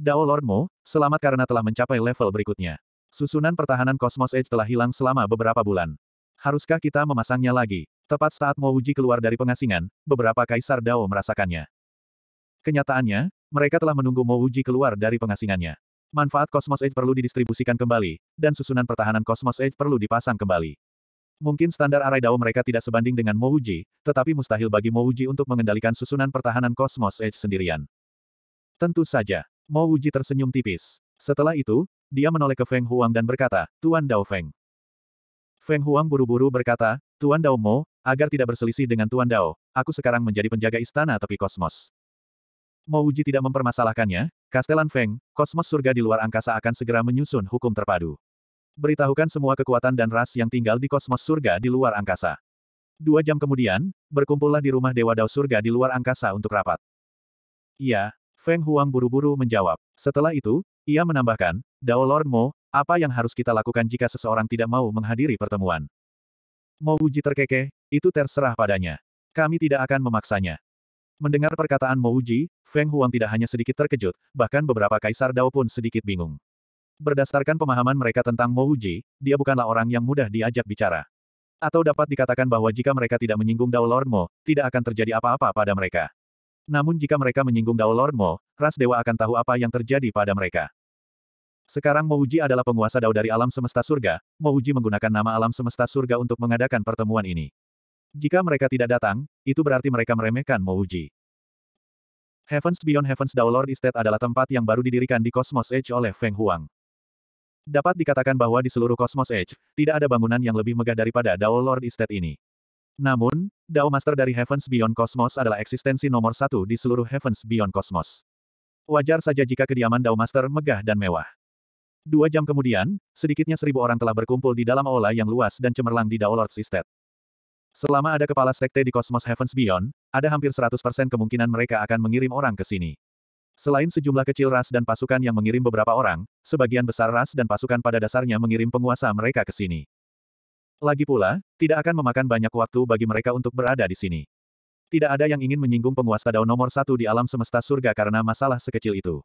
Dao Lord selamat karena telah mencapai level berikutnya. Susunan pertahanan Cosmos Edge telah hilang selama beberapa bulan. Haruskah kita memasangnya lagi? Tepat saat Mo Uji keluar dari pengasingan, beberapa kaisar Dao merasakannya. Kenyataannya, mereka telah menunggu Mo Uji keluar dari pengasingannya. Manfaat Cosmos Edge perlu didistribusikan kembali, dan susunan pertahanan Cosmos Edge perlu dipasang kembali. Mungkin standar arai Dao mereka tidak sebanding dengan Mo Uji, tetapi mustahil bagi Mo Uji untuk mengendalikan susunan pertahanan Cosmos Edge sendirian. Tentu saja, Mo Wuji tersenyum tipis. Setelah itu, dia menoleh ke Feng Huang dan berkata, Tuan Dao Feng. Feng Huang buru-buru berkata, Tuan Dao Mo, agar tidak berselisih dengan Tuan Dao, aku sekarang menjadi penjaga istana tepi kosmos. Mo Wuji tidak mempermasalahkannya, Kastelan Feng, kosmos surga di luar angkasa akan segera menyusun hukum terpadu. Beritahukan semua kekuatan dan ras yang tinggal di kosmos surga di luar angkasa. Dua jam kemudian, berkumpullah di rumah Dewa Dao Surga di luar angkasa untuk rapat. Iya, Feng Huang buru-buru menjawab. Setelah itu, ia menambahkan, Dao Lord Mo, apa yang harus kita lakukan jika seseorang tidak mau menghadiri pertemuan? Mo uji terkekeh, itu terserah padanya. Kami tidak akan memaksanya. Mendengar perkataan Mo Uji, Feng Huang tidak hanya sedikit terkejut, bahkan beberapa kaisar Dao pun sedikit bingung. Berdasarkan pemahaman mereka tentang Mo Uji, dia bukanlah orang yang mudah diajak bicara. Atau dapat dikatakan bahwa jika mereka tidak menyinggung Dao Lord Mo, tidak akan terjadi apa-apa pada mereka. Namun jika mereka menyinggung Dao Lord Mo, ras dewa akan tahu apa yang terjadi pada mereka. Sekarang Mouji adalah penguasa Dao dari alam semesta surga, Mouji menggunakan nama alam semesta surga untuk mengadakan pertemuan ini. Jika mereka tidak datang, itu berarti mereka meremehkan Mouji. Heavens Beyond Heavens Dao Lord Estate adalah tempat yang baru didirikan di Cosmos Edge oleh Feng Huang. Dapat dikatakan bahwa di seluruh Cosmos Edge, tidak ada bangunan yang lebih megah daripada Dao Lord Estate ini. Namun, Dao Master dari Heavens Beyond Cosmos adalah eksistensi nomor satu di seluruh Heavens Beyond Cosmos. Wajar saja jika kediaman Dao Master megah dan mewah. Dua jam kemudian, sedikitnya seribu orang telah berkumpul di dalam aula yang luas dan cemerlang di Dao Lord's Estate. Selama ada kepala sekte di Cosmos Heavens Beyond, ada hampir 100% kemungkinan mereka akan mengirim orang ke sini. Selain sejumlah kecil ras dan pasukan yang mengirim beberapa orang, sebagian besar ras dan pasukan pada dasarnya mengirim penguasa mereka ke sini. Lagi pula, tidak akan memakan banyak waktu bagi mereka untuk berada di sini. Tidak ada yang ingin menyinggung penguasa Dao nomor satu di alam semesta surga karena masalah sekecil itu.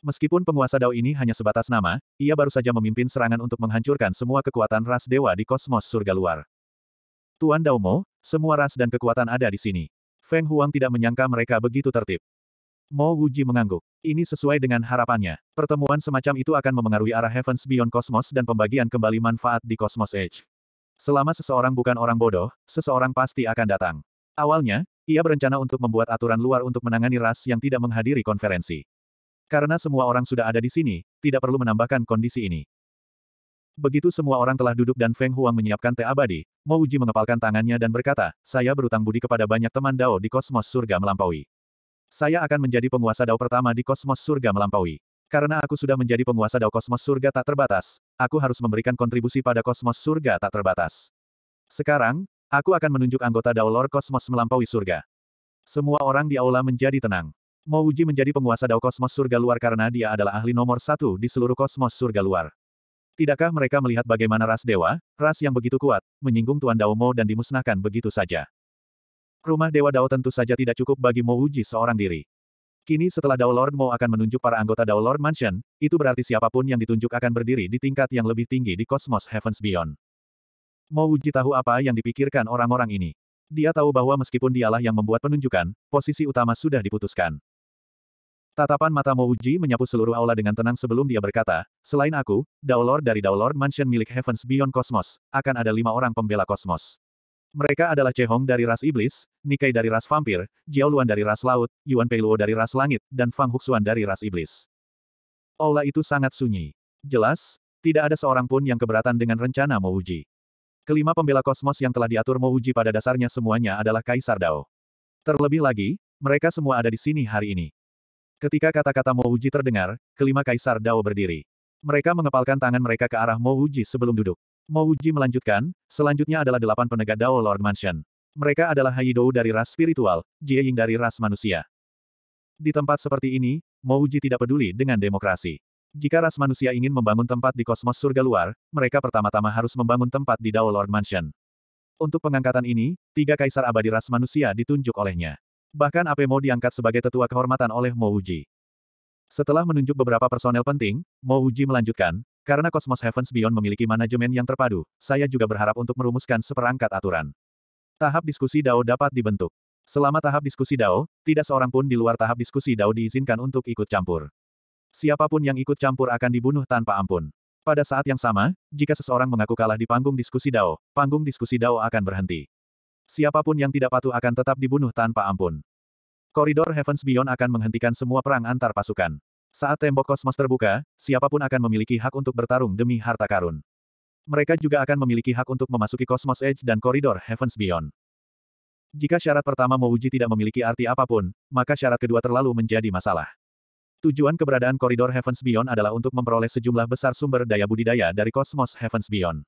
Meskipun penguasa Dao ini hanya sebatas nama, ia baru saja memimpin serangan untuk menghancurkan semua kekuatan ras dewa di kosmos surga luar. Tuan Dao Mo, semua ras dan kekuatan ada di sini. Feng Huang tidak menyangka mereka begitu tertib. Mo Wuji mengangguk. Ini sesuai dengan harapannya. Pertemuan semacam itu akan memengaruhi arah Heavens Beyond Cosmos dan pembagian kembali manfaat di Cosmos Edge. Selama seseorang bukan orang bodoh, seseorang pasti akan datang. Awalnya, ia berencana untuk membuat aturan luar untuk menangani ras yang tidak menghadiri konferensi. Karena semua orang sudah ada di sini, tidak perlu menambahkan kondisi ini. Begitu semua orang telah duduk dan Feng Huang menyiapkan teh abadi, Mo Uji mengepalkan tangannya dan berkata, saya berutang budi kepada banyak teman Dao di kosmos surga melampaui. Saya akan menjadi penguasa Dao pertama di kosmos surga melampaui. Karena aku sudah menjadi penguasa Dao Kosmos Surga Tak Terbatas, aku harus memberikan kontribusi pada Kosmos Surga Tak Terbatas. Sekarang, aku akan menunjuk anggota Dao Lord Kosmos melampaui surga. Semua orang di aula menjadi tenang. Mo Uji menjadi penguasa Dao Kosmos Surga Luar karena dia adalah ahli nomor satu di seluruh Kosmos Surga Luar. Tidakkah mereka melihat bagaimana ras dewa, ras yang begitu kuat, menyinggung Tuan Dao Mo dan dimusnahkan begitu saja? Rumah Dewa Dao tentu saja tidak cukup bagi Mo Uji seorang diri. Kini setelah Dao Lord Mo akan menunjuk para anggota Dao Lord Mansion, itu berarti siapapun yang ditunjuk akan berdiri di tingkat yang lebih tinggi di Cosmos Heavens Beyond. Mo Uji tahu apa yang dipikirkan orang-orang ini. Dia tahu bahwa meskipun dialah yang membuat penunjukan, posisi utama sudah diputuskan. Tatapan mata Mo Uji menyapu seluruh aula dengan tenang sebelum dia berkata, selain aku, Lord dari Lord Mansion milik Heavens Beyond Cosmos, akan ada lima orang pembela kosmos. Mereka adalah Che Hong dari ras iblis, Nikai dari ras vampir, Jiao Luan dari ras laut, Yuan Peiluo dari ras langit, dan Fang Huxuan dari ras iblis. Aula itu sangat sunyi. Jelas, tidak ada seorang pun yang keberatan dengan rencana Uji. Kelima pembela kosmos yang telah diatur Uji pada dasarnya semuanya adalah Kaisar Dao. Terlebih lagi, mereka semua ada di sini hari ini. Ketika kata-kata Uji terdengar, kelima Kaisar Dao berdiri. Mereka mengepalkan tangan mereka ke arah Uji sebelum duduk. Mo Wuji melanjutkan, selanjutnya adalah delapan penegak Dao Lord Mansion. Mereka adalah Haidou dari ras spiritual, Jie Ying dari ras manusia. Di tempat seperti ini, Mo Wuji tidak peduli dengan demokrasi. Jika ras manusia ingin membangun tempat di kosmos surga luar, mereka pertama-tama harus membangun tempat di Dao Lord Mansion. Untuk pengangkatan ini, tiga kaisar abadi ras manusia ditunjuk olehnya. Bahkan Ape Mo diangkat sebagai tetua kehormatan oleh Mo Wuji. Setelah menunjuk beberapa personel penting, Mo Wuji melanjutkan, karena Cosmos Heavens Beyond memiliki manajemen yang terpadu, saya juga berharap untuk merumuskan seperangkat aturan. Tahap diskusi DAO dapat dibentuk. Selama tahap diskusi DAO, tidak seorang pun di luar tahap diskusi DAO diizinkan untuk ikut campur. Siapapun yang ikut campur akan dibunuh tanpa ampun. Pada saat yang sama, jika seseorang mengaku kalah di panggung diskusi DAO, panggung diskusi DAO akan berhenti. Siapapun yang tidak patuh akan tetap dibunuh tanpa ampun. Koridor Heavens Beyond akan menghentikan semua perang antar pasukan. Saat tembok kosmos terbuka, siapapun akan memiliki hak untuk bertarung demi harta karun. Mereka juga akan memiliki hak untuk memasuki Cosmos Edge dan koridor Heavens Beyond. Jika syarat pertama Mouji tidak memiliki arti apapun, maka syarat kedua terlalu menjadi masalah. Tujuan keberadaan koridor Heavens Beyond adalah untuk memperoleh sejumlah besar sumber daya budidaya dari kosmos Heavens Beyond.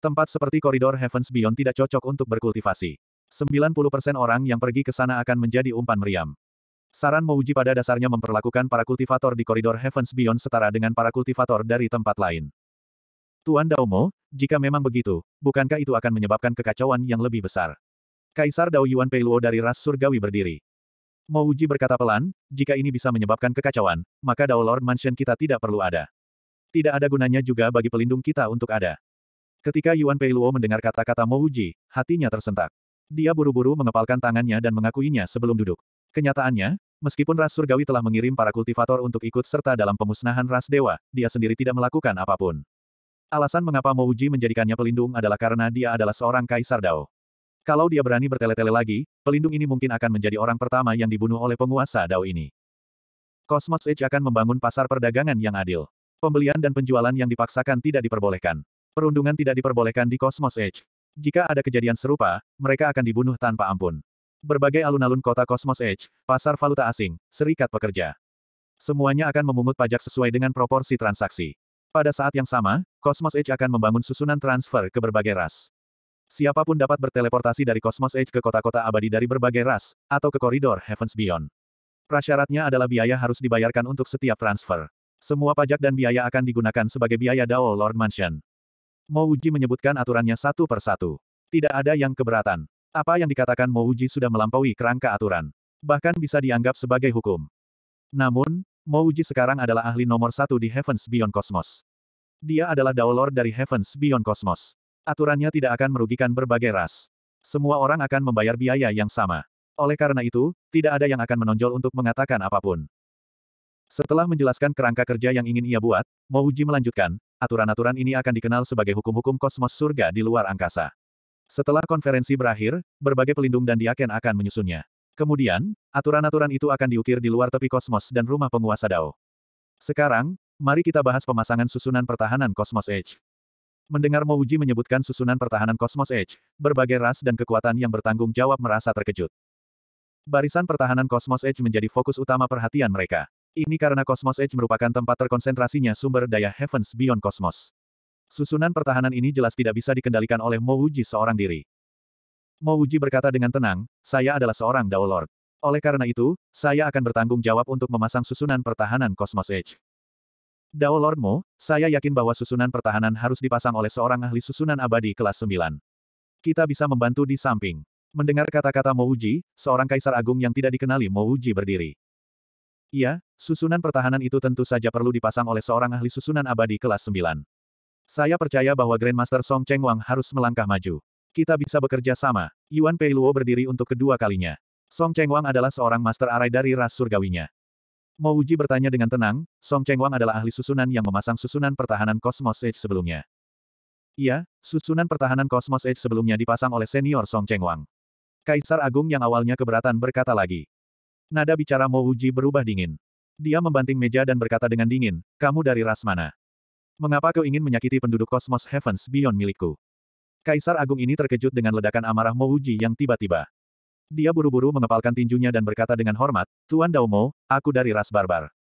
Tempat seperti koridor Heavens Beyond tidak cocok untuk berkultivasi. 90% orang yang pergi ke sana akan menjadi umpan meriam. Saran Mouji pada dasarnya memperlakukan para kultivator di koridor Heavens Beyond setara dengan para kultivator dari tempat lain. Tuan Daomo, jika memang begitu, bukankah itu akan menyebabkan kekacauan yang lebih besar? Kaisar Dao Yuan Pei Luo dari ras surgawi berdiri. Mouji berkata pelan, jika ini bisa menyebabkan kekacauan, maka Dao Lord Mansion kita tidak perlu ada. Tidak ada gunanya juga bagi pelindung kita untuk ada. Ketika Yuan Pei Luo mendengar kata-kata Mouji, hatinya tersentak. Dia buru-buru mengepalkan tangannya dan mengakuinya sebelum duduk. Kenyataannya, meskipun ras surgawi telah mengirim para kultivator untuk ikut serta dalam pemusnahan ras dewa, dia sendiri tidak melakukan apapun. Alasan mengapa Mouji menjadikannya pelindung adalah karena dia adalah seorang kaisar Dao. Kalau dia berani bertele-tele lagi, pelindung ini mungkin akan menjadi orang pertama yang dibunuh oleh penguasa Dao ini. Cosmos Edge akan membangun pasar perdagangan yang adil. Pembelian dan penjualan yang dipaksakan tidak diperbolehkan. Perundungan tidak diperbolehkan di Cosmos Edge. Jika ada kejadian serupa, mereka akan dibunuh tanpa ampun berbagai alun-alun kota Cosmos Edge, pasar valuta asing, serikat pekerja. Semuanya akan memungut pajak sesuai dengan proporsi transaksi. Pada saat yang sama, Cosmos Edge akan membangun susunan transfer ke berbagai ras. Siapapun dapat berteleportasi dari Cosmos Edge ke kota-kota abadi dari berbagai ras, atau ke koridor Heavens Beyond. Prasyaratnya adalah biaya harus dibayarkan untuk setiap transfer. Semua pajak dan biaya akan digunakan sebagai biaya Dao Lord Mansion. Mouji menyebutkan aturannya satu per satu. Tidak ada yang keberatan. Apa yang dikatakan Mouji sudah melampaui kerangka aturan. Bahkan bisa dianggap sebagai hukum. Namun, Mouji sekarang adalah ahli nomor satu di Heavens Beyond Cosmos. Dia adalah Daolor dari Heavens Beyond Cosmos. Aturannya tidak akan merugikan berbagai ras. Semua orang akan membayar biaya yang sama. Oleh karena itu, tidak ada yang akan menonjol untuk mengatakan apapun. Setelah menjelaskan kerangka kerja yang ingin ia buat, Mouji melanjutkan, aturan-aturan ini akan dikenal sebagai hukum-hukum kosmos surga di luar angkasa. Setelah konferensi berakhir, berbagai pelindung dan diaken akan menyusunnya. Kemudian, aturan-aturan itu akan diukir di luar tepi kosmos dan rumah penguasa Dao. Sekarang, mari kita bahas pemasangan susunan pertahanan Cosmos Edge. Mendengar Mouji menyebutkan susunan pertahanan Cosmos Edge, berbagai ras dan kekuatan yang bertanggung jawab merasa terkejut. Barisan pertahanan Cosmos Edge menjadi fokus utama perhatian mereka. Ini karena Cosmos Edge merupakan tempat terkonsentrasinya sumber daya Heavens Beyond Cosmos. Susunan pertahanan ini jelas tidak bisa dikendalikan oleh Mo Wuji seorang diri. Mo Wuji berkata dengan tenang, saya adalah seorang Dao Lord. Oleh karena itu, saya akan bertanggung jawab untuk memasang susunan pertahanan Cosmos Edge. Dao Lord Mo, saya yakin bahwa susunan pertahanan harus dipasang oleh seorang ahli susunan abadi kelas 9. Kita bisa membantu di samping. Mendengar kata-kata Mo Wuji, seorang kaisar agung yang tidak dikenali Mo Wuji berdiri. Iya, susunan pertahanan itu tentu saja perlu dipasang oleh seorang ahli susunan abadi kelas 9. Saya percaya bahwa Grandmaster Song Cheng Wang harus melangkah maju. Kita bisa bekerja sama. Yuan Pei Luo berdiri untuk kedua kalinya. Song Cheng Wang adalah seorang master arai dari ras surgawinya. Mo Wuji bertanya dengan tenang, Song Cheng Wang adalah ahli susunan yang memasang susunan pertahanan Cosmos Age sebelumnya. Iya, susunan pertahanan Cosmos Age sebelumnya dipasang oleh senior Song Cheng Wang. Kaisar Agung yang awalnya keberatan berkata lagi. Nada bicara Mo Wuji berubah dingin. Dia membanting meja dan berkata dengan dingin, kamu dari ras mana? Mengapa kau ingin menyakiti penduduk kosmos Heavens Beyond milikku? Kaisar Agung ini terkejut dengan ledakan amarah Mouji yang tiba-tiba. Dia buru-buru mengepalkan tinjunya dan berkata dengan hormat, Tuan Daumo, aku dari ras barbar.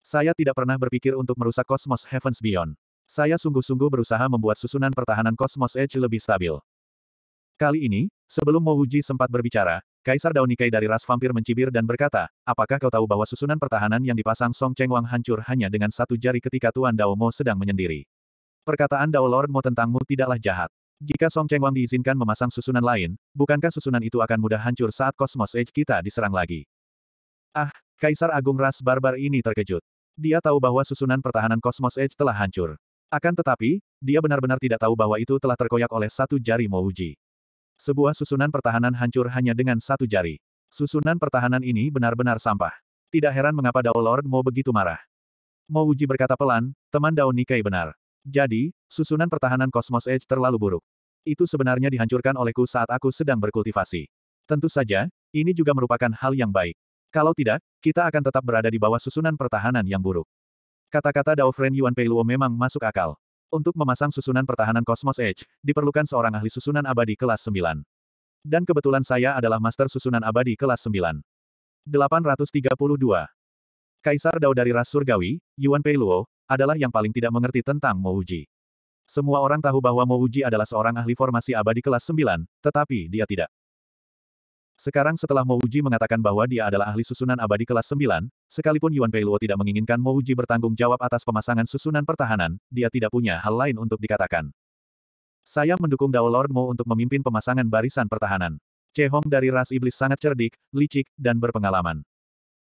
Saya tidak pernah berpikir untuk merusak kosmos Heavens Beyond. Saya sungguh-sungguh berusaha membuat susunan pertahanan kosmos Edge lebih stabil. Kali ini, sebelum Mouji sempat berbicara, Kaisar Daonikai dari ras vampir mencibir dan berkata, apakah kau tahu bahwa susunan pertahanan yang dipasang Song Cheng Wang hancur hanya dengan satu jari ketika Tuan Dao Mo sedang menyendiri. Perkataan Dao Lord Mo tentangmu tidaklah jahat. Jika Song Cheng Wang diizinkan memasang susunan lain, bukankah susunan itu akan mudah hancur saat Cosmos Age kita diserang lagi? Ah, Kaisar Agung Ras Barbar ini terkejut. Dia tahu bahwa susunan pertahanan Cosmos Edge telah hancur. Akan tetapi, dia benar-benar tidak tahu bahwa itu telah terkoyak oleh satu jari Mouji. Sebuah susunan pertahanan hancur hanya dengan satu jari. Susunan pertahanan ini benar-benar sampah. Tidak heran mengapa Dao Lord Mo begitu marah. Mo Uji berkata pelan, teman Dao Nikai benar. Jadi, susunan pertahanan Cosmos Edge terlalu buruk. Itu sebenarnya dihancurkan olehku saat aku sedang berkultivasi. Tentu saja, ini juga merupakan hal yang baik. Kalau tidak, kita akan tetap berada di bawah susunan pertahanan yang buruk. Kata-kata Dao Friend Yuan Pei Luo memang masuk akal. Untuk memasang susunan pertahanan Cosmos Edge, diperlukan seorang ahli susunan abadi kelas 9. Dan kebetulan saya adalah master susunan abadi kelas 9. 832. Kaisar Dao dari ras surgawi, Yuan Pei Luo, adalah yang paling tidak mengerti tentang Mo Uji. Semua orang tahu bahwa Mo Uji adalah seorang ahli formasi abadi kelas 9, tetapi dia tidak. Sekarang setelah Mo Uji mengatakan bahwa dia adalah ahli susunan abadi kelas 9, sekalipun Yuan Luo tidak menginginkan Mo Uji bertanggung jawab atas pemasangan susunan pertahanan, dia tidak punya hal lain untuk dikatakan. Saya mendukung Dao Lord Mo untuk memimpin pemasangan barisan pertahanan. Che Hong dari ras iblis sangat cerdik, licik, dan berpengalaman.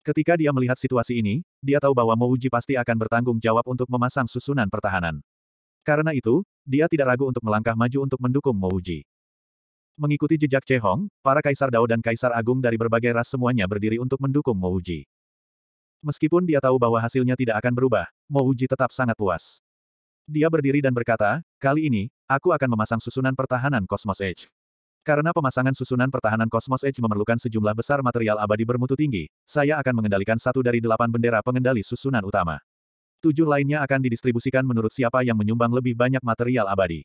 Ketika dia melihat situasi ini, dia tahu bahwa Mo Uji pasti akan bertanggung jawab untuk memasang susunan pertahanan. Karena itu, dia tidak ragu untuk melangkah maju untuk mendukung Mo Uji. Mengikuti jejak Che Hong, para Kaisar Dao dan Kaisar Agung dari berbagai ras semuanya berdiri untuk mendukung Mo Uji. Meskipun dia tahu bahwa hasilnya tidak akan berubah, Mo Uji tetap sangat puas. Dia berdiri dan berkata, kali ini, aku akan memasang susunan pertahanan Cosmos Edge. Karena pemasangan susunan pertahanan Cosmos Edge memerlukan sejumlah besar material abadi bermutu tinggi, saya akan mengendalikan satu dari delapan bendera pengendali susunan utama. Tujuh lainnya akan didistribusikan menurut siapa yang menyumbang lebih banyak material abadi.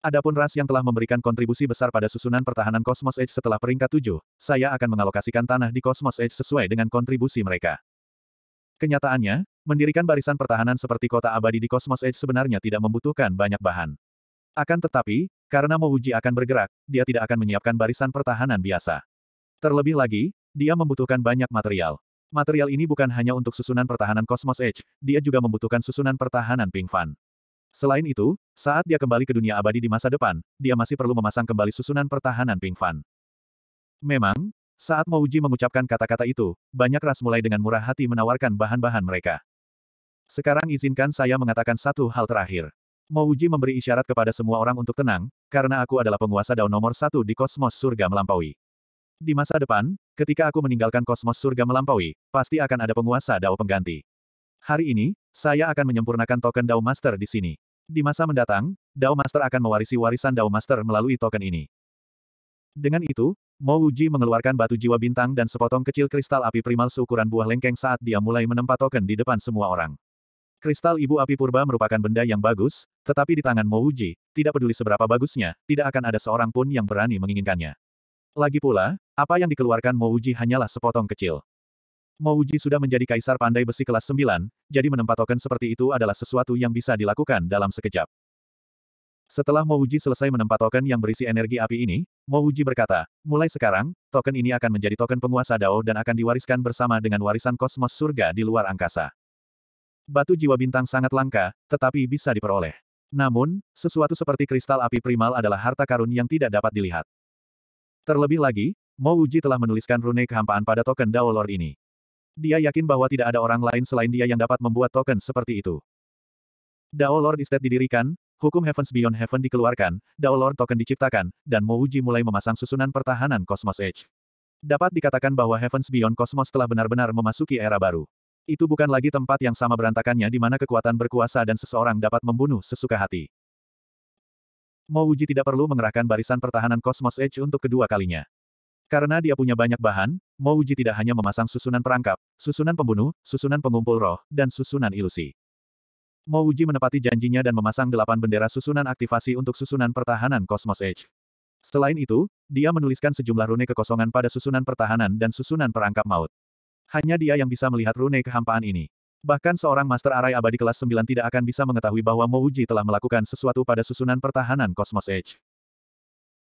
Adapun ras yang telah memberikan kontribusi besar pada susunan pertahanan Cosmos Edge setelah peringkat 7, saya akan mengalokasikan tanah di Cosmos Edge sesuai dengan kontribusi mereka. Kenyataannya, mendirikan barisan pertahanan seperti kota abadi di Cosmos Edge sebenarnya tidak membutuhkan banyak bahan. Akan tetapi, karena Mouji akan bergerak, dia tidak akan menyiapkan barisan pertahanan biasa. Terlebih lagi, dia membutuhkan banyak material. Material ini bukan hanya untuk susunan pertahanan Cosmos Edge, dia juga membutuhkan susunan pertahanan Ping Fan. Selain itu, saat dia kembali ke dunia abadi di masa depan, dia masih perlu memasang kembali susunan pertahanan Ping Fan. Memang, saat Mouji mengucapkan kata-kata itu, banyak ras mulai dengan murah hati menawarkan bahan-bahan mereka. Sekarang izinkan saya mengatakan satu hal terakhir. Mouji memberi isyarat kepada semua orang untuk tenang, karena aku adalah penguasa daun nomor satu di kosmos surga melampaui. Di masa depan, ketika aku meninggalkan kosmos surga melampaui, pasti akan ada penguasa dao pengganti. Hari ini, saya akan menyempurnakan token Dao Master di sini. Di masa mendatang, Dao Master akan mewarisi warisan Dao Master melalui token ini. Dengan itu, Mo Uji mengeluarkan batu jiwa bintang dan sepotong kecil kristal api primal seukuran buah lengkeng saat dia mulai menempa token di depan semua orang. Kristal ibu api purba merupakan benda yang bagus, tetapi di tangan Mo Wuji, tidak peduli seberapa bagusnya, tidak akan ada seorang pun yang berani menginginkannya. Lagi pula, apa yang dikeluarkan Mo Wuji hanyalah sepotong kecil. Mo sudah menjadi kaisar pandai besi kelas 9, jadi menempatkan token seperti itu adalah sesuatu yang bisa dilakukan dalam sekejap. Setelah Mo selesai menempatkan token yang berisi energi api ini, Mo berkata, mulai sekarang, token ini akan menjadi token penguasa Dao dan akan diwariskan bersama dengan warisan kosmos surga di luar angkasa. Batu jiwa bintang sangat langka, tetapi bisa diperoleh. Namun, sesuatu seperti kristal api primal adalah harta karun yang tidak dapat dilihat. Terlebih lagi, Mo telah menuliskan rune kehampaan pada token Dao Lord ini. Dia yakin bahwa tidak ada orang lain selain dia yang dapat membuat token seperti itu. Dao Lord Estate didirikan, hukum Heavens Beyond Heaven dikeluarkan, Dao Lord Token diciptakan, dan Mouji mulai memasang susunan pertahanan Cosmos Edge. Dapat dikatakan bahwa Heavens Beyond Cosmos telah benar-benar memasuki era baru. Itu bukan lagi tempat yang sama berantakannya di mana kekuatan berkuasa dan seseorang dapat membunuh sesuka hati. Mouji tidak perlu mengerahkan barisan pertahanan Cosmos Edge untuk kedua kalinya. Karena dia punya banyak bahan, Mouji tidak hanya memasang susunan perangkap, susunan pembunuh, susunan pengumpul roh, dan susunan ilusi. Mouji menepati janjinya dan memasang delapan bendera susunan aktivasi untuk susunan pertahanan Cosmos Edge. Selain itu, dia menuliskan sejumlah rune kekosongan pada susunan pertahanan dan susunan perangkap maut. Hanya dia yang bisa melihat rune kehampaan ini. Bahkan seorang Master Arai abadi kelas 9 tidak akan bisa mengetahui bahwa Mouji telah melakukan sesuatu pada susunan pertahanan Cosmos Edge.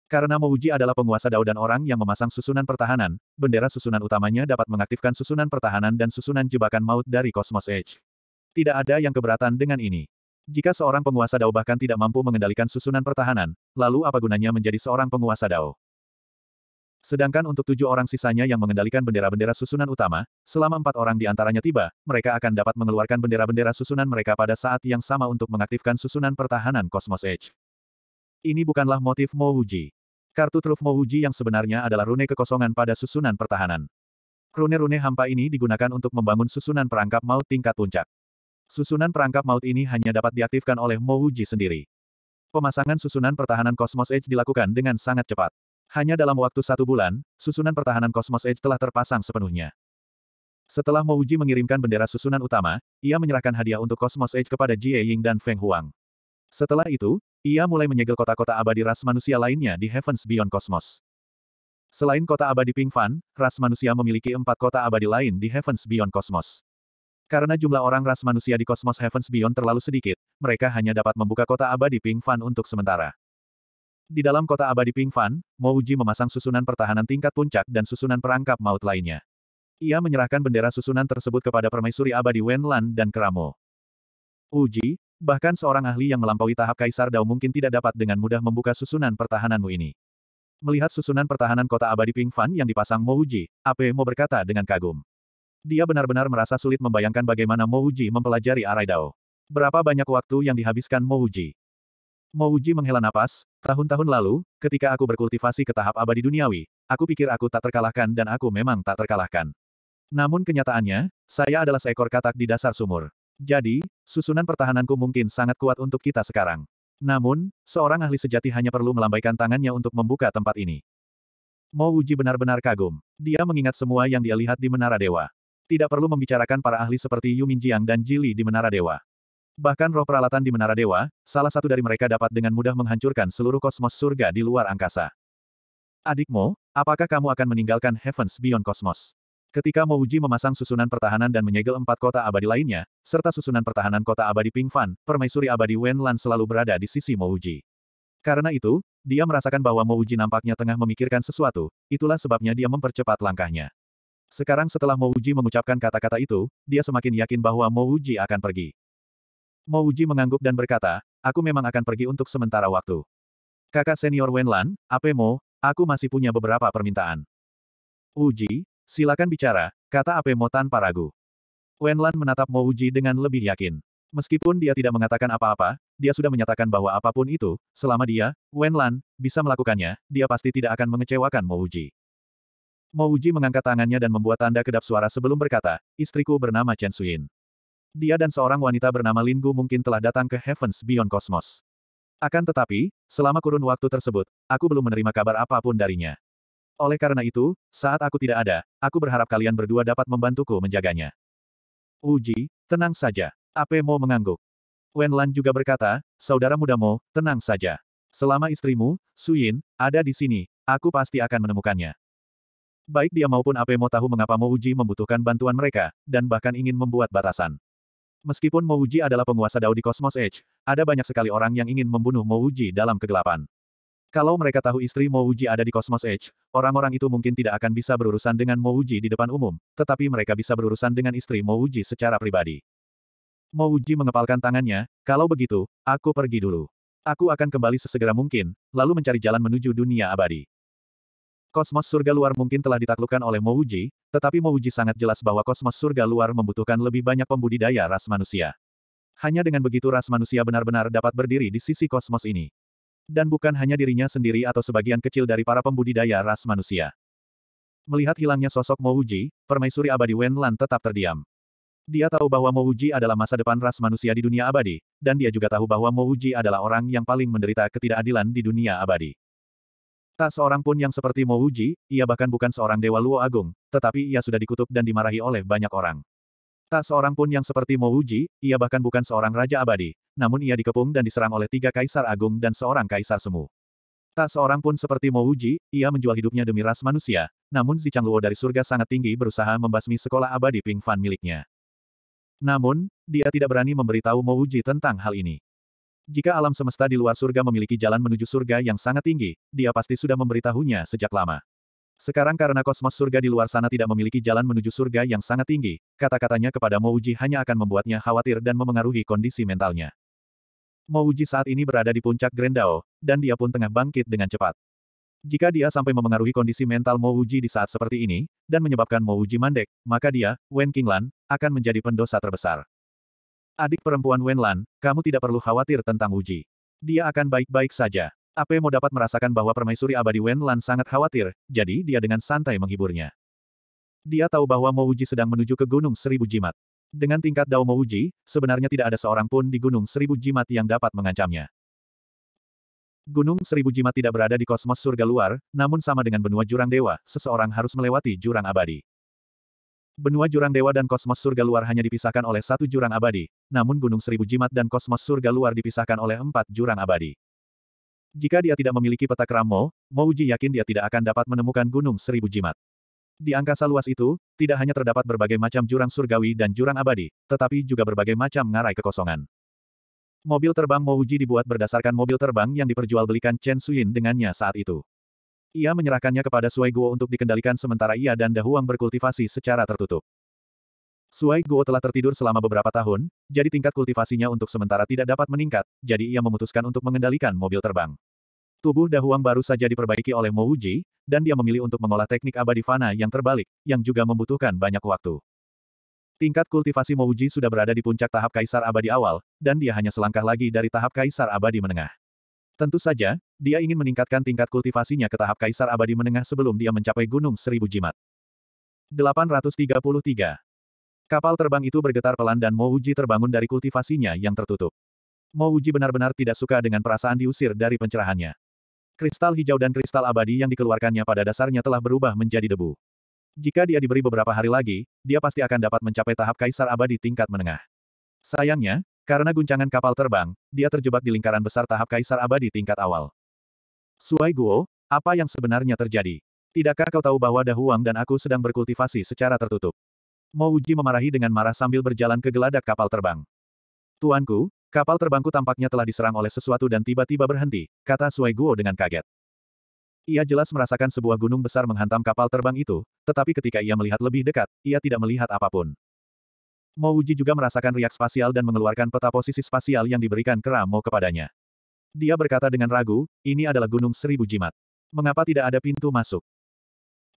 Karena Mouji adalah penguasa Dao dan orang yang memasang susunan pertahanan, bendera susunan utamanya dapat mengaktifkan susunan pertahanan dan susunan jebakan maut dari Cosmos Edge. Tidak ada yang keberatan dengan ini. Jika seorang penguasa Dao bahkan tidak mampu mengendalikan susunan pertahanan, lalu apa gunanya menjadi seorang penguasa Dao? Sedangkan untuk tujuh orang sisanya yang mengendalikan bendera-bendera susunan utama, selama empat orang di antaranya tiba, mereka akan dapat mengeluarkan bendera-bendera susunan mereka pada saat yang sama untuk mengaktifkan susunan pertahanan Cosmos Edge. Ini bukanlah motif Mouji. Kartu truf Mouji yang sebenarnya adalah rune kekosongan pada susunan pertahanan. Rune-rune hampa ini digunakan untuk membangun susunan perangkap maut tingkat puncak. Susunan perangkap maut ini hanya dapat diaktifkan oleh Mouji sendiri. Pemasangan susunan pertahanan Cosmos Edge dilakukan dengan sangat cepat. Hanya dalam waktu satu bulan, susunan pertahanan Cosmos Edge telah terpasang sepenuhnya. Setelah Mouji mengirimkan bendera susunan utama, ia menyerahkan hadiah untuk Cosmos Edge kepada Jie Ying dan Feng Huang. Setelah itu, ia mulai menyegel kota-kota abadi ras manusia lainnya di Heavens Beyond Cosmos. Selain kota abadi Fan, ras manusia memiliki empat kota abadi lain di Heavens Beyond Cosmos. Karena jumlah orang ras manusia di Cosmos Heavens Beyond terlalu sedikit, mereka hanya dapat membuka kota abadi Fan untuk sementara. Di dalam kota abadi Fan, Mo Uji memasang susunan pertahanan tingkat puncak dan susunan perangkap maut lainnya. Ia menyerahkan bendera susunan tersebut kepada permaisuri abadi Wenlan dan Keramo. Uji, Bahkan seorang ahli yang melampaui tahap Kaisar Dao mungkin tidak dapat dengan mudah membuka susunan pertahananmu ini. Melihat susunan pertahanan kota abadi Ping Fan yang dipasang Mo Uji, Ape Mo berkata dengan kagum. Dia benar-benar merasa sulit membayangkan bagaimana Mo Uji mempelajari arai Dao. Berapa banyak waktu yang dihabiskan Mo Uji? Mo Uji menghela napas, tahun-tahun lalu, ketika aku berkultivasi ke tahap abadi duniawi, aku pikir aku tak terkalahkan dan aku memang tak terkalahkan. Namun kenyataannya, saya adalah seekor katak di dasar sumur. Jadi, susunan pertahananku mungkin sangat kuat untuk kita sekarang. Namun, seorang ahli sejati hanya perlu melambaikan tangannya untuk membuka tempat ini. Mo Uji benar-benar kagum. Dia mengingat semua yang dia lihat di Menara Dewa. Tidak perlu membicarakan para ahli seperti Yu Minjiang dan Jili di Menara Dewa. Bahkan roh peralatan di Menara Dewa, salah satu dari mereka dapat dengan mudah menghancurkan seluruh kosmos surga di luar angkasa. Adikmu, apakah kamu akan meninggalkan Heavens Beyond Cosmos? Ketika Mo Uji memasang susunan pertahanan dan menyegel empat kota abadi lainnya, serta susunan pertahanan kota abadi Ping Fan, permaisuri abadi Wen Lan selalu berada di sisi Mo Uji. Karena itu, dia merasakan bahwa Mo Uji nampaknya tengah memikirkan sesuatu, itulah sebabnya dia mempercepat langkahnya. Sekarang setelah Mo Uji mengucapkan kata-kata itu, dia semakin yakin bahwa Mo Uji akan pergi. Mo Uji mengangguk dan berkata, aku memang akan pergi untuk sementara waktu. Kakak senior Wen Lan, Apemo, aku masih punya beberapa permintaan. Uji, Silakan bicara, kata Apemo tanpa ragu. Wenlan menatap Mo Uji dengan lebih yakin. Meskipun dia tidak mengatakan apa-apa, dia sudah menyatakan bahwa apapun itu, selama dia, Wenlan, bisa melakukannya, dia pasti tidak akan mengecewakan Mo Mo Uji mengangkat tangannya dan membuat tanda kedap suara sebelum berkata, istriku bernama Chen Suyin. Dia dan seorang wanita bernama Lin Gu mungkin telah datang ke Heavens Beyond Cosmos. Akan tetapi, selama kurun waktu tersebut, aku belum menerima kabar apapun darinya. Oleh karena itu, saat aku tidak ada, aku berharap kalian berdua dapat membantuku menjaganya. Uji, tenang saja. Ape Mo mengangguk. Wenlan juga berkata, saudara muda Mo, tenang saja. Selama istrimu, Suyin, ada di sini, aku pasti akan menemukannya. Baik dia maupun Ape Mo tahu mengapa Mo Uji membutuhkan bantuan mereka, dan bahkan ingin membuat batasan. Meskipun Mo Uji adalah penguasa Dao di Cosmos Edge, ada banyak sekali orang yang ingin membunuh Mo Uji dalam kegelapan. Kalau mereka tahu istri Uji ada di Cosmos Edge, orang-orang itu mungkin tidak akan bisa berurusan dengan Uji di depan umum, tetapi mereka bisa berurusan dengan istri Uji secara pribadi. Uji mengepalkan tangannya, kalau begitu, aku pergi dulu. Aku akan kembali sesegera mungkin, lalu mencari jalan menuju dunia abadi. Kosmos surga luar mungkin telah ditaklukkan oleh Uji, tetapi Uji sangat jelas bahwa kosmos surga luar membutuhkan lebih banyak pembudidaya ras manusia. Hanya dengan begitu ras manusia benar-benar dapat berdiri di sisi kosmos ini dan bukan hanya dirinya sendiri atau sebagian kecil dari para pembudidaya ras manusia. Melihat hilangnya sosok Mouji, permaisuri abadi Wenlan tetap terdiam. Dia tahu bahwa Mouji adalah masa depan ras manusia di dunia abadi, dan dia juga tahu bahwa Mouji adalah orang yang paling menderita ketidakadilan di dunia abadi. Tak seorang pun yang seperti Mouji, ia bahkan bukan seorang dewa Luo Agung, tetapi ia sudah dikutuk dan dimarahi oleh banyak orang. Tak seorang pun yang seperti Mouji, ia bahkan bukan seorang raja abadi, namun ia dikepung dan diserang oleh tiga kaisar agung dan seorang kaisar semu. Tak seorang pun seperti Mouji, ia menjual hidupnya demi ras manusia, namun Zi Luo dari surga sangat tinggi berusaha membasmi sekolah abadi Ping Fan miliknya. Namun, dia tidak berani memberitahu Mouji tentang hal ini. Jika alam semesta di luar surga memiliki jalan menuju surga yang sangat tinggi, dia pasti sudah memberitahunya sejak lama. Sekarang karena kosmos surga di luar sana tidak memiliki jalan menuju surga yang sangat tinggi, kata-katanya kepada Mouji hanya akan membuatnya khawatir dan memengaruhi kondisi mentalnya. Mouji saat ini berada di puncak Grendao, dan dia pun tengah bangkit dengan cepat. Jika dia sampai memengaruhi kondisi mental Mouji di saat seperti ini, dan menyebabkan Mouji mandek, maka dia, Wen Qinglan, akan menjadi pendosa terbesar. Adik perempuan Wen Lan, kamu tidak perlu khawatir tentang Uji. Dia akan baik-baik saja. Ape Mo dapat merasakan bahwa permaisuri abadi Wen Lan sangat khawatir, jadi dia dengan santai menghiburnya. Dia tahu bahwa Mo Uji sedang menuju ke Gunung Seribu Jimat. Dengan tingkat Dao Mo Uji, sebenarnya tidak ada seorang pun di Gunung Seribu Jimat yang dapat mengancamnya. Gunung Seribu Jimat tidak berada di kosmos surga luar, namun sama dengan benua jurang dewa, seseorang harus melewati jurang abadi. Benua jurang dewa dan kosmos surga luar hanya dipisahkan oleh satu jurang abadi, namun Gunung Seribu Jimat dan kosmos surga luar dipisahkan oleh empat jurang abadi. Jika dia tidak memiliki peta Kramo, Uji yakin dia tidak akan dapat menemukan gunung seribu jimat. Di angkasa luas itu, tidak hanya terdapat berbagai macam jurang surgawi dan jurang abadi, tetapi juga berbagai macam ngarai kekosongan. Mobil terbang Uji dibuat berdasarkan mobil terbang yang diperjualbelikan Chen Suyin dengannya saat itu. Ia menyerahkannya kepada Sui Guo untuk dikendalikan sementara ia dan Dahuang berkultivasi secara tertutup. Suai Guo telah tertidur selama beberapa tahun, jadi tingkat kultivasinya untuk sementara tidak dapat meningkat, jadi ia memutuskan untuk mengendalikan mobil terbang. Tubuh Dahuang baru saja diperbaiki oleh Mo Wuji, dan dia memilih untuk mengolah teknik abadi fana yang terbalik, yang juga membutuhkan banyak waktu. Tingkat kultivasi Mo Wuji sudah berada di puncak tahap Kaisar Abadi awal, dan dia hanya selangkah lagi dari tahap Kaisar Abadi menengah. Tentu saja, dia ingin meningkatkan tingkat kultivasinya ke tahap Kaisar Abadi menengah sebelum dia mencapai Gunung Seribu Jimat. 833 Kapal terbang itu bergetar pelan dan Mo Uji terbangun dari kultivasinya yang tertutup. Mo Uji benar-benar tidak suka dengan perasaan diusir dari pencerahannya. Kristal hijau dan kristal abadi yang dikeluarkannya pada dasarnya telah berubah menjadi debu. Jika dia diberi beberapa hari lagi, dia pasti akan dapat mencapai tahap kaisar abadi tingkat menengah. Sayangnya, karena guncangan kapal terbang, dia terjebak di lingkaran besar tahap kaisar abadi tingkat awal. Suai Guo, apa yang sebenarnya terjadi? Tidakkah kau tahu bahwa Dahuang dan aku sedang berkultivasi secara tertutup? Mo Uji memarahi dengan marah sambil berjalan ke geladak kapal terbang. Tuanku, kapal terbangku tampaknya telah diserang oleh sesuatu dan tiba-tiba berhenti, kata Sui Guo dengan kaget. Ia jelas merasakan sebuah gunung besar menghantam kapal terbang itu, tetapi ketika ia melihat lebih dekat, ia tidak melihat apapun. Mo Uji juga merasakan riak spasial dan mengeluarkan peta posisi spasial yang diberikan Keramo kepadanya. Dia berkata dengan ragu, ini adalah gunung seribu jimat. Mengapa tidak ada pintu masuk?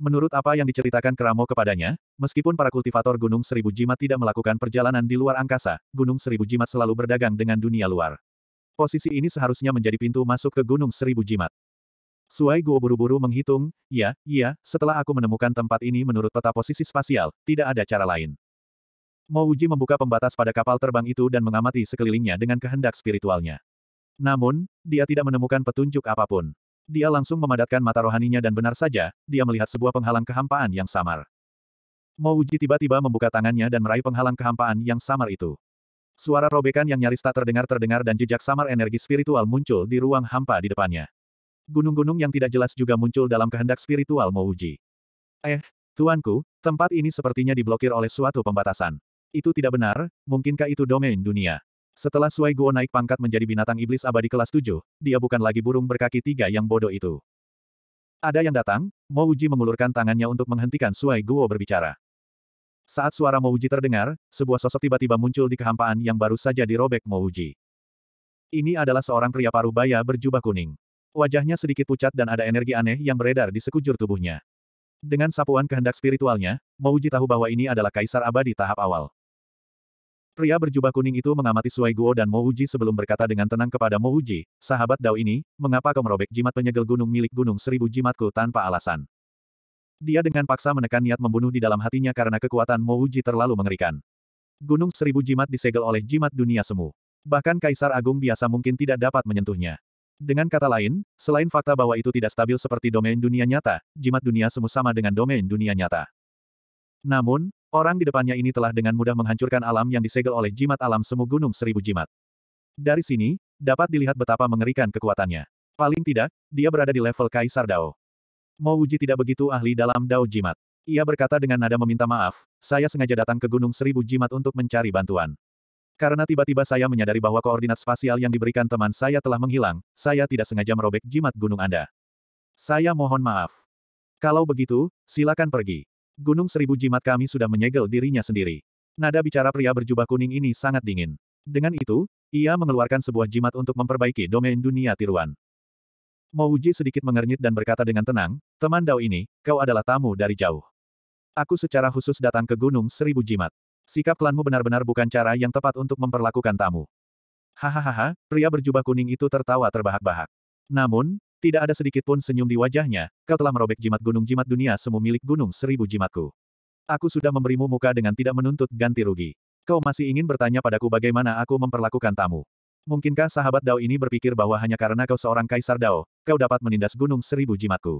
Menurut apa yang diceritakan Keramo kepadanya, meskipun para kultivator Gunung Seribu Jimat tidak melakukan perjalanan di luar angkasa, Gunung Seribu Jimat selalu berdagang dengan dunia luar. Posisi ini seharusnya menjadi pintu masuk ke Gunung Seribu Jimat. Suai Guo buru-buru menghitung, ya, iya, setelah aku menemukan tempat ini menurut peta posisi spasial, tidak ada cara lain. Mouji membuka pembatas pada kapal terbang itu dan mengamati sekelilingnya dengan kehendak spiritualnya. Namun, dia tidak menemukan petunjuk apapun. Dia langsung memadatkan mata rohaninya dan benar saja, dia melihat sebuah penghalang kehampaan yang samar. Mouji tiba-tiba membuka tangannya dan meraih penghalang kehampaan yang samar itu. Suara robekan yang nyaris tak terdengar-terdengar dan jejak samar energi spiritual muncul di ruang hampa di depannya. Gunung-gunung yang tidak jelas juga muncul dalam kehendak spiritual Mouji. Eh, tuanku, tempat ini sepertinya diblokir oleh suatu pembatasan. Itu tidak benar, mungkinkah itu domain dunia? Setelah Sui Guo naik pangkat menjadi binatang iblis abadi kelas 7, dia bukan lagi burung berkaki tiga yang bodoh itu. Ada yang datang, Mo Uji mengulurkan tangannya untuk menghentikan Sui Guo berbicara. Saat suara Mo Uji terdengar, sebuah sosok tiba-tiba muncul di kehampaan yang baru saja dirobek Mo Uji. Ini adalah seorang pria baya berjubah kuning. Wajahnya sedikit pucat dan ada energi aneh yang beredar di sekujur tubuhnya. Dengan sapuan kehendak spiritualnya, Mouji tahu bahwa ini adalah kaisar abadi tahap awal. Pria berjubah kuning itu mengamati Suai Guo dan Mo sebelum berkata dengan tenang kepada Mo sahabat Dao ini, mengapa kau merobek jimat penyegel gunung milik gunung seribu jimatku tanpa alasan? Dia dengan paksa menekan niat membunuh di dalam hatinya karena kekuatan Mo terlalu mengerikan. Gunung seribu jimat disegel oleh jimat dunia semu. Bahkan Kaisar Agung biasa mungkin tidak dapat menyentuhnya. Dengan kata lain, selain fakta bahwa itu tidak stabil seperti domain dunia nyata, jimat dunia semu sama dengan domain dunia nyata. Namun, orang di depannya ini telah dengan mudah menghancurkan alam yang disegel oleh jimat alam semu gunung seribu jimat. Dari sini, dapat dilihat betapa mengerikan kekuatannya. Paling tidak, dia berada di level Kaisar Dao. Mau uji tidak begitu ahli dalam Dao Jimat. Ia berkata dengan nada meminta maaf, saya sengaja datang ke Gunung Seribu Jimat untuk mencari bantuan. Karena tiba-tiba saya menyadari bahwa koordinat spasial yang diberikan teman saya telah menghilang, saya tidak sengaja merobek jimat gunung Anda. Saya mohon maaf. Kalau begitu, silakan pergi. Gunung Seribu Jimat kami sudah menyegel dirinya sendiri. Nada bicara pria berjubah kuning ini sangat dingin. Dengan itu, ia mengeluarkan sebuah jimat untuk memperbaiki domain dunia tiruan. Mouji sedikit mengernyit dan berkata dengan tenang, teman Dao ini, kau adalah tamu dari jauh. Aku secara khusus datang ke Gunung Seribu Jimat. Sikap klanmu benar-benar bukan cara yang tepat untuk memperlakukan tamu. Hahaha, pria berjubah kuning itu tertawa terbahak-bahak. Namun, tidak ada sedikit pun senyum di wajahnya, kau telah merobek jimat gunung jimat dunia semu milik gunung seribu jimatku. Aku sudah memberimu muka dengan tidak menuntut ganti rugi. Kau masih ingin bertanya padaku bagaimana aku memperlakukan tamu. Mungkinkah sahabat Dao ini berpikir bahwa hanya karena kau seorang kaisar Dao, kau dapat menindas gunung seribu jimatku.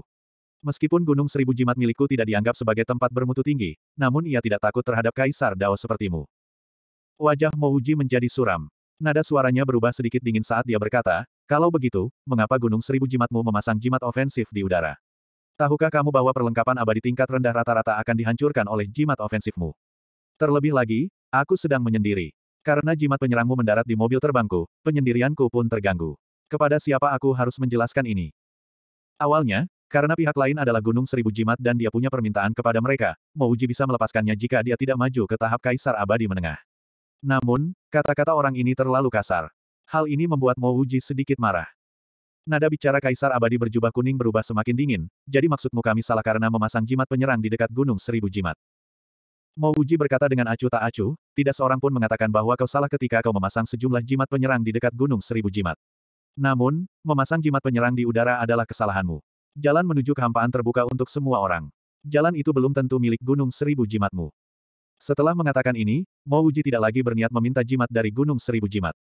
Meskipun gunung seribu jimat milikku tidak dianggap sebagai tempat bermutu tinggi, namun ia tidak takut terhadap kaisar Dao sepertimu. Wajah Mouji menjadi suram. Nada suaranya berubah sedikit dingin saat dia berkata, kalau begitu, mengapa Gunung Seribu Jimatmu memasang jimat ofensif di udara? Tahukah kamu bahwa perlengkapan abadi tingkat rendah rata-rata akan dihancurkan oleh jimat ofensifmu? Terlebih lagi, aku sedang menyendiri. Karena jimat penyerangmu mendarat di mobil terbangku, penyendirianku pun terganggu. Kepada siapa aku harus menjelaskan ini? Awalnya, karena pihak lain adalah Gunung Seribu Jimat dan dia punya permintaan kepada mereka, Mouji bisa melepaskannya jika dia tidak maju ke tahap Kaisar Abadi Menengah. Namun, kata-kata orang ini terlalu kasar. Hal ini membuat Mo Uji sedikit marah. Nada bicara Kaisar Abadi berjubah kuning berubah semakin dingin, jadi maksudmu kami salah karena memasang jimat penyerang di dekat Gunung Seribu Jimat. Mo Uji berkata dengan acuh tak acuh, tidak seorang pun mengatakan bahwa kau salah ketika kau memasang sejumlah jimat penyerang di dekat Gunung Seribu Jimat. Namun, memasang jimat penyerang di udara adalah kesalahanmu. Jalan menuju kehampaan terbuka untuk semua orang. Jalan itu belum tentu milik Gunung Seribu Jimatmu. Setelah mengatakan ini, Mo Uji tidak lagi berniat meminta jimat dari Gunung Seribu Jimat.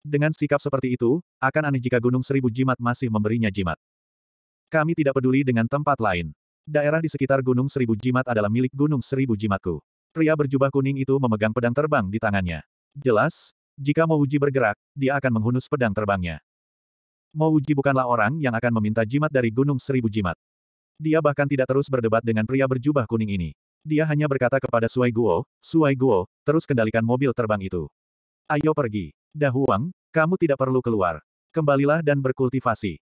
Dengan sikap seperti itu, akan aneh jika Gunung Seribu Jimat masih memberinya jimat. Kami tidak peduli dengan tempat lain. Daerah di sekitar Gunung Seribu Jimat adalah milik Gunung Seribu Jimatku. Pria berjubah kuning itu memegang pedang terbang di tangannya. Jelas, jika Mouji bergerak, dia akan menghunus pedang terbangnya. Mouji bukanlah orang yang akan meminta jimat dari Gunung Seribu Jimat. Dia bahkan tidak terus berdebat dengan pria berjubah kuning ini. Dia hanya berkata kepada Suai Guo, Suai Guo, terus kendalikan mobil terbang itu. Ayo pergi. Dahuang, kamu tidak perlu keluar. Kembalilah dan berkultivasi.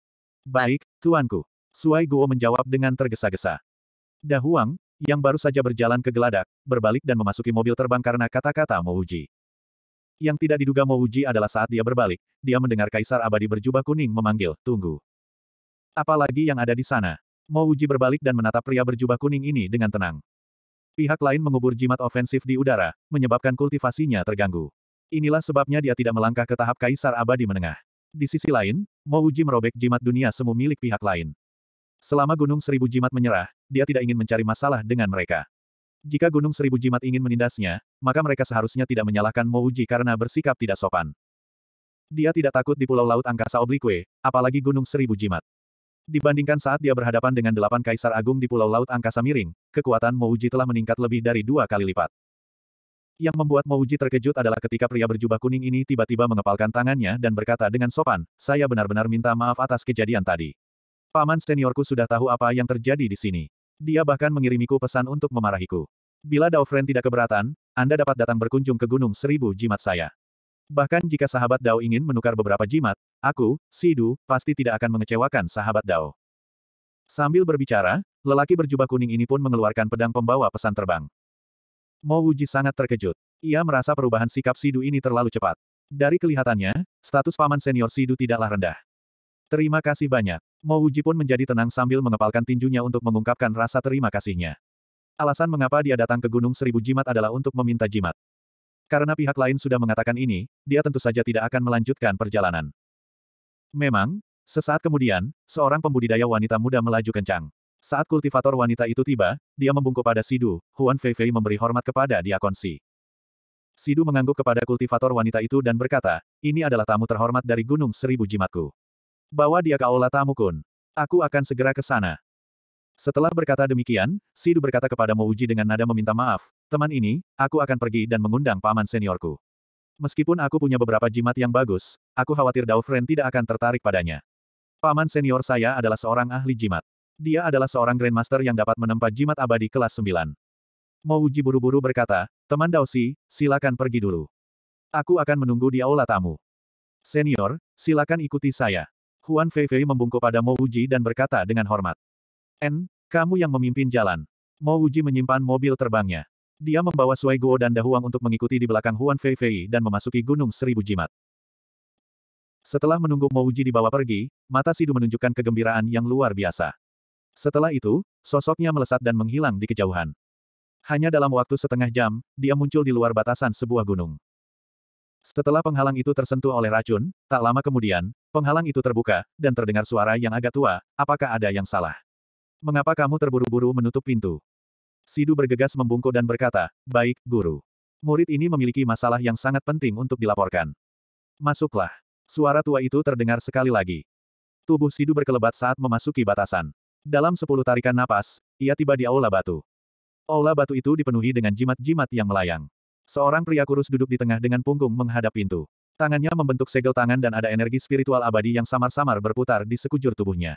Baik, tuanku. Suai Guo menjawab dengan tergesa-gesa. Dahuang, yang baru saja berjalan ke geladak, berbalik dan memasuki mobil terbang karena kata-kata Mouji. Yang tidak diduga Mouji adalah saat dia berbalik, dia mendengar Kaisar Abadi berjubah kuning memanggil, tunggu. Apalagi yang ada di sana. Mouji berbalik dan menatap pria berjubah kuning ini dengan tenang. Pihak lain mengubur jimat ofensif di udara, menyebabkan kultivasinya terganggu. Inilah sebabnya dia tidak melangkah ke tahap kaisar abadi menengah. Di sisi lain, Mouji merobek jimat dunia semu milik pihak lain. Selama Gunung Seribu Jimat menyerah, dia tidak ingin mencari masalah dengan mereka. Jika Gunung Seribu Jimat ingin menindasnya, maka mereka seharusnya tidak menyalahkan Mouji karena bersikap tidak sopan. Dia tidak takut di Pulau Laut Angkasa Oblique, apalagi Gunung Seribu Jimat. Dibandingkan saat dia berhadapan dengan delapan kaisar agung di Pulau Laut Angkasa Miring, kekuatan Mouji telah meningkat lebih dari dua kali lipat. Yang membuat Mouji terkejut adalah ketika pria berjubah kuning ini tiba-tiba mengepalkan tangannya dan berkata dengan sopan, saya benar-benar minta maaf atas kejadian tadi. Paman seniorku sudah tahu apa yang terjadi di sini. Dia bahkan mengirimiku pesan untuk memarahiku. Bila Daofren tidak keberatan, Anda dapat datang berkunjung ke Gunung Seribu Jimat saya. Bahkan jika sahabat Dao ingin menukar beberapa jimat, aku, Sidu, pasti tidak akan mengecewakan sahabat Dao. Sambil berbicara, lelaki berjubah kuning ini pun mengeluarkan pedang pembawa pesan terbang. Mo Wuji sangat terkejut. Ia merasa perubahan sikap Sidu ini terlalu cepat. Dari kelihatannya, status paman senior Sidu tidaklah rendah. Terima kasih banyak. Mo Wuji pun menjadi tenang sambil mengepalkan tinjunya untuk mengungkapkan rasa terima kasihnya. Alasan mengapa dia datang ke Gunung Seribu Jimat adalah untuk meminta jimat. Karena pihak lain sudah mengatakan ini, dia tentu saja tidak akan melanjutkan perjalanan. Memang, sesaat kemudian, seorang pembudidaya wanita muda melaju kencang. Saat kultivator wanita itu tiba, dia membungkuk pada Sidu, Huan Feifei memberi hormat kepada Diakon Si. Sidu mengangguk kepada kultivator wanita itu dan berkata, ini adalah tamu terhormat dari Gunung Seribu Jimatku. Bawa dia ke Aula Tamu Kun. Aku akan segera ke sana. Setelah berkata demikian, Sidu berkata kepada Mouji dengan nada meminta maaf, teman ini, aku akan pergi dan mengundang paman seniorku. Meskipun aku punya beberapa jimat yang bagus, aku khawatir Dao tidak akan tertarik padanya. Paman senior saya adalah seorang ahli jimat. Dia adalah seorang Grandmaster yang dapat menempa jimat abadi kelas 9. Mouji buru-buru berkata, teman Daosi, silakan pergi dulu. Aku akan menunggu di aula tamu. Senior, silakan ikuti saya. Huan Feifei membungkuk pada Mouji dan berkata dengan hormat. N, kamu yang memimpin jalan. Mouji menyimpan mobil terbangnya. Dia membawa Sui Guo dan Dahuang untuk mengikuti di belakang Huan Feifei dan memasuki Gunung Seribu Jimat. Setelah menunggu Mouji dibawa pergi, mata Sidu menunjukkan kegembiraan yang luar biasa. Setelah itu, sosoknya melesat dan menghilang di kejauhan. Hanya dalam waktu setengah jam, dia muncul di luar batasan sebuah gunung. Setelah penghalang itu tersentuh oleh racun, tak lama kemudian, penghalang itu terbuka, dan terdengar suara yang agak tua, apakah ada yang salah? Mengapa kamu terburu-buru menutup pintu? Sidu bergegas membungkuk dan berkata, baik, guru. Murid ini memiliki masalah yang sangat penting untuk dilaporkan. Masuklah. Suara tua itu terdengar sekali lagi. Tubuh Sidu berkelebat saat memasuki batasan. Dalam sepuluh tarikan napas, ia tiba di aula batu. Aula batu itu dipenuhi dengan jimat-jimat yang melayang. Seorang pria kurus duduk di tengah dengan punggung menghadap pintu. Tangannya membentuk segel tangan dan ada energi spiritual abadi yang samar-samar berputar di sekujur tubuhnya.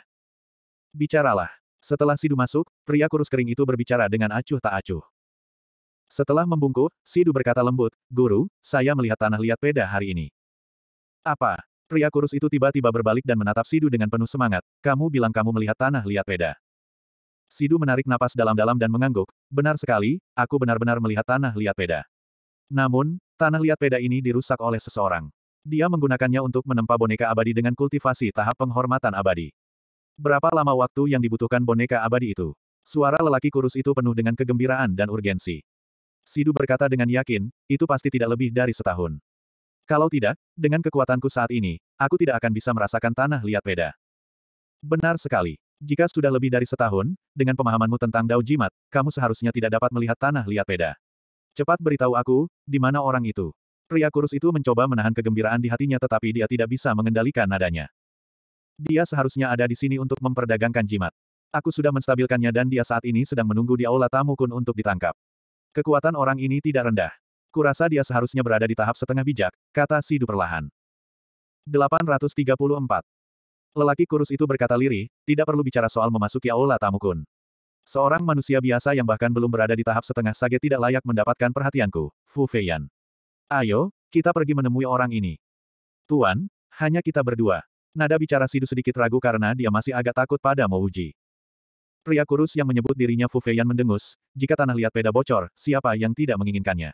Bicaralah. Setelah Sidu masuk, pria kurus kering itu berbicara dengan acuh tak acuh. Setelah membungkuk, Sidu berkata lembut, Guru, saya melihat tanah liat peda hari ini. Apa? Pria kurus itu tiba-tiba berbalik dan menatap Sidu dengan penuh semangat. Kamu bilang kamu melihat tanah liat peda. Sidu menarik napas dalam-dalam dan mengangguk. Benar sekali, aku benar-benar melihat tanah liat peda. Namun, tanah liat peda ini dirusak oleh seseorang. Dia menggunakannya untuk menempa boneka abadi dengan kultivasi tahap penghormatan abadi. Berapa lama waktu yang dibutuhkan boneka abadi itu? Suara lelaki kurus itu penuh dengan kegembiraan dan urgensi. Sidu berkata dengan yakin, itu pasti tidak lebih dari setahun. Kalau tidak, dengan kekuatanku saat ini, aku tidak akan bisa merasakan tanah liat beda. Benar sekali. Jika sudah lebih dari setahun, dengan pemahamanmu tentang Dao Jimat, kamu seharusnya tidak dapat melihat tanah liat beda. Cepat beritahu aku, di mana orang itu. Pria kurus itu mencoba menahan kegembiraan di hatinya tetapi dia tidak bisa mengendalikan nadanya. Dia seharusnya ada di sini untuk memperdagangkan jimat. Aku sudah menstabilkannya dan dia saat ini sedang menunggu di aula tamu kun untuk ditangkap. Kekuatan orang ini tidak rendah. Kurasa dia seharusnya berada di tahap setengah bijak, kata Sidu perlahan. 834. Lelaki kurus itu berkata lirih, tidak perlu bicara soal memasuki aula tamukun. Seorang manusia biasa yang bahkan belum berada di tahap setengah sage tidak layak mendapatkan perhatianku, Fu Feiyan. Ayo, kita pergi menemui orang ini. Tuan, hanya kita berdua. Nada bicara Sidu sedikit ragu karena dia masih agak takut pada Mouji. Pria kurus yang menyebut dirinya Fu Feiyan mendengus, jika tanah liat peda bocor, siapa yang tidak menginginkannya?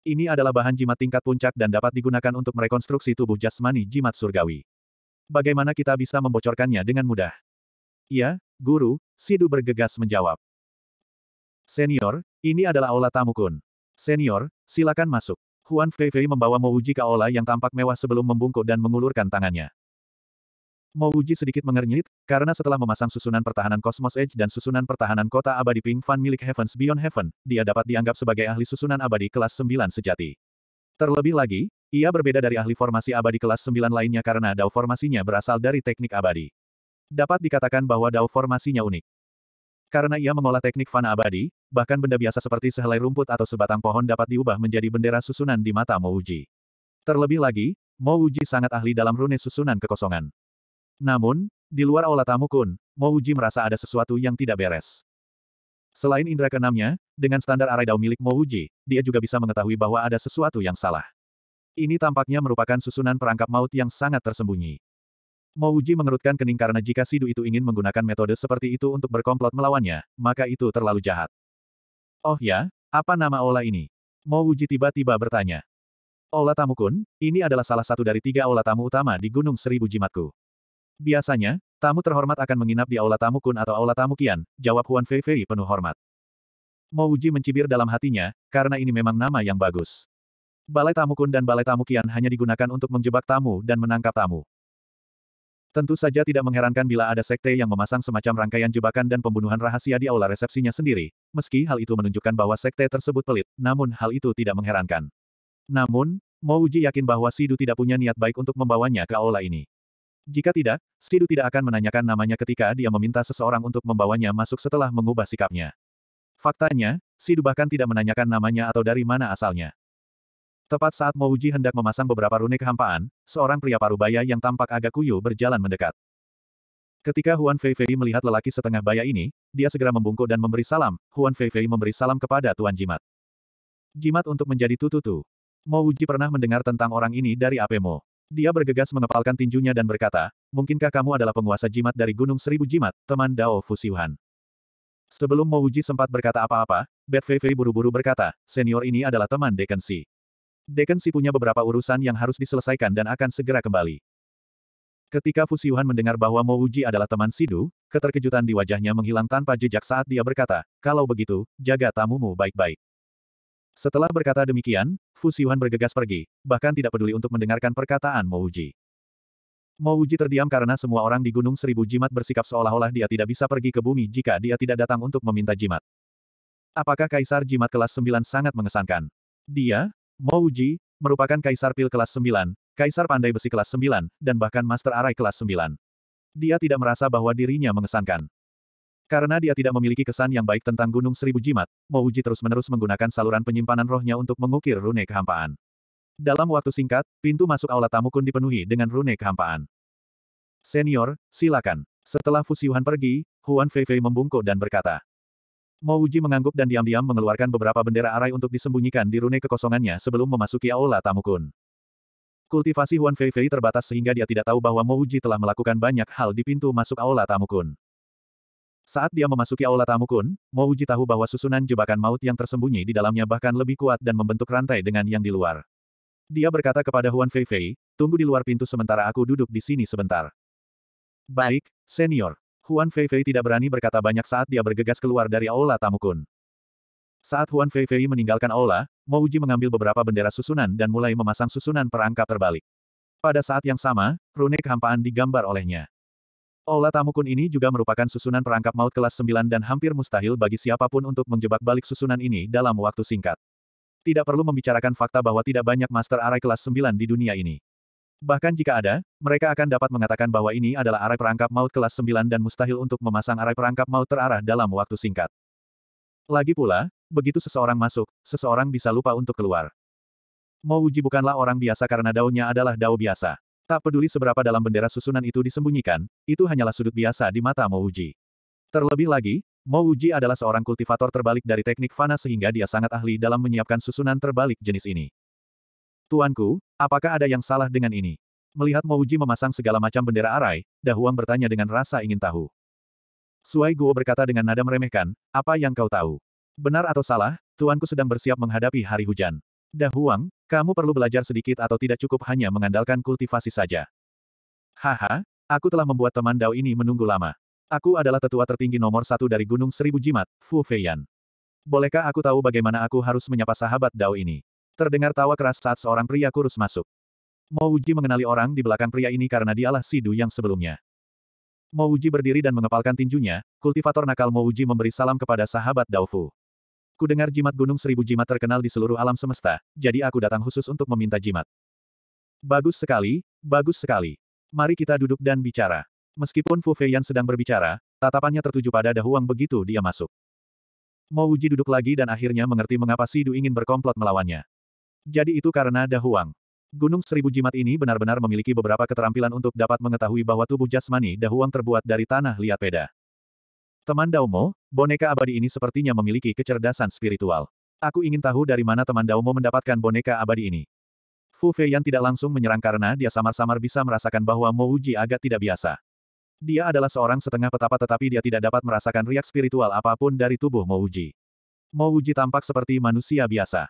Ini adalah bahan jimat tingkat puncak dan dapat digunakan untuk merekonstruksi tubuh jasmani jimat surgawi. Bagaimana kita bisa membocorkannya dengan mudah? Ya, guru, Sidu bergegas menjawab. Senior, ini adalah aula tamu kun. Senior, silakan masuk. Huan Feifei membawa Mouji ke aula yang tampak mewah sebelum membungkuk dan mengulurkan tangannya. Mo Uji sedikit mengernyit, karena setelah memasang susunan pertahanan Cosmos Edge dan susunan pertahanan kota abadi Ping Fan milik Heavens Beyond Heaven, dia dapat dianggap sebagai ahli susunan abadi kelas 9 sejati. Terlebih lagi, ia berbeda dari ahli formasi abadi kelas 9 lainnya karena dao formasinya berasal dari teknik abadi. Dapat dikatakan bahwa dao formasinya unik. Karena ia mengolah teknik fana abadi, bahkan benda biasa seperti sehelai rumput atau sebatang pohon dapat diubah menjadi bendera susunan di mata Mo Uji. Terlebih lagi, Mo Uji sangat ahli dalam rune susunan kekosongan. Namun, di luar aula tamu Kun, Mouji merasa ada sesuatu yang tidak beres. Selain indera keenamnya, dengan standar arai Araidao milik Mouji, dia juga bisa mengetahui bahwa ada sesuatu yang salah. Ini tampaknya merupakan susunan perangkap maut yang sangat tersembunyi. Mouji mengerutkan kening karena jika Sidu itu ingin menggunakan metode seperti itu untuk berkomplot melawannya, maka itu terlalu jahat. Oh ya, apa nama Ola ini? Uji tiba-tiba bertanya. Ola Tamukun, ini adalah salah satu dari tiga Ola Tamu utama di Gunung Seribu Jimatku. Biasanya, tamu terhormat akan menginap di aula tamu kun atau aula tamu kian, jawab Huan Fei Fei penuh hormat. Mo Wuji mencibir dalam hatinya, karena ini memang nama yang bagus. Balai tamu kun dan balai tamu kian hanya digunakan untuk menjebak tamu dan menangkap tamu. Tentu saja tidak mengherankan bila ada sekte yang memasang semacam rangkaian jebakan dan pembunuhan rahasia di aula resepsinya sendiri, meski hal itu menunjukkan bahwa sekte tersebut pelit, namun hal itu tidak mengherankan. Namun, Mo Uji yakin bahwa Sidu tidak punya niat baik untuk membawanya ke aula ini. Jika tidak, Sidu tidak akan menanyakan namanya ketika dia meminta seseorang untuk membawanya masuk setelah mengubah sikapnya. Faktanya, Sidu bahkan tidak menanyakan namanya atau dari mana asalnya. Tepat saat Mouji hendak memasang beberapa rune kehampaan, seorang pria parubaya yang tampak agak kuyu berjalan mendekat. Ketika Huan Fei melihat lelaki setengah baya ini, dia segera membungkuk dan memberi salam. Huan Fei memberi salam kepada Tuan Jimat. Jimat untuk menjadi tututu. Mo pernah mendengar tentang orang ini dari Apemo. Dia bergegas mengepalkan tinjunya dan berkata, Mungkinkah kamu adalah penguasa jimat dari Gunung Seribu Jimat, teman Dao Fusiuhan? Sebelum Mo Mouji sempat berkata apa-apa, Bet Fei buru-buru berkata, senior ini adalah teman Deken Si. Deken Si punya beberapa urusan yang harus diselesaikan dan akan segera kembali. Ketika Fusiuhan mendengar bahwa Mo Mouji adalah teman Sidu, keterkejutan di wajahnya menghilang tanpa jejak saat dia berkata, kalau begitu, jaga tamumu baik-baik. Setelah berkata demikian, Fu Xiuhan bergegas pergi, bahkan tidak peduli untuk mendengarkan perkataan Mo Mo Uji terdiam karena semua orang di Gunung Seribu Jimat bersikap seolah-olah dia tidak bisa pergi ke bumi jika dia tidak datang untuk meminta jimat. Apakah Kaisar Jimat kelas 9 sangat mengesankan? Dia, Mo Uji, merupakan Kaisar Pil kelas 9, Kaisar Pandai Besi kelas 9, dan bahkan Master Arai kelas 9. Dia tidak merasa bahwa dirinya mengesankan. Karena dia tidak memiliki kesan yang baik tentang Gunung Seribu Jimat, Mouji terus-menerus menggunakan saluran penyimpanan rohnya untuk mengukir rune kehampaan. Dalam waktu singkat, pintu masuk aula tamu kun dipenuhi dengan rune kehampaan. Senior, silakan. Setelah Fusiuhan pergi, Huan Feifei membungkuk dan berkata. Mouji mengangguk dan diam-diam mengeluarkan beberapa bendera arai untuk disembunyikan di rune kekosongannya sebelum memasuki aula tamu kun. Kultivasi Huan Feifei terbatas sehingga dia tidak tahu bahwa Mouji telah melakukan banyak hal di pintu masuk aula tamu kun. Saat dia memasuki aula tamu kun, Uji tahu bahwa susunan jebakan maut yang tersembunyi di dalamnya bahkan lebih kuat dan membentuk rantai dengan yang di luar. Dia berkata kepada Huan Fei Fei, tunggu di luar pintu sementara aku duduk di sini sebentar. Baik, senior. Huan Fei Fei tidak berani berkata banyak saat dia bergegas keluar dari aula tamu Saat Huan Fei Fei meninggalkan aula, Uji mengambil beberapa bendera susunan dan mulai memasang susunan perangkap terbalik. Pada saat yang sama, rune kehampaan digambar olehnya. Ola Tamukun ini juga merupakan susunan perangkap maut kelas 9 dan hampir mustahil bagi siapapun untuk menjebak balik susunan ini dalam waktu singkat. Tidak perlu membicarakan fakta bahwa tidak banyak master arai kelas 9 di dunia ini. Bahkan jika ada, mereka akan dapat mengatakan bahwa ini adalah arai perangkap maut kelas 9 dan mustahil untuk memasang arai perangkap maut terarah dalam waktu singkat. Lagi pula, begitu seseorang masuk, seseorang bisa lupa untuk keluar. Mouji bukanlah orang biasa karena daunnya adalah daun biasa. Tak peduli seberapa dalam bendera susunan itu disembunyikan, itu hanyalah sudut biasa di mata Mo Uji. Terlebih lagi, Mo Uji adalah seorang kultivator terbalik dari teknik fana sehingga dia sangat ahli dalam menyiapkan susunan terbalik jenis ini. Tuanku, apakah ada yang salah dengan ini? Melihat Mo Uji memasang segala macam bendera arai, Dahuang bertanya dengan rasa ingin tahu. Suai Guo berkata dengan nada meremehkan, apa yang kau tahu? Benar atau salah, tuanku sedang bersiap menghadapi hari hujan. Dahuang, kamu perlu belajar sedikit atau tidak cukup hanya mengandalkan kultivasi saja. Haha, aku telah membuat teman Dao ini menunggu lama. Aku adalah tetua tertinggi nomor satu dari Gunung Seribu Jimat, Fu Feiyan. Bolehkah aku tahu bagaimana aku harus menyapa sahabat Dao ini? Terdengar tawa keras saat seorang pria kurus masuk. Mo Uji mengenali orang di belakang pria ini karena dialah Sidu yang sebelumnya. Mo Uji berdiri dan mengepalkan tinjunya, kultivator nakal Mo Uji memberi salam kepada sahabat Dao Fu. Ku dengar jimat gunung seribu jimat terkenal di seluruh alam semesta, jadi aku datang khusus untuk meminta jimat. Bagus sekali, bagus sekali. Mari kita duduk dan bicara. Meskipun Fu Feiyan sedang berbicara, tatapannya tertuju pada Dahuang begitu dia masuk. Mo Wuji duduk lagi dan akhirnya mengerti mengapa Sidu ingin berkomplot melawannya. Jadi itu karena Dahuang. Gunung seribu jimat ini benar-benar memiliki beberapa keterampilan untuk dapat mengetahui bahwa tubuh jasmani Dahuang terbuat dari tanah liat peda. Teman Daumo, boneka abadi ini sepertinya memiliki kecerdasan spiritual. Aku ingin tahu dari mana teman Daumo mendapatkan boneka abadi ini. Fu Feiyan tidak langsung menyerang karena dia samar-samar bisa merasakan bahwa Mo Uji agak tidak biasa. Dia adalah seorang setengah petapa tetapi dia tidak dapat merasakan riak spiritual apapun dari tubuh Mo Uji. Mo Uji tampak seperti manusia biasa.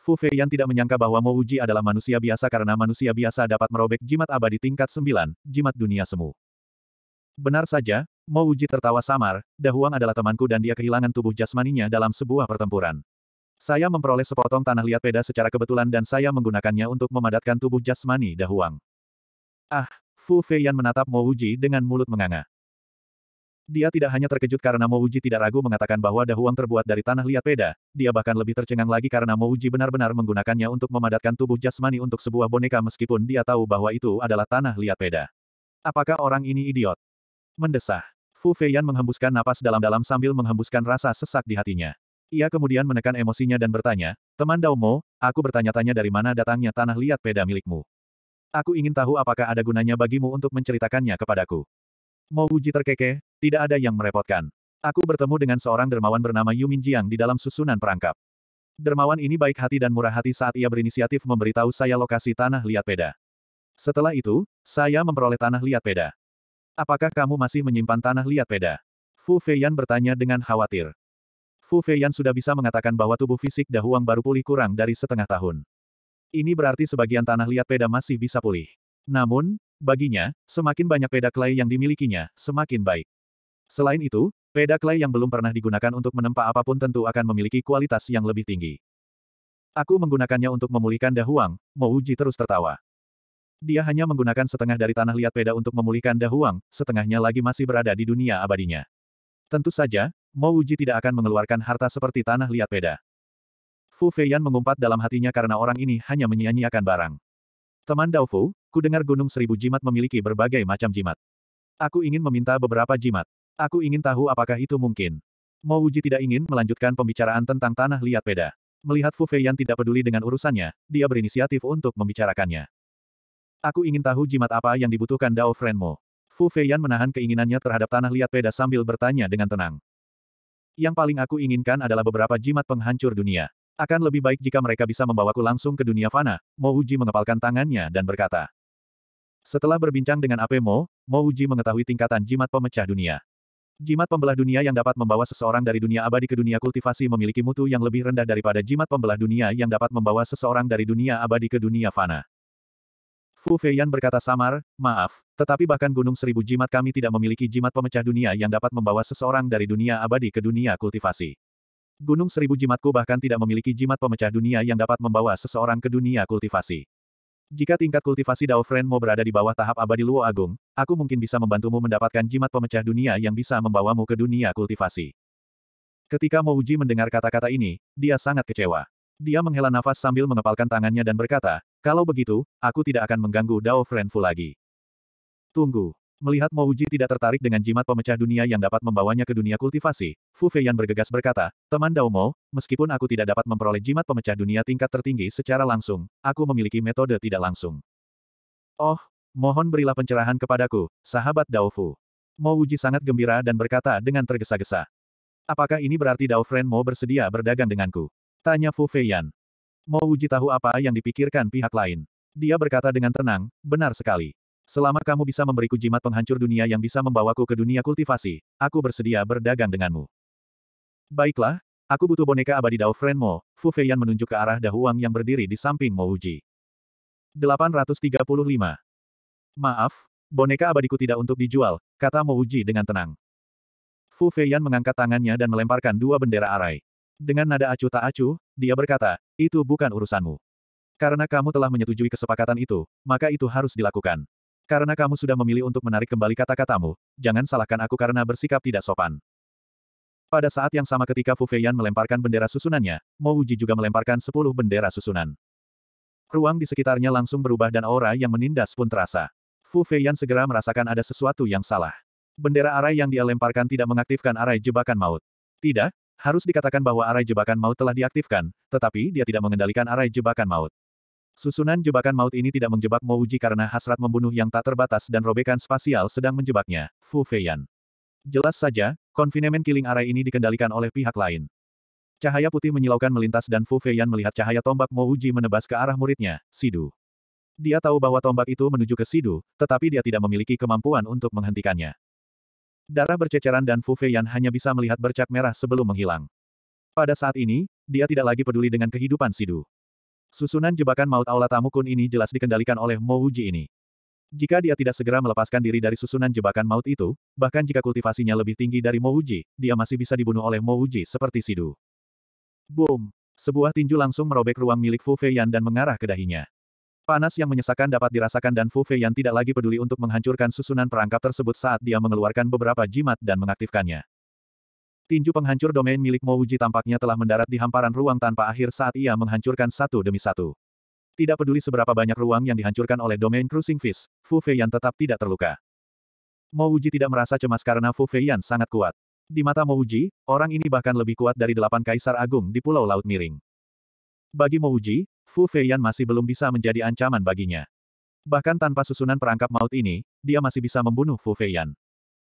Fu Feiyan tidak menyangka bahwa Mo Uji adalah manusia biasa karena manusia biasa dapat merobek jimat abadi tingkat 9, jimat dunia semu. Benar saja, Mo Uji tertawa samar, Dahuang adalah temanku dan dia kehilangan tubuh jasmaninya dalam sebuah pertempuran. Saya memperoleh sepotong tanah liat peda secara kebetulan dan saya menggunakannya untuk memadatkan tubuh jasmani Dahuang. Ah, Fu Feiyan menatap Mo Uji dengan mulut menganga. Dia tidak hanya terkejut karena Mo Mouji tidak ragu mengatakan bahwa dahuang terbuat dari tanah liat peda, dia bahkan lebih tercengang lagi karena Mo Mouji benar-benar menggunakannya untuk memadatkan tubuh jasmani untuk sebuah boneka meskipun dia tahu bahwa itu adalah tanah liat peda. Apakah orang ini idiot? Mendesah. Fu Feiyan menghembuskan napas dalam-dalam sambil menghembuskan rasa sesak di hatinya. Ia kemudian menekan emosinya dan bertanya, Teman Dao Mo, aku bertanya-tanya dari mana datangnya tanah liat peda milikmu. Aku ingin tahu apakah ada gunanya bagimu untuk menceritakannya kepadaku. Mo uji terkekeh, tidak ada yang merepotkan. Aku bertemu dengan seorang dermawan bernama Yu Jiang di dalam susunan perangkap. Dermawan ini baik hati dan murah hati saat ia berinisiatif memberitahu saya lokasi tanah liat peda. Setelah itu, saya memperoleh tanah liat peda. Apakah kamu masih menyimpan tanah liat peda? Fu Feiyan bertanya dengan khawatir. Fu Feiyan sudah bisa mengatakan bahwa tubuh fisik Dahuang baru pulih kurang dari setengah tahun. Ini berarti sebagian tanah liat peda masih bisa pulih. Namun, baginya, semakin banyak peda klay yang dimilikinya, semakin baik. Selain itu, peda klay yang belum pernah digunakan untuk menempa apapun tentu akan memiliki kualitas yang lebih tinggi. Aku menggunakannya untuk memulihkan Dahuang, Mouji terus tertawa. Dia hanya menggunakan setengah dari tanah liat peda untuk memulihkan Dahuang, setengahnya lagi masih berada di dunia abadinya. Tentu saja, Mo Wuji tidak akan mengeluarkan harta seperti tanah liat peda. Fu Feiyan mengumpat dalam hatinya karena orang ini hanya menyia-nyiakan barang. Teman Fu, ku dengar Gunung Seribu Jimat memiliki berbagai macam jimat. Aku ingin meminta beberapa jimat. Aku ingin tahu apakah itu mungkin. Mo Wuji tidak ingin melanjutkan pembicaraan tentang tanah liat peda. Melihat Fu Feiyan tidak peduli dengan urusannya, dia berinisiatif untuk membicarakannya. Aku ingin tahu jimat apa yang dibutuhkan Dao Frenmo. Fu Feiyan menahan keinginannya terhadap tanah liat peda sambil bertanya dengan tenang. Yang paling aku inginkan adalah beberapa jimat penghancur dunia. Akan lebih baik jika mereka bisa membawaku langsung ke dunia fana, Mo Uji mengepalkan tangannya dan berkata. Setelah berbincang dengan AP Mo, Mo Uji mengetahui tingkatan jimat pemecah dunia. Jimat pembelah dunia yang dapat membawa seseorang dari dunia abadi ke dunia kultivasi memiliki mutu yang lebih rendah daripada jimat pembelah dunia yang dapat membawa seseorang dari dunia abadi ke dunia fana. Fu Feiyan berkata samar, maaf, tetapi bahkan Gunung Seribu Jimat kami tidak memiliki jimat pemecah dunia yang dapat membawa seseorang dari dunia abadi ke dunia kultivasi. Gunung Seribu Jimatku bahkan tidak memiliki jimat pemecah dunia yang dapat membawa seseorang ke dunia kultivasi. Jika tingkat kultivasi Dao Frenmo berada di bawah tahap abadi Luo Agung, aku mungkin bisa membantumu mendapatkan jimat pemecah dunia yang bisa membawamu ke dunia kultivasi. Ketika Mouji mendengar kata-kata ini, dia sangat kecewa. Dia menghela nafas sambil mengepalkan tangannya dan berkata, kalau begitu, aku tidak akan mengganggu Dao Frenfu lagi. Tunggu. Melihat Mouji tidak tertarik dengan jimat pemecah dunia yang dapat membawanya ke dunia kultivasi, Fu Feiyan bergegas berkata, Teman Dao Mo, meskipun aku tidak dapat memperoleh jimat pemecah dunia tingkat tertinggi secara langsung, aku memiliki metode tidak langsung. Oh, mohon berilah pencerahan kepadaku, sahabat Dao Fu. Mo Wuji sangat gembira dan berkata dengan tergesa-gesa. Apakah ini berarti Dao Fren Mo bersedia berdagang denganku? Tanya Fu Feiyan. Mau uji tahu apa yang dipikirkan pihak lain. Dia berkata dengan tenang, benar sekali. Selama kamu bisa memberiku jimat penghancur dunia yang bisa membawaku ke dunia kultivasi, aku bersedia berdagang denganmu. Baiklah, aku butuh boneka abadi Dao Friend Mo, Fu Feiyan menunjuk ke arah Dahuang yang berdiri di samping Mo Uji. 835. Maaf, boneka abadiku tidak untuk dijual, kata Mo Uji dengan tenang. Fu Feiyan mengangkat tangannya dan melemparkan dua bendera arai. Dengan nada acuh tak acuh, dia berkata, itu bukan urusanmu. Karena kamu telah menyetujui kesepakatan itu, maka itu harus dilakukan. Karena kamu sudah memilih untuk menarik kembali kata-katamu, jangan salahkan aku karena bersikap tidak sopan. Pada saat yang sama ketika Fu Feiyan melemparkan bendera susunannya, Mo Wuji juga melemparkan sepuluh bendera susunan. Ruang di sekitarnya langsung berubah dan aura yang menindas pun terasa. Fu Feiyan segera merasakan ada sesuatu yang salah. Bendera arai yang dia lemparkan tidak mengaktifkan arai jebakan maut. Tidak, harus dikatakan bahwa arai jebakan maut telah diaktifkan, tetapi dia tidak mengendalikan arai jebakan maut. Susunan jebakan maut ini tidak menjebak Mouji karena hasrat membunuh yang tak terbatas dan robekan spasial sedang menjebaknya, Fu Feiyan. Jelas saja, konfinemen killing arai ini dikendalikan oleh pihak lain. Cahaya putih menyilaukan melintas dan Fu Feiyan melihat cahaya tombak Mouji menebas ke arah muridnya, Sidu. Dia tahu bahwa tombak itu menuju ke Sidu, tetapi dia tidak memiliki kemampuan untuk menghentikannya. Darah berceceran dan Fu Feiyan hanya bisa melihat bercak merah sebelum menghilang. Pada saat ini, dia tidak lagi peduli dengan kehidupan Sidu. Susunan jebakan maut aula tamu kun ini jelas dikendalikan oleh Mo Wuji ini. Jika dia tidak segera melepaskan diri dari susunan jebakan maut itu, bahkan jika kultivasinya lebih tinggi dari Mo Wuji, dia masih bisa dibunuh oleh Mo Wuji seperti Sidu. Boom! Sebuah tinju langsung merobek ruang milik Fu Feiyan dan mengarah ke dahinya. Panas yang menyesakan dapat dirasakan dan Fu Fei yang tidak lagi peduli untuk menghancurkan susunan perangkap tersebut saat dia mengeluarkan beberapa jimat dan mengaktifkannya. Tinju penghancur domain milik Mo Wuji tampaknya telah mendarat di hamparan ruang tanpa akhir saat ia menghancurkan satu demi satu. Tidak peduli seberapa banyak ruang yang dihancurkan oleh domain Cruising Fish, Fu Fei yang tetap tidak terluka. Mo Wuji tidak merasa cemas karena Fu Fei yang sangat kuat. Di mata Mo Wuji, orang ini bahkan lebih kuat dari delapan kaisar agung di Pulau Laut Miring. Bagi Mo Wuji, Fu Feiyan masih belum bisa menjadi ancaman baginya. Bahkan tanpa susunan perangkap maut ini, dia masih bisa membunuh Fu Feiyan.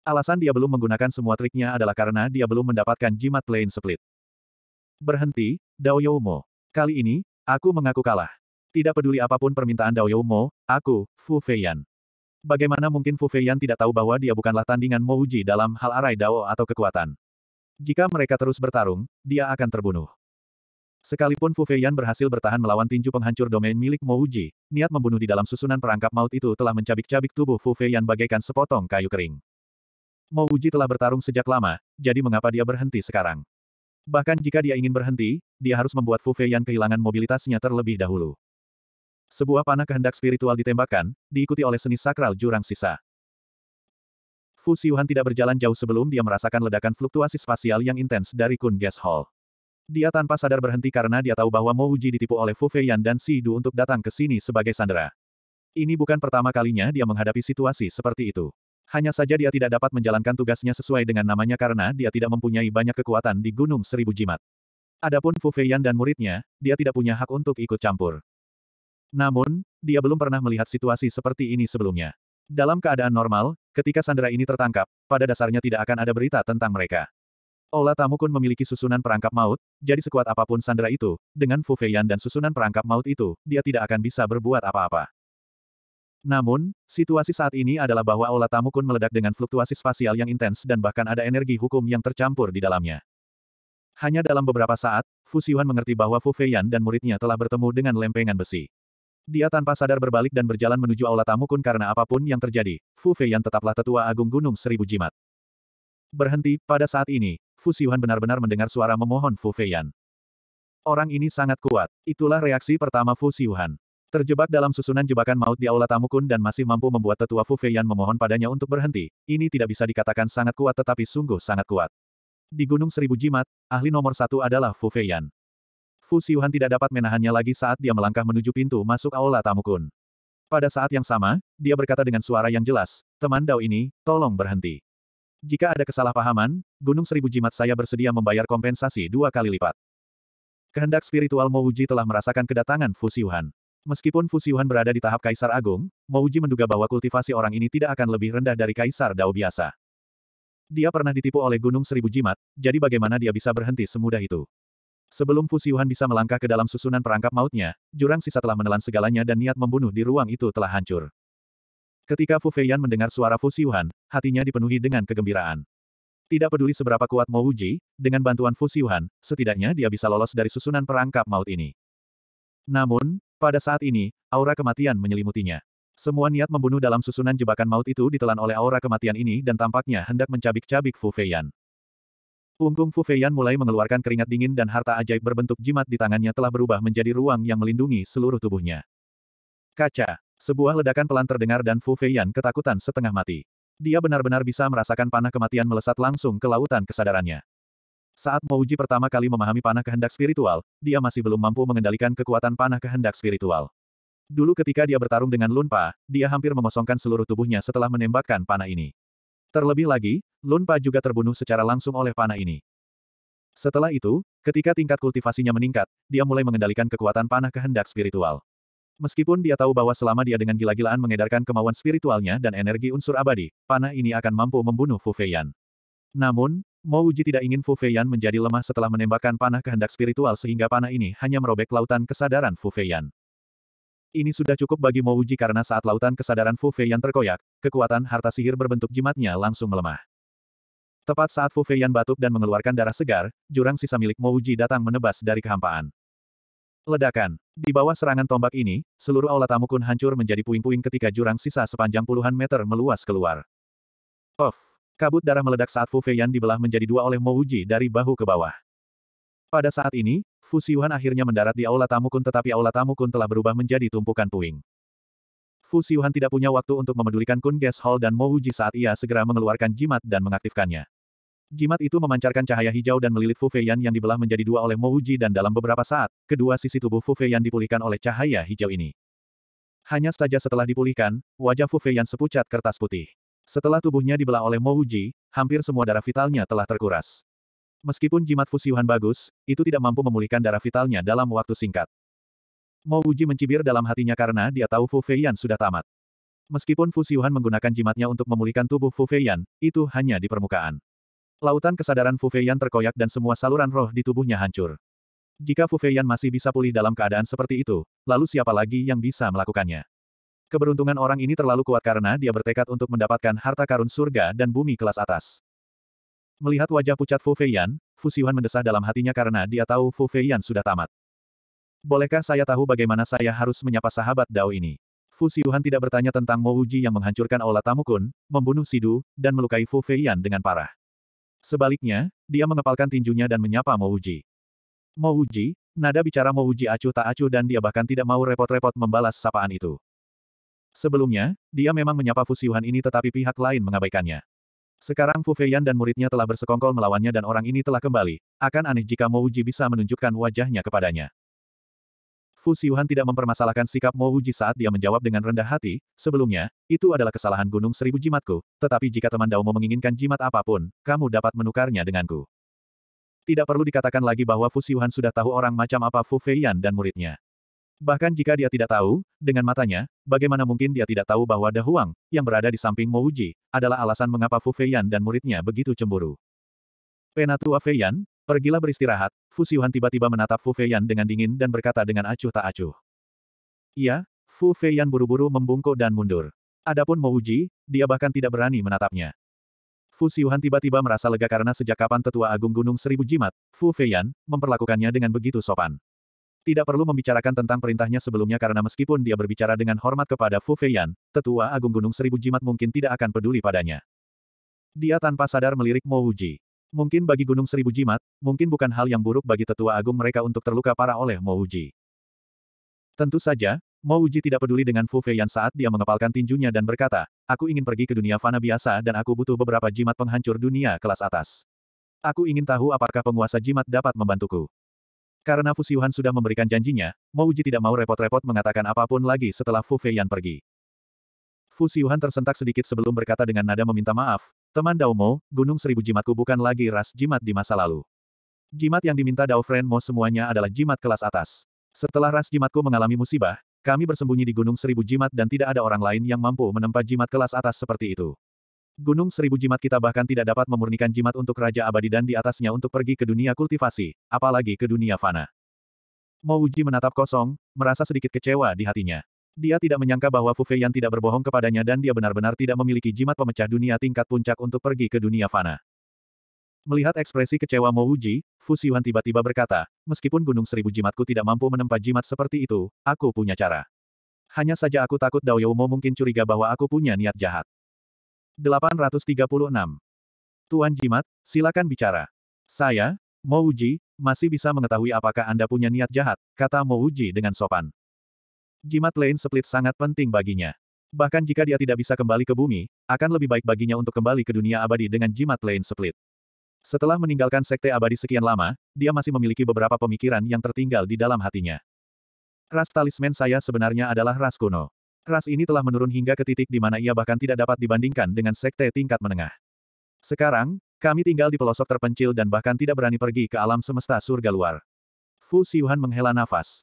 Alasan dia belum menggunakan semua triknya adalah karena dia belum mendapatkan jimat Plane Split. Berhenti, Dao Youmo. Kali ini, aku mengaku kalah. Tidak peduli apapun permintaan Dao Youmo, aku, Fu Feiyan. Bagaimana mungkin Fu Feiyan tidak tahu bahwa dia bukanlah tandingan Mo dalam hal arai Dao atau kekuatan. Jika mereka terus bertarung, dia akan terbunuh. Sekalipun Fu Feiyan berhasil bertahan melawan tinju penghancur domain milik Mo Uji, niat membunuh di dalam susunan perangkap maut itu telah mencabik-cabik tubuh Fu Feiyan bagaikan sepotong kayu kering. Mo Uji telah bertarung sejak lama, jadi mengapa dia berhenti sekarang? Bahkan jika dia ingin berhenti, dia harus membuat Fu Feiyan kehilangan mobilitasnya terlebih dahulu. Sebuah panah kehendak spiritual ditembakkan, diikuti oleh seni sakral jurang sisa. Fu Siuhan tidak berjalan jauh sebelum dia merasakan ledakan fluktuasi spasial yang intens dari Kun Gas Hall. Dia tanpa sadar berhenti karena dia tahu bahwa Mo Uji ditipu oleh Fu Feiyan dan Si Du untuk datang ke sini sebagai sandera. Ini bukan pertama kalinya dia menghadapi situasi seperti itu. Hanya saja dia tidak dapat menjalankan tugasnya sesuai dengan namanya karena dia tidak mempunyai banyak kekuatan di Gunung Seribu Jimat. Adapun Fu Feiyan dan muridnya, dia tidak punya hak untuk ikut campur. Namun, dia belum pernah melihat situasi seperti ini sebelumnya. Dalam keadaan normal, ketika sandera ini tertangkap, pada dasarnya tidak akan ada berita tentang mereka. Ola Tamukun memiliki susunan perangkap maut, jadi sekuat apapun sandera itu, dengan Fu Feiyan dan susunan perangkap maut itu, dia tidak akan bisa berbuat apa-apa. Namun, situasi saat ini adalah bahwa Ola Tamukun meledak dengan fluktuasi spasial yang intens dan bahkan ada energi hukum yang tercampur di dalamnya. Hanya dalam beberapa saat, Fu Xiuhan mengerti bahwa Fu Feiyan dan muridnya telah bertemu dengan lempengan besi. Dia tanpa sadar berbalik dan berjalan menuju Aula Tamukun karena apapun yang terjadi, Fu Feiyan tetaplah tetua agung Gunung Seribu Jimat. Berhenti, pada saat ini, Fu Xiuhan benar-benar mendengar suara memohon Fu Feiyan. Orang ini sangat kuat. Itulah reaksi pertama Fu Xiuhan. Terjebak dalam susunan jebakan maut di aula Tamukun dan masih mampu membuat tetua Fu Feiyan memohon padanya untuk berhenti, ini tidak bisa dikatakan sangat kuat tetapi sungguh sangat kuat. Di Gunung Seribu Jimat, ahli nomor satu adalah Fu Feiyan. Fu Xiuhan tidak dapat menahannya lagi saat dia melangkah menuju pintu masuk aula Tamukun. Pada saat yang sama, dia berkata dengan suara yang jelas, teman Dao ini, tolong berhenti. Jika ada kesalahpahaman, Gunung Seribu Jimat saya bersedia membayar kompensasi dua kali lipat. Kehendak spiritual Mouji telah merasakan kedatangan Fusiuhan. Meskipun Fusiuhan berada di tahap Kaisar Agung, Mouji menduga bahwa kultivasi orang ini tidak akan lebih rendah dari Kaisar Dao biasa. Dia pernah ditipu oleh Gunung Seribu Jimat, jadi bagaimana dia bisa berhenti semudah itu? Sebelum Fusiuhan bisa melangkah ke dalam susunan perangkap mautnya, jurang sisa telah menelan segalanya dan niat membunuh di ruang itu telah hancur. Ketika Fu Feiyan mendengar suara Fu Xiuhan, hatinya dipenuhi dengan kegembiraan. Tidak peduli seberapa kuat Mo Wuji, dengan bantuan Fu Xiuhan, setidaknya dia bisa lolos dari susunan perangkap maut ini. Namun, pada saat ini, aura kematian menyelimutinya. Semua niat membunuh dalam susunan jebakan maut itu ditelan oleh aura kematian ini dan tampaknya hendak mencabik-cabik Fu Feiyan. Punggung Fu Feiyan mulai mengeluarkan keringat dingin dan harta ajaib berbentuk jimat di tangannya telah berubah menjadi ruang yang melindungi seluruh tubuhnya. Kaca. Sebuah ledakan pelan terdengar dan Fu Feiyan ketakutan setengah mati. Dia benar-benar bisa merasakan panah kematian melesat langsung ke lautan kesadarannya. Saat Mouji pertama kali memahami panah kehendak spiritual, dia masih belum mampu mengendalikan kekuatan panah kehendak spiritual. Dulu ketika dia bertarung dengan Lunpa, dia hampir mengosongkan seluruh tubuhnya setelah menembakkan panah ini. Terlebih lagi, Lunpa juga terbunuh secara langsung oleh panah ini. Setelah itu, ketika tingkat kultivasinya meningkat, dia mulai mengendalikan kekuatan panah kehendak spiritual. Meskipun dia tahu bahwa selama dia dengan gila-gilaan mengedarkan kemauan spiritualnya dan energi unsur abadi, panah ini akan mampu membunuh Fu Feiyan. Namun, Mo Uji tidak ingin Fu Feiyan menjadi lemah setelah menembakkan panah kehendak spiritual sehingga panah ini hanya merobek lautan kesadaran Fu Feiyan. Ini sudah cukup bagi Mo Uji karena saat lautan kesadaran Fu Feiyan terkoyak, kekuatan harta sihir berbentuk jimatnya langsung melemah. Tepat saat Fu Feiyan batuk dan mengeluarkan darah segar, jurang sisa milik Mo Uji datang menebas dari kehampaan. Ledakan. Di bawah serangan tombak ini, seluruh aula tamukun hancur menjadi puing-puing ketika jurang sisa sepanjang puluhan meter meluas keluar. Off! Kabut darah meledak saat Fu Feiyan dibelah menjadi dua oleh Mo Uji dari bahu ke bawah. Pada saat ini, Fu Siuhan akhirnya mendarat di aula tamukun, tetapi aula tamukun telah berubah menjadi tumpukan puing. Fu Siuhan tidak punya waktu untuk memedulikan Kun Gas Hall dan Mo Uji saat ia segera mengeluarkan jimat dan mengaktifkannya. Jimat itu memancarkan cahaya hijau dan melilit Fu Feiyan yang dibelah menjadi dua oleh Mo Wuji dan dalam beberapa saat, kedua sisi tubuh Fu Feiyan dipulihkan oleh cahaya hijau ini. Hanya saja setelah dipulihkan, wajah Fu Feiyan sepucat kertas putih. Setelah tubuhnya dibelah oleh Mo Wuji, hampir semua darah vitalnya telah terkuras. Meskipun jimat Fusiuhan bagus, itu tidak mampu memulihkan darah vitalnya dalam waktu singkat. Mo Wuji mencibir dalam hatinya karena dia tahu Fu Feiyan sudah tamat. Meskipun Fu menggunakan jimatnya untuk memulihkan tubuh Fu Feiyan, itu hanya di permukaan. Lautan kesadaran Fu Feiyan terkoyak dan semua saluran roh di tubuhnya hancur. Jika Fu Feiyan masih bisa pulih dalam keadaan seperti itu, lalu siapa lagi yang bisa melakukannya? Keberuntungan orang ini terlalu kuat karena dia bertekad untuk mendapatkan harta karun surga dan bumi kelas atas. Melihat wajah pucat Fu Feiyan, Fu Siwan mendesah dalam hatinya karena dia tahu Fu Feiyan sudah tamat. Bolehkah saya tahu bagaimana saya harus menyapa sahabat Dao ini? Fu Siuhan tidak bertanya tentang Mo Uji yang menghancurkan Aula Tamukun, membunuh Sidu, dan melukai Fu Feiyan dengan parah. Sebaliknya, dia mengepalkan tinjunya dan menyapa Mo Uji. Mo Uji, nada bicara Mo Uji acuh tak acuh dan dia bahkan tidak mau repot-repot membalas sapaan itu. Sebelumnya, dia memang menyapa Fu Siuhan ini tetapi pihak lain mengabaikannya. Sekarang Fu Feiyan dan muridnya telah bersekongkol melawannya dan orang ini telah kembali, akan aneh jika Mo Uji bisa menunjukkan wajahnya kepadanya. Fu Xiuhan tidak mempermasalahkan sikap Mo Wuji saat dia menjawab dengan rendah hati, sebelumnya, itu adalah kesalahan gunung seribu jimatku, tetapi jika teman mau menginginkan jimat apapun, kamu dapat menukarnya denganku. Tidak perlu dikatakan lagi bahwa Fu Xiuhan sudah tahu orang macam apa Fu Feiyan dan muridnya. Bahkan jika dia tidak tahu, dengan matanya, bagaimana mungkin dia tidak tahu bahwa Da Huang, yang berada di samping Mo Wuji, adalah alasan mengapa Fu Feiyan dan muridnya begitu cemburu. Penatua Feiyan, Pergilah beristirahat, Fu Xiuhan tiba-tiba menatap Fu Feiyan dengan dingin dan berkata dengan acuh tak acuh. Iya, Fu Feiyan buru-buru membungkuk dan mundur. Adapun Mo Uji, dia bahkan tidak berani menatapnya. Fu Xiuhan tiba-tiba merasa lega karena sejak kapan tetua agung gunung seribu jimat, Fu Feiyan, memperlakukannya dengan begitu sopan. Tidak perlu membicarakan tentang perintahnya sebelumnya karena meskipun dia berbicara dengan hormat kepada Fu Feiyan, tetua agung gunung seribu jimat mungkin tidak akan peduli padanya. Dia tanpa sadar melirik Mo Uji. Mungkin bagi Gunung Seribu Jimat, mungkin bukan hal yang buruk bagi tetua agung mereka untuk terluka parah oleh Mo Uji. Tentu saja, Mo Uji tidak peduli dengan Fu Feiyan saat dia mengepalkan tinjunya dan berkata, aku ingin pergi ke dunia fana biasa dan aku butuh beberapa jimat penghancur dunia kelas atas. Aku ingin tahu apakah penguasa jimat dapat membantuku. Karena Fu Xiuhan sudah memberikan janjinya, Mo Uji tidak mau repot-repot mengatakan apapun lagi setelah Fu Feiyan pergi. Fu Xiuhan tersentak sedikit sebelum berkata dengan nada meminta maaf, Teman Daomo, Gunung Seribu Jimatku bukan lagi ras jimat di masa lalu. Jimat yang diminta Dao Friend Mo semuanya adalah jimat kelas atas. Setelah ras jimatku mengalami musibah, kami bersembunyi di Gunung Seribu Jimat dan tidak ada orang lain yang mampu menempa jimat kelas atas seperti itu. Gunung Seribu Jimat kita bahkan tidak dapat memurnikan jimat untuk Raja Abadi dan di atasnya untuk pergi ke dunia kultivasi, apalagi ke dunia fana. Uji menatap kosong, merasa sedikit kecewa di hatinya. Dia tidak menyangka bahwa Fu Feiyan tidak berbohong kepadanya dan dia benar-benar tidak memiliki jimat pemecah dunia tingkat puncak untuk pergi ke dunia fana. Melihat ekspresi kecewa Mo Wuji, Fu Xiuhan tiba-tiba berkata, meskipun gunung seribu jimatku tidak mampu menempa jimat seperti itu, aku punya cara. Hanya saja aku takut Dao Youmo mungkin curiga bahwa aku punya niat jahat. 836. Tuan Jimat, silakan bicara. Saya, Mo Wuji, masih bisa mengetahui apakah Anda punya niat jahat, kata Mo Wuji dengan sopan jimat lane split sangat penting baginya. Bahkan jika dia tidak bisa kembali ke bumi, akan lebih baik baginya untuk kembali ke dunia abadi dengan jimat lane split. Setelah meninggalkan sekte abadi sekian lama, dia masih memiliki beberapa pemikiran yang tertinggal di dalam hatinya. Ras talisman saya sebenarnya adalah ras kuno. Ras ini telah menurun hingga ke titik di mana ia bahkan tidak dapat dibandingkan dengan sekte tingkat menengah. Sekarang, kami tinggal di pelosok terpencil dan bahkan tidak berani pergi ke alam semesta surga luar. Fu Siuhan menghela nafas.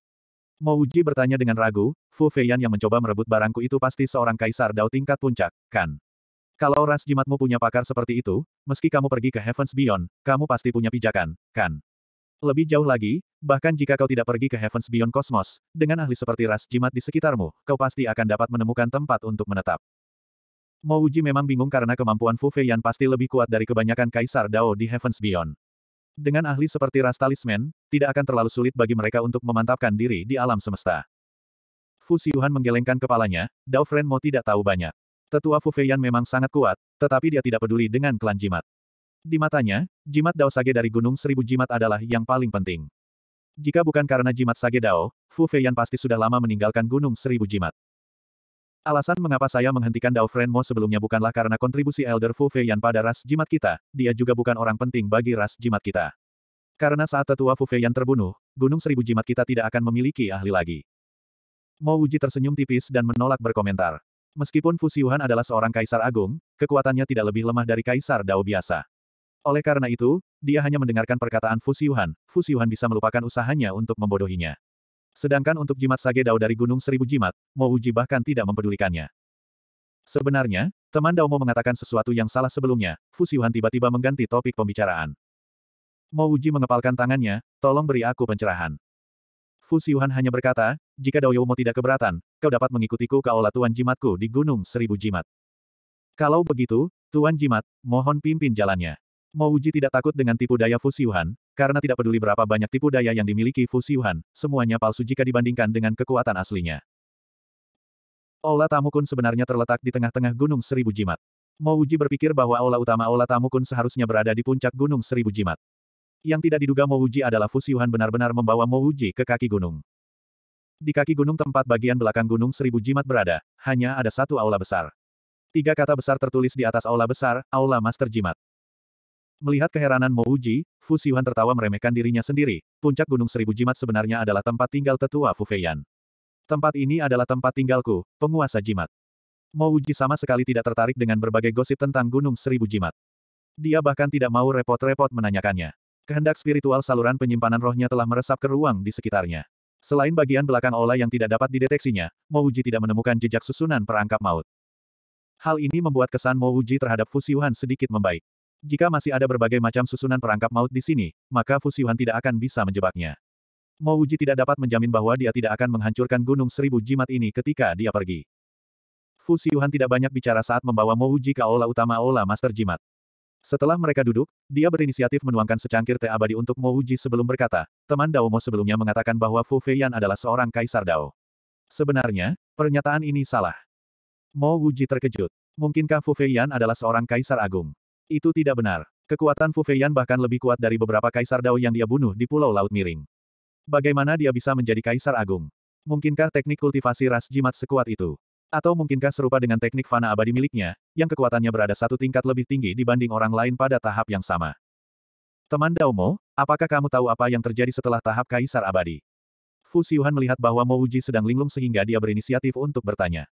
Mo Uji bertanya dengan ragu, Fu Feiyan yang mencoba merebut barangku itu pasti seorang kaisar dao tingkat puncak, kan? Kalau ras jimatmu punya pakar seperti itu, meski kamu pergi ke Heavens Beyond, kamu pasti punya pijakan, kan? Lebih jauh lagi, bahkan jika kau tidak pergi ke Heavens Beyond Kosmos, dengan ahli seperti ras jimat di sekitarmu, kau pasti akan dapat menemukan tempat untuk menetap. Mo Uji memang bingung karena kemampuan Fu Feiyan pasti lebih kuat dari kebanyakan kaisar Dao di Heavens Beyond. Dengan ahli seperti ras talisman, tidak akan terlalu sulit bagi mereka untuk memantapkan diri di alam semesta. Fu Siyuan menggelengkan kepalanya, Dao Fren Mo tidak tahu banyak. Tetua Fu Feiyan memang sangat kuat, tetapi dia tidak peduli dengan klan jimat. Di matanya, jimat Dao Sage dari Gunung Seribu Jimat adalah yang paling penting. Jika bukan karena jimat Sage Dao, Fu Feiyan pasti sudah lama meninggalkan Gunung Seribu Jimat. Alasan mengapa saya menghentikan Dao Frenmo sebelumnya bukanlah karena kontribusi Elder Fu Feiyan pada ras jimat kita, dia juga bukan orang penting bagi ras jimat kita. Karena saat tetua Fu Feiyan terbunuh, gunung seribu jimat kita tidak akan memiliki ahli lagi. Mo Wuji tersenyum tipis dan menolak berkomentar. Meskipun Fu Siuhan adalah seorang kaisar agung, kekuatannya tidak lebih lemah dari kaisar Dao biasa. Oleh karena itu, dia hanya mendengarkan perkataan Fu Siuhan, Fu Siuhan bisa melupakan usahanya untuk membodohinya. Sedangkan untuk jimat Sage Dao dari Gunung Seribu Jimat, Mo Uji bahkan tidak mempedulikannya. Sebenarnya, teman Dao Mo mengatakan sesuatu yang salah sebelumnya, Fusiuhan tiba-tiba mengganti topik pembicaraan. Mo Uji mengepalkan tangannya, tolong beri aku pencerahan. Fusiuhan hanya berkata, jika Dao Mo tidak keberatan, kau dapat mengikutiku ke aula Tuan Jimatku di Gunung Seribu Jimat. Kalau begitu, Tuan Jimat, mohon pimpin jalannya. Mo Uji tidak takut dengan tipu daya Fusiuhan, karena tidak peduli berapa banyak tipu daya yang dimiliki Fu Xiuhan, semuanya palsu jika dibandingkan dengan kekuatan aslinya. Aula Tamukun sebenarnya terletak di tengah-tengah Gunung Seribu Jimat. Mo Wujie berpikir bahwa aula utama aula Tamukun seharusnya berada di puncak Gunung Seribu Jimat. Yang tidak diduga Mo Wujie adalah Xiuhan benar-benar membawa Mo Wujie ke kaki gunung. Di kaki gunung tempat bagian belakang Gunung Seribu Jimat berada, hanya ada satu aula besar. Tiga kata besar tertulis di atas aula besar, Aula Master Jimat. Melihat keheranan Mouji, Fu Xiuhan tertawa meremehkan dirinya sendiri, puncak gunung seribu jimat sebenarnya adalah tempat tinggal tetua Fu Feiyan. Tempat ini adalah tempat tinggalku, penguasa jimat. Uji sama sekali tidak tertarik dengan berbagai gosip tentang gunung seribu jimat. Dia bahkan tidak mau repot-repot menanyakannya. Kehendak spiritual saluran penyimpanan rohnya telah meresap ke ruang di sekitarnya. Selain bagian belakang Ola yang tidak dapat dideteksinya, Uji tidak menemukan jejak susunan perangkap maut. Hal ini membuat kesan Mo Uji terhadap Fu Xiuhan sedikit membaik. Jika masih ada berbagai macam susunan perangkap maut di sini, maka Fusiwan tidak akan bisa menjebaknya. Mo Wuji tidak dapat menjamin bahwa dia tidak akan menghancurkan gunung seribu jimat ini ketika dia pergi. Fusiwan tidak banyak bicara saat membawa Mo Wuji ke aula utama aula Master Jimat. Setelah mereka duduk, dia berinisiatif menuangkan secangkir teh abadi untuk Mo Wuji sebelum berkata, teman Dao Mo sebelumnya mengatakan bahwa Fu Feiyan adalah seorang kaisar Dao. Sebenarnya, pernyataan ini salah. Mo Wuji terkejut. Mungkinkah Fu Feiyan adalah seorang kaisar agung? Itu tidak benar. Kekuatan Fu Feiyan bahkan lebih kuat dari beberapa kaisar Dao yang dia bunuh di Pulau Laut Miring. Bagaimana dia bisa menjadi kaisar agung? Mungkinkah teknik kultivasi ras jimat sekuat itu? Atau mungkinkah serupa dengan teknik fana abadi miliknya, yang kekuatannya berada satu tingkat lebih tinggi dibanding orang lain pada tahap yang sama? Teman Dao Mo, apakah kamu tahu apa yang terjadi setelah tahap kaisar abadi? Fu Xiuhan melihat bahwa Mo Uji sedang linglung sehingga dia berinisiatif untuk bertanya.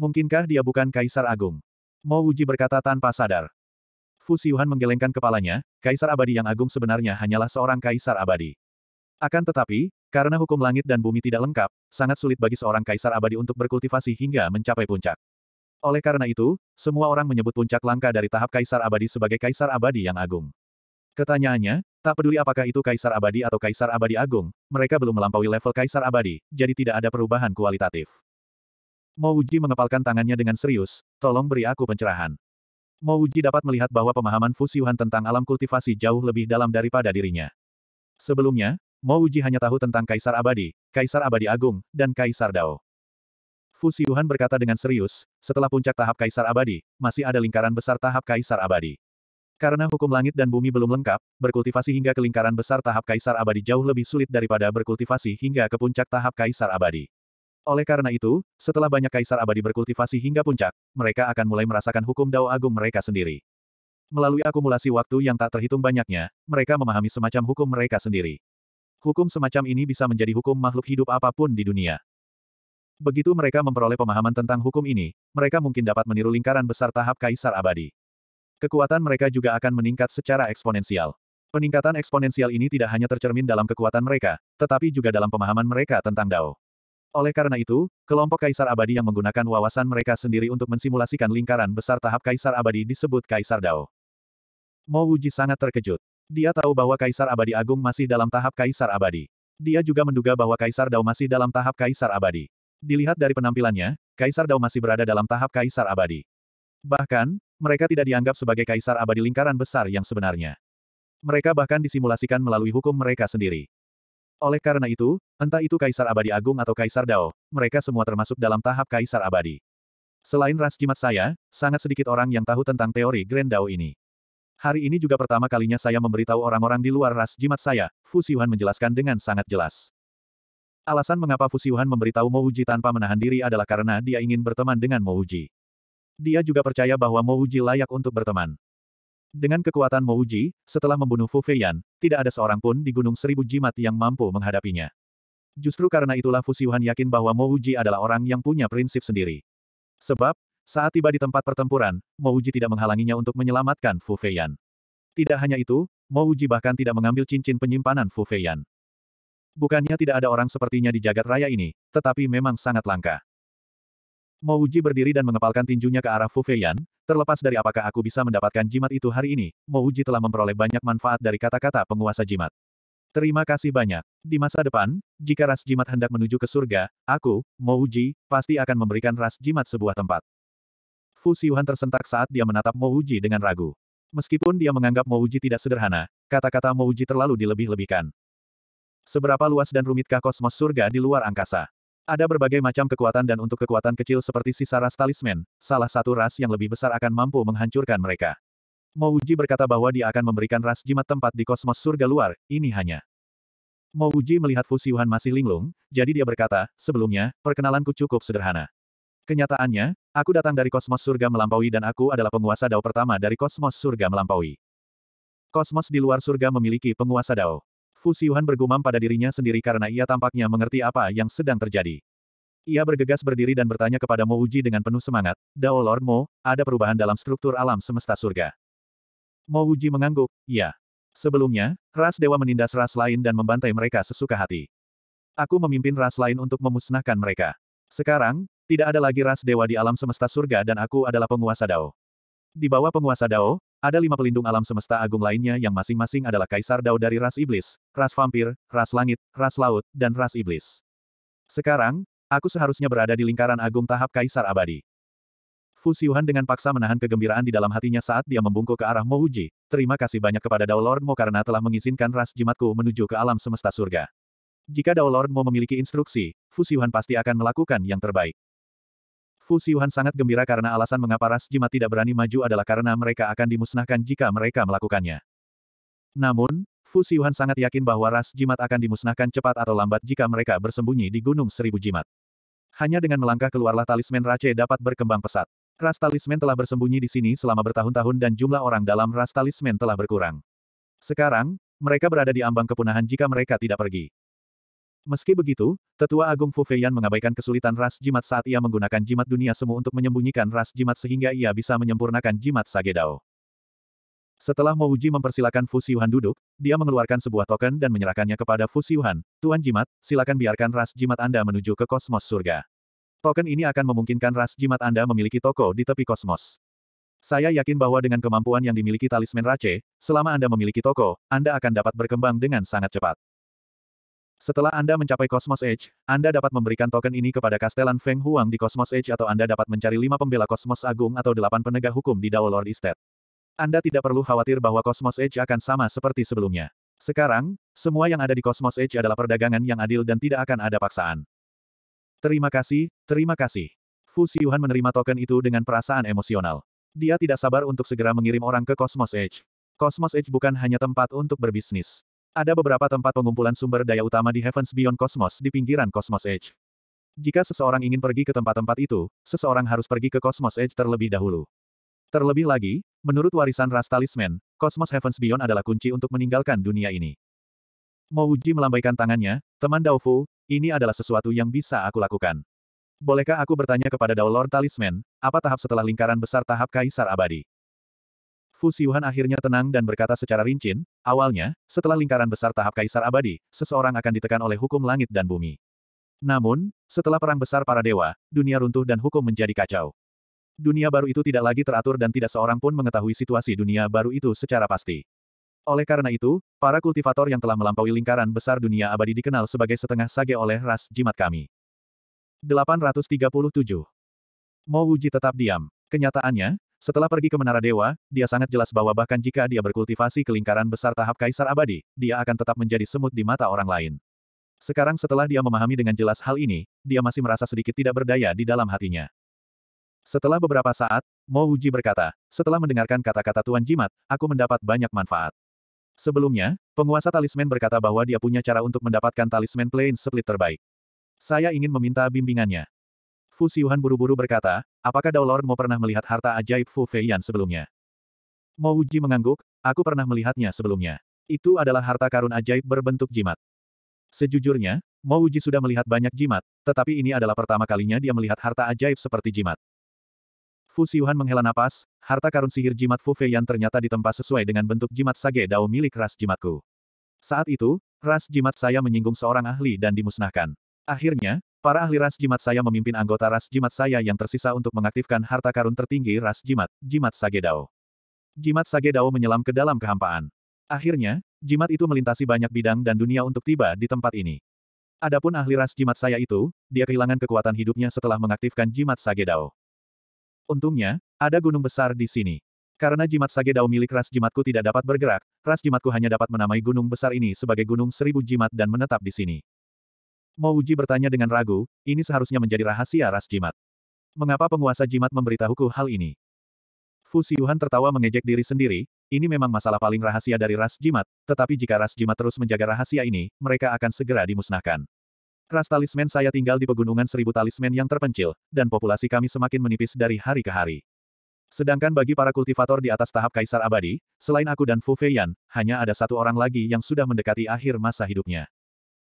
Mungkinkah dia bukan kaisar agung? Mo Uji berkata tanpa sadar. Fu Xiuhan menggelengkan kepalanya, kaisar abadi yang agung sebenarnya hanyalah seorang kaisar abadi. Akan tetapi, karena hukum langit dan bumi tidak lengkap, sangat sulit bagi seorang kaisar abadi untuk berkultivasi hingga mencapai puncak. Oleh karena itu, semua orang menyebut puncak langka dari tahap kaisar abadi sebagai kaisar abadi yang agung. Ketanyaannya, tak peduli apakah itu kaisar abadi atau kaisar abadi agung, mereka belum melampaui level kaisar abadi, jadi tidak ada perubahan kualitatif. Mouji mengepalkan tangannya dengan serius, tolong beri aku pencerahan. Mo Uji dapat melihat bahwa pemahaman Fu tentang alam kultivasi jauh lebih dalam daripada dirinya. Sebelumnya, Mo Uji hanya tahu tentang Kaisar Abadi, Kaisar Abadi Agung, dan Kaisar Dao. Fu berkata dengan serius, setelah puncak tahap Kaisar Abadi, masih ada lingkaran besar tahap Kaisar Abadi. Karena hukum langit dan bumi belum lengkap, berkultivasi hingga ke lingkaran besar tahap Kaisar Abadi jauh lebih sulit daripada berkultivasi hingga ke puncak tahap Kaisar Abadi. Oleh karena itu, setelah banyak kaisar abadi berkultivasi hingga puncak, mereka akan mulai merasakan hukum dao agung mereka sendiri. Melalui akumulasi waktu yang tak terhitung banyaknya, mereka memahami semacam hukum mereka sendiri. Hukum semacam ini bisa menjadi hukum makhluk hidup apapun di dunia. Begitu mereka memperoleh pemahaman tentang hukum ini, mereka mungkin dapat meniru lingkaran besar tahap kaisar abadi. Kekuatan mereka juga akan meningkat secara eksponensial. Peningkatan eksponensial ini tidak hanya tercermin dalam kekuatan mereka, tetapi juga dalam pemahaman mereka tentang Dao. Oleh karena itu, kelompok kaisar abadi yang menggunakan wawasan mereka sendiri untuk mensimulasikan lingkaran besar tahap kaisar abadi disebut kaisar Dao. Mo Wuji sangat terkejut. Dia tahu bahwa kaisar abadi agung masih dalam tahap kaisar abadi. Dia juga menduga bahwa kaisar Dao masih dalam tahap kaisar abadi. Dilihat dari penampilannya, kaisar Dao masih berada dalam tahap kaisar abadi. Bahkan, mereka tidak dianggap sebagai kaisar abadi lingkaran besar yang sebenarnya. Mereka bahkan disimulasikan melalui hukum mereka sendiri. Oleh karena itu, entah itu Kaisar Abadi Agung atau Kaisar Dao, mereka semua termasuk dalam tahap Kaisar Abadi. Selain ras jimat saya, sangat sedikit orang yang tahu tentang teori Grand Dao ini. Hari ini juga pertama kalinya saya memberitahu orang-orang di luar ras jimat saya, Fu menjelaskan dengan sangat jelas. Alasan mengapa Fu Siuhan memberitahu Uji tanpa menahan diri adalah karena dia ingin berteman dengan Uji. Dia juga percaya bahwa Uji layak untuk berteman. Dengan kekuatan Mouji, setelah membunuh Fu Feiyan, tidak ada seorang pun di Gunung Seribu Jimat yang mampu menghadapinya. Justru karena itulah Fu Siuhan yakin bahwa Mouji adalah orang yang punya prinsip sendiri. Sebab, saat tiba di tempat pertempuran, Mouji tidak menghalanginya untuk menyelamatkan Fu Feiyan. Tidak hanya itu, Mouji bahkan tidak mengambil cincin penyimpanan Fu Feiyan. Bukannya tidak ada orang sepertinya di jagat raya ini, tetapi memang sangat langka. Mo Uji berdiri dan mengepalkan tinjunya ke arah Fu Feiyan, terlepas dari apakah aku bisa mendapatkan jimat itu hari ini, Mo Uji telah memperoleh banyak manfaat dari kata-kata penguasa jimat. Terima kasih banyak. Di masa depan, jika ras jimat hendak menuju ke surga, aku, Mo Uji, pasti akan memberikan ras jimat sebuah tempat. Fu Siuhan tersentak saat dia menatap Mo Uji dengan ragu. Meskipun dia menganggap Mo Uji tidak sederhana, kata-kata Mo Uji terlalu dilebih-lebihkan. Seberapa luas dan rumitkah kosmos surga di luar angkasa? Ada berbagai macam kekuatan dan untuk kekuatan kecil seperti sisa ras talisman, salah satu ras yang lebih besar akan mampu menghancurkan mereka. Mouji berkata bahwa dia akan memberikan ras jimat tempat di kosmos surga luar, ini hanya. Mouji melihat Fusiuhan masih linglung, jadi dia berkata, sebelumnya, perkenalanku cukup sederhana. Kenyataannya, aku datang dari kosmos surga melampaui dan aku adalah penguasa dao pertama dari kosmos surga melampaui. Kosmos di luar surga memiliki penguasa dao. Fu Xiuhan bergumam pada dirinya sendiri karena ia tampaknya mengerti apa yang sedang terjadi. Ia bergegas berdiri dan bertanya kepada Mo Uji dengan penuh semangat, Dao Lord Mo, ada perubahan dalam struktur alam semesta surga. Mo Uji mengangguk, ya. Sebelumnya, ras dewa menindas ras lain dan membantai mereka sesuka hati. Aku memimpin ras lain untuk memusnahkan mereka. Sekarang, tidak ada lagi ras dewa di alam semesta surga dan aku adalah penguasa Dao. Di bawah penguasa Dao, ada lima pelindung alam semesta agung lainnya yang masing-masing adalah Kaisar Dao dari ras iblis, ras vampir, ras langit, ras laut, dan ras iblis. Sekarang, aku seharusnya berada di lingkaran agung tahap Kaisar Abadi. Fu Xiuhan dengan paksa menahan kegembiraan di dalam hatinya saat dia membungkuk ke arah Mouji. Terima kasih banyak kepada Dao Lord Mo karena telah mengizinkan ras jimatku menuju ke alam semesta surga. Jika Dao Lord Mo memiliki instruksi, Fu Xiuhan pasti akan melakukan yang terbaik. Fu Xiuhan sangat gembira karena alasan mengapa Ras jimat tidak berani maju adalah karena mereka akan dimusnahkan jika mereka melakukannya. Namun, Fu Xiuhan sangat yakin bahwa Ras Jimat akan dimusnahkan cepat atau lambat jika mereka bersembunyi di Gunung Seribu Jimat. Hanya dengan melangkah keluarlah talisman Rache dapat berkembang pesat. Ras talisman telah bersembunyi di sini selama bertahun-tahun dan jumlah orang dalam ras talisman telah berkurang. Sekarang, mereka berada di ambang kepunahan jika mereka tidak pergi. Meski begitu, Tetua Agung Fu Feiyan mengabaikan kesulitan ras jimat saat ia menggunakan jimat dunia semu untuk menyembunyikan ras jimat sehingga ia bisa menyempurnakan jimat Sage Dao. Setelah Mo Mouji mempersilakan Fu Siuhan duduk, dia mengeluarkan sebuah token dan menyerahkannya kepada Fu Siuhan, Tuan Jimat, silakan biarkan ras jimat Anda menuju ke kosmos surga. Token ini akan memungkinkan ras jimat Anda memiliki toko di tepi kosmos. Saya yakin bahwa dengan kemampuan yang dimiliki talisman Rache, selama Anda memiliki toko, Anda akan dapat berkembang dengan sangat cepat. Setelah Anda mencapai Cosmos Edge, Anda dapat memberikan token ini kepada Kastelan Feng Huang di Cosmos Edge atau Anda dapat mencari lima pembela Cosmos Agung atau delapan penegak hukum di Dao Lord Estate. Anda tidak perlu khawatir bahwa Cosmos Edge akan sama seperti sebelumnya. Sekarang, semua yang ada di Cosmos Edge adalah perdagangan yang adil dan tidak akan ada paksaan. Terima kasih, terima kasih. Fu Xiuhan menerima token itu dengan perasaan emosional. Dia tidak sabar untuk segera mengirim orang ke Cosmos Edge. Cosmos Edge bukan hanya tempat untuk berbisnis. Ada beberapa tempat pengumpulan sumber daya utama di Heavens Beyond Cosmos di pinggiran Cosmos Edge. Jika seseorang ingin pergi ke tempat-tempat itu, seseorang harus pergi ke Cosmos Edge terlebih dahulu. Terlebih lagi, menurut warisan Ras Talisman, Cosmos Heavens Beyond adalah kunci untuk meninggalkan dunia ini. Mouji melambaikan tangannya, teman Daofu, ini adalah sesuatu yang bisa aku lakukan. Bolehkah aku bertanya kepada Dao Talisman, apa tahap setelah lingkaran besar tahap Kaisar Abadi? Fu Siuhan akhirnya tenang dan berkata secara rinci. awalnya, setelah lingkaran besar tahap kaisar abadi, seseorang akan ditekan oleh hukum langit dan bumi. Namun, setelah perang besar para dewa, dunia runtuh dan hukum menjadi kacau. Dunia baru itu tidak lagi teratur dan tidak seorang pun mengetahui situasi dunia baru itu secara pasti. Oleh karena itu, para kultivator yang telah melampaui lingkaran besar dunia abadi dikenal sebagai setengah sage oleh ras jimat kami. 837. Mo Wuji tetap diam. Kenyataannya, setelah pergi ke Menara Dewa, dia sangat jelas bahwa bahkan jika dia berkultivasi ke lingkaran besar tahap Kaisar Abadi, dia akan tetap menjadi semut di mata orang lain. Sekarang setelah dia memahami dengan jelas hal ini, dia masih merasa sedikit tidak berdaya di dalam hatinya. Setelah beberapa saat, Mo Uji berkata, setelah mendengarkan kata-kata Tuan Jimat, aku mendapat banyak manfaat. Sebelumnya, penguasa talisman berkata bahwa dia punya cara untuk mendapatkan talisman plane split terbaik. Saya ingin meminta bimbingannya. Fu Xiuhan buru-buru berkata, apakah Dao Lord mau pernah melihat harta ajaib Fu Feiyan sebelumnya? Mo Wuji mengangguk, aku pernah melihatnya sebelumnya. Itu adalah harta karun ajaib berbentuk jimat. Sejujurnya, Mo Wuji sudah melihat banyak jimat, tetapi ini adalah pertama kalinya dia melihat harta ajaib seperti jimat. Fu Xiuhan menghela napas, harta karun sihir jimat Fu Feiyan ternyata ditempa sesuai dengan bentuk jimat sage dao milik ras jimatku. Saat itu, ras jimat saya menyinggung seorang ahli dan dimusnahkan. Akhirnya, Para ahli ras jimat saya memimpin anggota ras jimat saya yang tersisa untuk mengaktifkan harta karun tertinggi ras jimat, jimat Sagedao. Jimat Sagedao menyelam ke dalam kehampaan. Akhirnya, jimat itu melintasi banyak bidang dan dunia untuk tiba di tempat ini. Adapun ahli ras jimat saya itu, dia kehilangan kekuatan hidupnya setelah mengaktifkan jimat Sagedao. Untungnya, ada gunung besar di sini. Karena jimat Sagedao milik ras jimatku tidak dapat bergerak, ras jimatku hanya dapat menamai gunung besar ini sebagai gunung seribu jimat dan menetap di sini. Mo Uji bertanya dengan ragu, ini seharusnya menjadi rahasia ras jimat. Mengapa penguasa jimat memberitahuku hal ini? Fu Siuhan tertawa mengejek diri sendiri, ini memang masalah paling rahasia dari ras jimat, tetapi jika ras jimat terus menjaga rahasia ini, mereka akan segera dimusnahkan. Ras talisman saya tinggal di pegunungan seribu talisman yang terpencil, dan populasi kami semakin menipis dari hari ke hari. Sedangkan bagi para kultivator di atas tahap kaisar abadi, selain aku dan Fu Feiyan, hanya ada satu orang lagi yang sudah mendekati akhir masa hidupnya.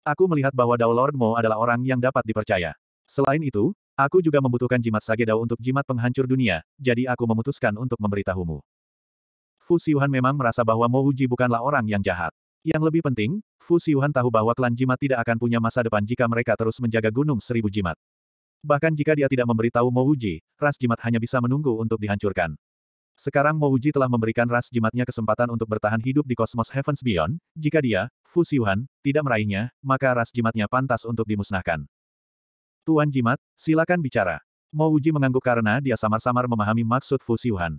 Aku melihat bahwa Dao Lord Mo adalah orang yang dapat dipercaya. Selain itu, aku juga membutuhkan jimat Sage Dao untuk jimat penghancur dunia, jadi aku memutuskan untuk memberitahumu. Fu Siuhan memang merasa bahwa Mo Uji bukanlah orang yang jahat. Yang lebih penting, Fu Siuhan tahu bahwa klan jimat tidak akan punya masa depan jika mereka terus menjaga gunung seribu jimat. Bahkan jika dia tidak memberitahu Mo Uji, ras jimat hanya bisa menunggu untuk dihancurkan. Sekarang Mo Wuji telah memberikan ras jimatnya kesempatan untuk bertahan hidup di kosmos Heavens Beyond, jika dia, Fu Xiuhan, tidak meraihnya, maka ras jimatnya pantas untuk dimusnahkan. Tuan Jimat, silakan bicara. Mo Wuji mengangguk karena dia samar-samar memahami maksud Fu Xiuhan.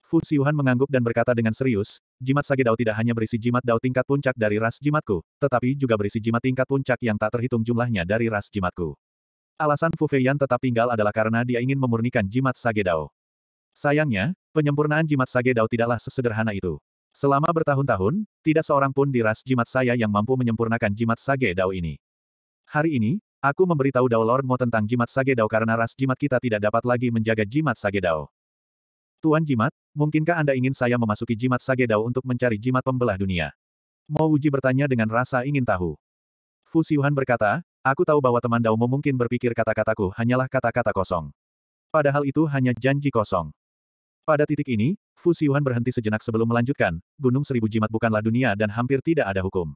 Fu Xiuhan mengangguk dan berkata dengan serius, jimat Sage Dao tidak hanya berisi jimat Dao tingkat puncak dari ras jimatku, tetapi juga berisi jimat tingkat puncak yang tak terhitung jumlahnya dari ras jimatku. Alasan Fu Feiyan tetap tinggal adalah karena dia ingin memurnikan jimat Sage Dao. Sayangnya, penyempurnaan jimat Sage Dao tidaklah sesederhana itu. Selama bertahun-tahun, tidak seorang pun di ras jimat saya yang mampu menyempurnakan jimat Sage Dao ini. Hari ini, aku memberitahu Dao Lord Mo tentang jimat Sage Dao karena ras jimat kita tidak dapat lagi menjaga jimat Sage Dao. Tuan Jimat, mungkinkah Anda ingin saya memasuki jimat Sage Dao untuk mencari jimat pembelah dunia? Mo Wuji bertanya dengan rasa ingin tahu. Fu Siuhan berkata, aku tahu bahwa teman Dao Mo mungkin berpikir kata-kataku hanyalah kata-kata kosong. Padahal itu hanya janji kosong. Pada titik ini, Fu Xiuhan berhenti sejenak sebelum melanjutkan, Gunung Seribu Jimat bukanlah dunia dan hampir tidak ada hukum.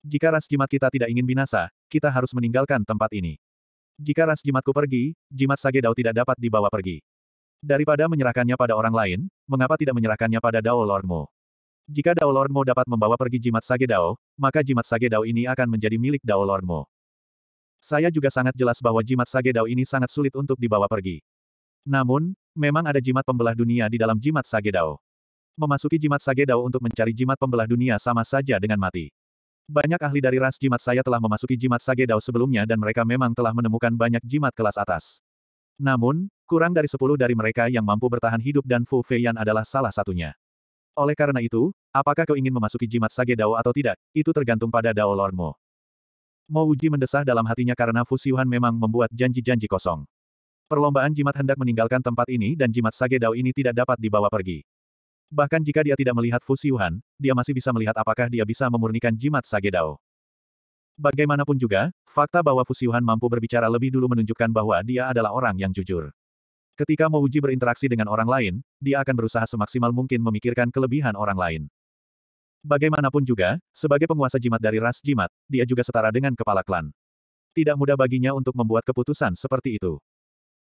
Jika ras jimat kita tidak ingin binasa, kita harus meninggalkan tempat ini. Jika ras jimatku pergi, jimat Sage Dao tidak dapat dibawa pergi. Daripada menyerahkannya pada orang lain, mengapa tidak menyerahkannya pada Dao Lordmu? Jika Dao Lordmu dapat membawa pergi jimat Sage Dao, maka jimat Sage Dao ini akan menjadi milik Dao Lordmu. Saya juga sangat jelas bahwa jimat Sage Dao ini sangat sulit untuk dibawa pergi. Namun, Memang ada jimat pembelah dunia di dalam jimat sage dao. Memasuki jimat sage dao untuk mencari jimat pembelah dunia sama saja dengan mati. Banyak ahli dari ras jimat saya telah memasuki jimat sage dao sebelumnya dan mereka memang telah menemukan banyak jimat kelas atas. Namun, kurang dari sepuluh dari mereka yang mampu bertahan hidup dan Fu Feiyan adalah salah satunya. Oleh karena itu, apakah kau ingin memasuki jimat sage dao atau tidak, itu tergantung pada Dao Lordmu. Mo mendesah dalam hatinya karena Fu Siuhan memang membuat janji-janji kosong. Perlombaan jimat hendak meninggalkan tempat ini dan jimat Sage Dao ini tidak dapat dibawa pergi. Bahkan jika dia tidak melihat Fu Siuhan, dia masih bisa melihat apakah dia bisa memurnikan jimat Sage Dao. Bagaimanapun juga, fakta bahwa Fu Siuhan mampu berbicara lebih dulu menunjukkan bahwa dia adalah orang yang jujur. Ketika Mo Uji berinteraksi dengan orang lain, dia akan berusaha semaksimal mungkin memikirkan kelebihan orang lain. Bagaimanapun juga, sebagai penguasa jimat dari ras jimat, dia juga setara dengan kepala klan. Tidak mudah baginya untuk membuat keputusan seperti itu.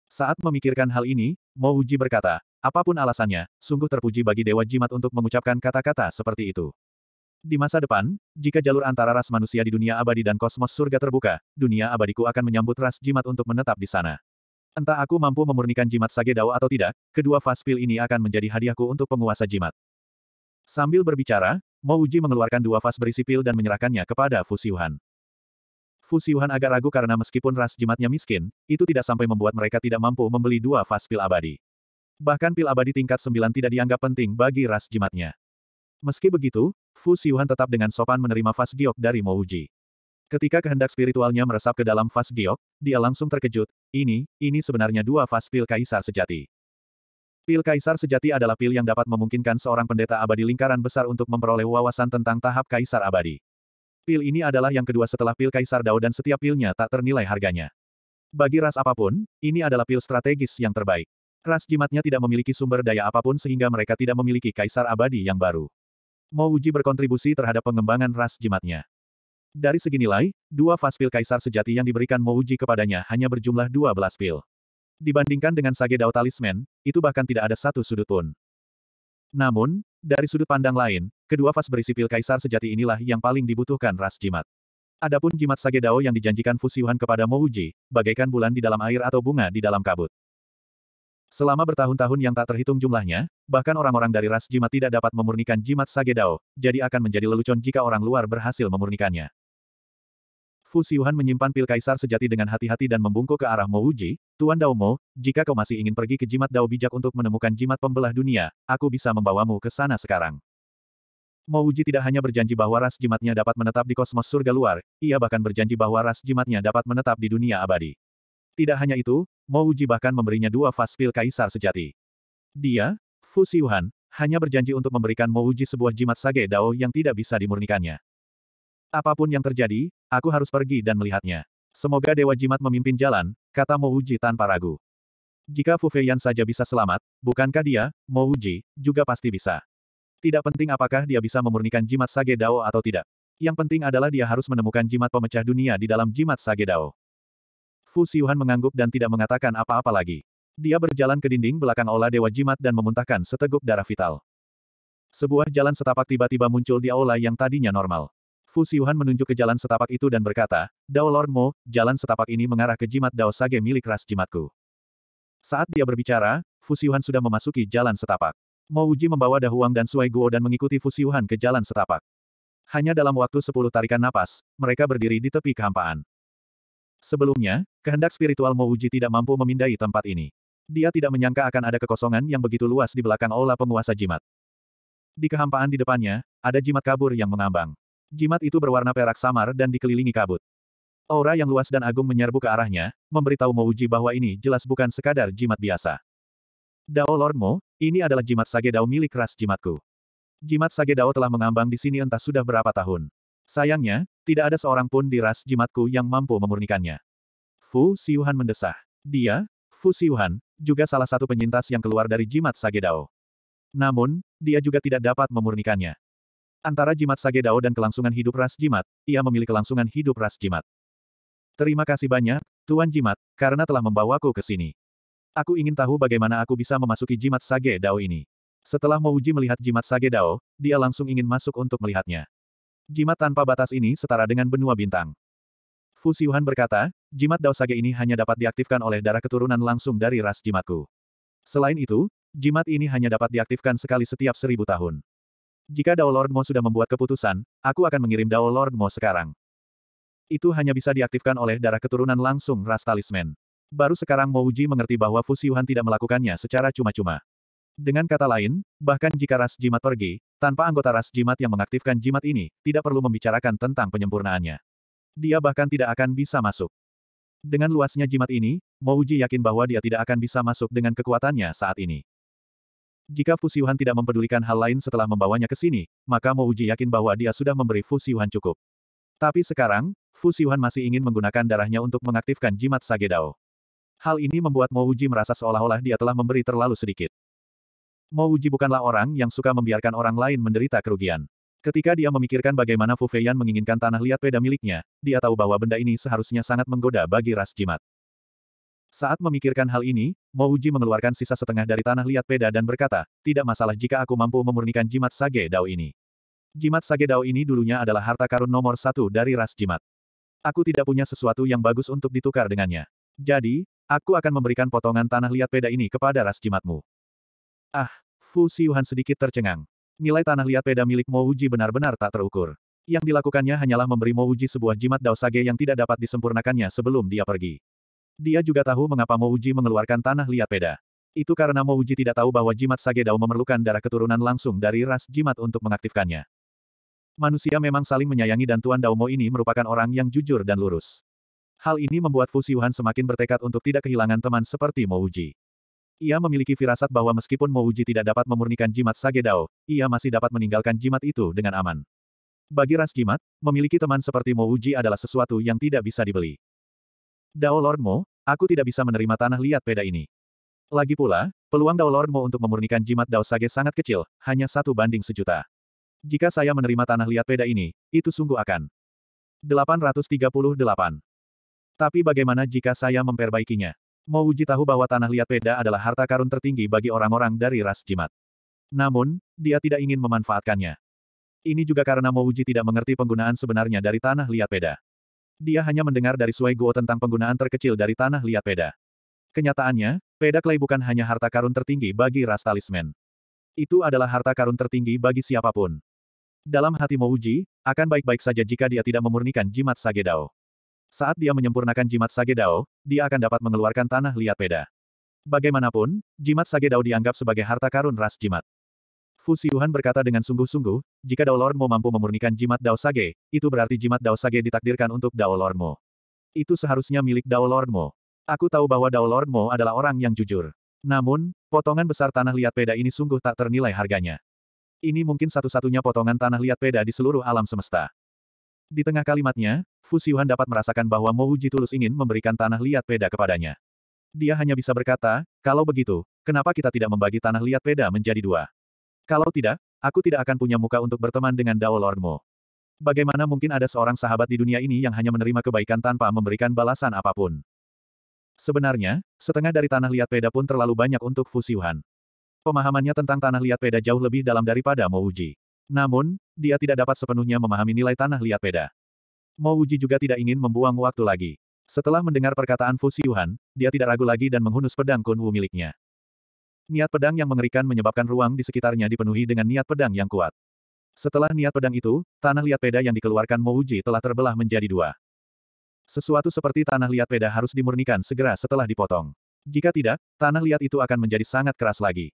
Saat memikirkan hal ini, Mo Uji berkata, apapun alasannya, sungguh terpuji bagi Dewa Jimat untuk mengucapkan kata-kata seperti itu. Di masa depan, jika jalur antara ras manusia di dunia abadi dan kosmos surga terbuka, dunia abadiku akan menyambut ras jimat untuk menetap di sana. Entah aku mampu memurnikan jimat Sage Dao atau tidak, kedua fast ini akan menjadi hadiahku untuk penguasa jimat. Sambil berbicara, Mo Uji mengeluarkan dua vas berisi pil dan menyerahkannya kepada Fu Siuhan. Fu Xiuhan agak ragu karena meskipun ras jimatnya miskin, itu tidak sampai membuat mereka tidak mampu membeli dua fas pil abadi. Bahkan pil abadi tingkat 9 tidak dianggap penting bagi ras jimatnya. Meski begitu, Fu Xiuhan tetap dengan sopan menerima fas giok dari Mouji. Ketika kehendak spiritualnya meresap ke dalam fas giok, dia langsung terkejut, ini, ini sebenarnya dua fas pil kaisar sejati. Pil kaisar sejati adalah pil yang dapat memungkinkan seorang pendeta abadi lingkaran besar untuk memperoleh wawasan tentang tahap kaisar abadi. Pil ini adalah yang kedua setelah pil Kaisar Dao dan setiap pilnya tak ternilai harganya. Bagi ras apapun, ini adalah pil strategis yang terbaik. Ras jimatnya tidak memiliki sumber daya apapun sehingga mereka tidak memiliki Kaisar Abadi yang baru. Mo Uji berkontribusi terhadap pengembangan ras jimatnya. Dari segi nilai, dua fas pil Kaisar sejati yang diberikan Mo Uji kepadanya hanya berjumlah 12 pil. Dibandingkan dengan Sage Dao Talisman, itu bahkan tidak ada satu sudut pun. Namun, dari sudut pandang lain, kedua vas berisi pil kaisar sejati inilah yang paling dibutuhkan ras jimat. Adapun jimat sage dao yang dijanjikan Fusiuhan kepada Mouji, bagaikan bulan di dalam air atau bunga di dalam kabut. Selama bertahun-tahun yang tak terhitung jumlahnya, bahkan orang-orang dari ras jimat tidak dapat memurnikan jimat sage dao, jadi akan menjadi lelucon jika orang luar berhasil memurnikannya. Fu Xiuhan menyimpan pil kaisar sejati dengan hati-hati dan membungkuk ke arah Mo Uji, Tuan Dao Mo, jika kau masih ingin pergi ke jimat Dao bijak untuk menemukan jimat pembelah dunia, aku bisa membawamu ke sana sekarang. Mo Uji tidak hanya berjanji bahwa ras jimatnya dapat menetap di kosmos surga luar, ia bahkan berjanji bahwa ras jimatnya dapat menetap di dunia abadi. Tidak hanya itu, Mo Uji bahkan memberinya dua vas pil kaisar sejati. Dia, Fu Xiuhan, hanya berjanji untuk memberikan Mo Uji sebuah jimat sage Dao yang tidak bisa dimurnikannya. Apapun yang terjadi, Aku harus pergi dan melihatnya. Semoga Dewa Jimat memimpin jalan, kata Mo Uji tanpa ragu. Jika Fu Feiyan saja bisa selamat, bukankah dia, Mo Uji, juga pasti bisa. Tidak penting apakah dia bisa memurnikan jimat Sage Dao atau tidak. Yang penting adalah dia harus menemukan jimat pemecah dunia di dalam jimat Sage Dao. Fu Siuhan mengangguk dan tidak mengatakan apa-apa lagi. Dia berjalan ke dinding belakang aula Dewa Jimat dan memuntahkan seteguk darah vital. Sebuah jalan setapak tiba-tiba muncul di aula yang tadinya normal. Fu Siuhan menunjuk ke jalan setapak itu dan berkata, Dao Lord Mo, jalan setapak ini mengarah ke jimat Dao Sage milik ras jimatku. Saat dia berbicara, Fu Siuhan sudah memasuki jalan setapak. Mo Uji membawa Dahuang dan Suai Guo dan mengikuti Fu Siuhan ke jalan setapak. Hanya dalam waktu sepuluh tarikan napas, mereka berdiri di tepi kehampaan. Sebelumnya, kehendak spiritual Mo Uji tidak mampu memindai tempat ini. Dia tidak menyangka akan ada kekosongan yang begitu luas di belakang aula penguasa jimat. Di kehampaan di depannya, ada jimat kabur yang mengambang. Jimat itu berwarna perak samar dan dikelilingi kabut. Aura yang luas dan agung menyerbu ke arahnya, memberitahu Mouji bahwa ini jelas bukan sekadar jimat biasa. Dao Lord ini adalah jimat Sage Dao milik ras jimatku. Jimat Sage Dao telah mengambang di sini entah sudah berapa tahun. Sayangnya, tidak ada seorang pun di ras jimatku yang mampu memurnikannya. Fu Siuhan mendesah. Dia, Fu Siuhan, juga salah satu penyintas yang keluar dari jimat Sage Dao. Namun, dia juga tidak dapat memurnikannya. Antara jimat Sage Dao dan kelangsungan hidup ras jimat, ia memilih kelangsungan hidup ras jimat. Terima kasih banyak, Tuan Jimat, karena telah membawaku ke sini. Aku ingin tahu bagaimana aku bisa memasuki jimat Sage Dao ini. Setelah Mouji melihat jimat Sage Dao, dia langsung ingin masuk untuk melihatnya. Jimat tanpa batas ini setara dengan benua bintang. Fu Siuhan berkata, jimat Dao Sage ini hanya dapat diaktifkan oleh darah keturunan langsung dari ras jimatku. Selain itu, jimat ini hanya dapat diaktifkan sekali setiap seribu tahun. Jika Dao Lord Mo sudah membuat keputusan, aku akan mengirim Dao Lord Mo sekarang. Itu hanya bisa diaktifkan oleh darah keturunan langsung ras talisman. Baru sekarang Mo Uji mengerti bahwa Fusiuhan tidak melakukannya secara cuma-cuma. Dengan kata lain, bahkan jika ras jimat pergi, tanpa anggota ras jimat yang mengaktifkan jimat ini, tidak perlu membicarakan tentang penyempurnaannya. Dia bahkan tidak akan bisa masuk. Dengan luasnya jimat ini, Mo Uji yakin bahwa dia tidak akan bisa masuk dengan kekuatannya saat ini. Jika Fu Xiuhan tidak mempedulikan hal lain setelah membawanya ke sini, maka Mo Uji yakin bahwa dia sudah memberi Fu Xiuhan cukup. Tapi sekarang, Fu Xiuhan masih ingin menggunakan darahnya untuk mengaktifkan jimat Sagedao. Hal ini membuat Mo Uji merasa seolah-olah dia telah memberi terlalu sedikit. Mo Uji bukanlah orang yang suka membiarkan orang lain menderita kerugian. Ketika dia memikirkan bagaimana Fu Feiyan menginginkan tanah liat peda miliknya, dia tahu bahwa benda ini seharusnya sangat menggoda bagi ras jimat. Saat memikirkan hal ini, Mouji mengeluarkan sisa setengah dari tanah liat peda dan berkata, tidak masalah jika aku mampu memurnikan jimat Sage Dao ini. Jimat Sage Dao ini dulunya adalah harta karun nomor satu dari ras jimat. Aku tidak punya sesuatu yang bagus untuk ditukar dengannya. Jadi, aku akan memberikan potongan tanah liat peda ini kepada ras jimatmu. Ah, Fu Siuhan sedikit tercengang. Nilai tanah liat peda milik Mouji benar-benar tak terukur. Yang dilakukannya hanyalah memberi Mouji sebuah jimat Dao Sage yang tidak dapat disempurnakannya sebelum dia pergi. Dia juga tahu mengapa Mo Uji mengeluarkan tanah liat peda. Itu karena Mo Uji tidak tahu bahwa jimat Sage Dao memerlukan darah keturunan langsung dari ras jimat untuk mengaktifkannya. Manusia memang saling menyayangi dan Tuan Daomo ini merupakan orang yang jujur dan lurus. Hal ini membuat Fu Siuhan semakin bertekad untuk tidak kehilangan teman seperti Mo Uji. Ia memiliki firasat bahwa meskipun Mo Uji tidak dapat memurnikan jimat Sage Dao, ia masih dapat meninggalkan jimat itu dengan aman. Bagi ras jimat, memiliki teman seperti Mo Uji adalah sesuatu yang tidak bisa dibeli. Dao Lord aku tidak bisa menerima tanah liat peda ini. Lagi pula, peluang Dao Lord untuk memurnikan jimat Dao Sage sangat kecil, hanya satu banding sejuta. Jika saya menerima tanah liat peda ini, itu sungguh akan. 838. Tapi bagaimana jika saya memperbaikinya? uji tahu bahwa tanah liat peda adalah harta karun tertinggi bagi orang-orang dari ras jimat. Namun, dia tidak ingin memanfaatkannya. Ini juga karena Mouji tidak mengerti penggunaan sebenarnya dari tanah liat peda. Dia hanya mendengar dari Sui Guo tentang penggunaan terkecil dari tanah liat peda. Kenyataannya, peda klay bukan hanya harta karun tertinggi bagi ras talisman. Itu adalah harta karun tertinggi bagi siapapun. Dalam hati Mo Uji, akan baik-baik saja jika dia tidak memurnikan jimat sage dao. Saat dia menyempurnakan jimat sage dao, dia akan dapat mengeluarkan tanah liat peda. Bagaimanapun, jimat sage dao dianggap sebagai harta karun ras jimat. Fu berkata dengan sungguh-sungguh, jika Dao Lord mampu memurnikan jimat Dao Sage, itu berarti jimat Dao Sage ditakdirkan untuk Dao Lord Itu seharusnya milik Dao Lord Aku tahu bahwa Dao Lord adalah orang yang jujur. Namun, potongan besar tanah liat peda ini sungguh tak ternilai harganya. Ini mungkin satu-satunya potongan tanah liat peda di seluruh alam semesta. Di tengah kalimatnya, Fu Siuhan dapat merasakan bahwa Mo Uji tulus ingin memberikan tanah liat peda kepadanya. Dia hanya bisa berkata, kalau begitu, kenapa kita tidak membagi tanah liat peda menjadi dua? Kalau tidak, aku tidak akan punya muka untuk berteman dengan Dao Lordmu. Bagaimana mungkin ada seorang sahabat di dunia ini yang hanya menerima kebaikan tanpa memberikan balasan apapun? Sebenarnya, setengah dari tanah liat peda pun terlalu banyak untuk Fusiuhan. Pemahamannya tentang tanah liat peda jauh lebih dalam daripada Mouji. Namun, dia tidak dapat sepenuhnya memahami nilai tanah liat peda. Mouji juga tidak ingin membuang waktu lagi. Setelah mendengar perkataan Fusiuhan, dia tidak ragu lagi dan menghunus pedang Kunwu miliknya. Niat pedang yang mengerikan menyebabkan ruang di sekitarnya dipenuhi dengan niat pedang yang kuat. Setelah niat pedang itu, tanah liat peda yang dikeluarkan Mouji telah terbelah menjadi dua. Sesuatu seperti tanah liat peda harus dimurnikan segera setelah dipotong. Jika tidak, tanah liat itu akan menjadi sangat keras lagi.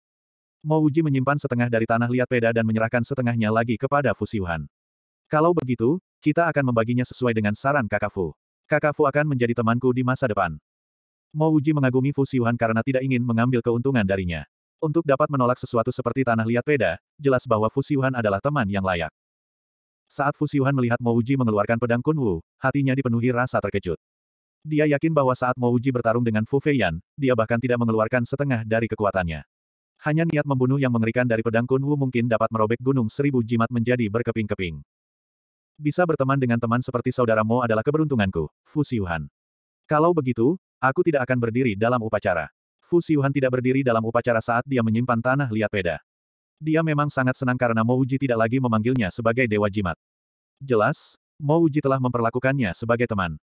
Mouji menyimpan setengah dari tanah liat peda dan menyerahkan setengahnya lagi kepada Fusiuhan. Kalau begitu, kita akan membaginya sesuai dengan saran Kakak Fu. Kakak Fu akan menjadi temanku di masa depan. Mo Uji mengagumi Fu Xiuhan karena tidak ingin mengambil keuntungan darinya. Untuk dapat menolak sesuatu seperti tanah liat peda, jelas bahwa Fu Xiuhan adalah teman yang layak. Saat Fu Xiuhan melihat Mo Uji mengeluarkan pedang Kun Wu, hatinya dipenuhi rasa terkejut. Dia yakin bahwa saat Mo Uji bertarung dengan Fu Feiyan, dia bahkan tidak mengeluarkan setengah dari kekuatannya. Hanya niat membunuh yang mengerikan dari pedang Kun Wu mungkin dapat merobek gunung seribu jimat menjadi berkeping-keping. Bisa berteman dengan teman seperti saudaramu adalah keberuntunganku, Fu Xiuhan. Kalau begitu, Aku tidak akan berdiri dalam upacara. Fu Xiuhan tidak berdiri dalam upacara saat dia menyimpan tanah liat peda. Dia memang sangat senang karena Mo Uji tidak lagi memanggilnya sebagai Dewa Jimat. Jelas, Mo Uji telah memperlakukannya sebagai teman.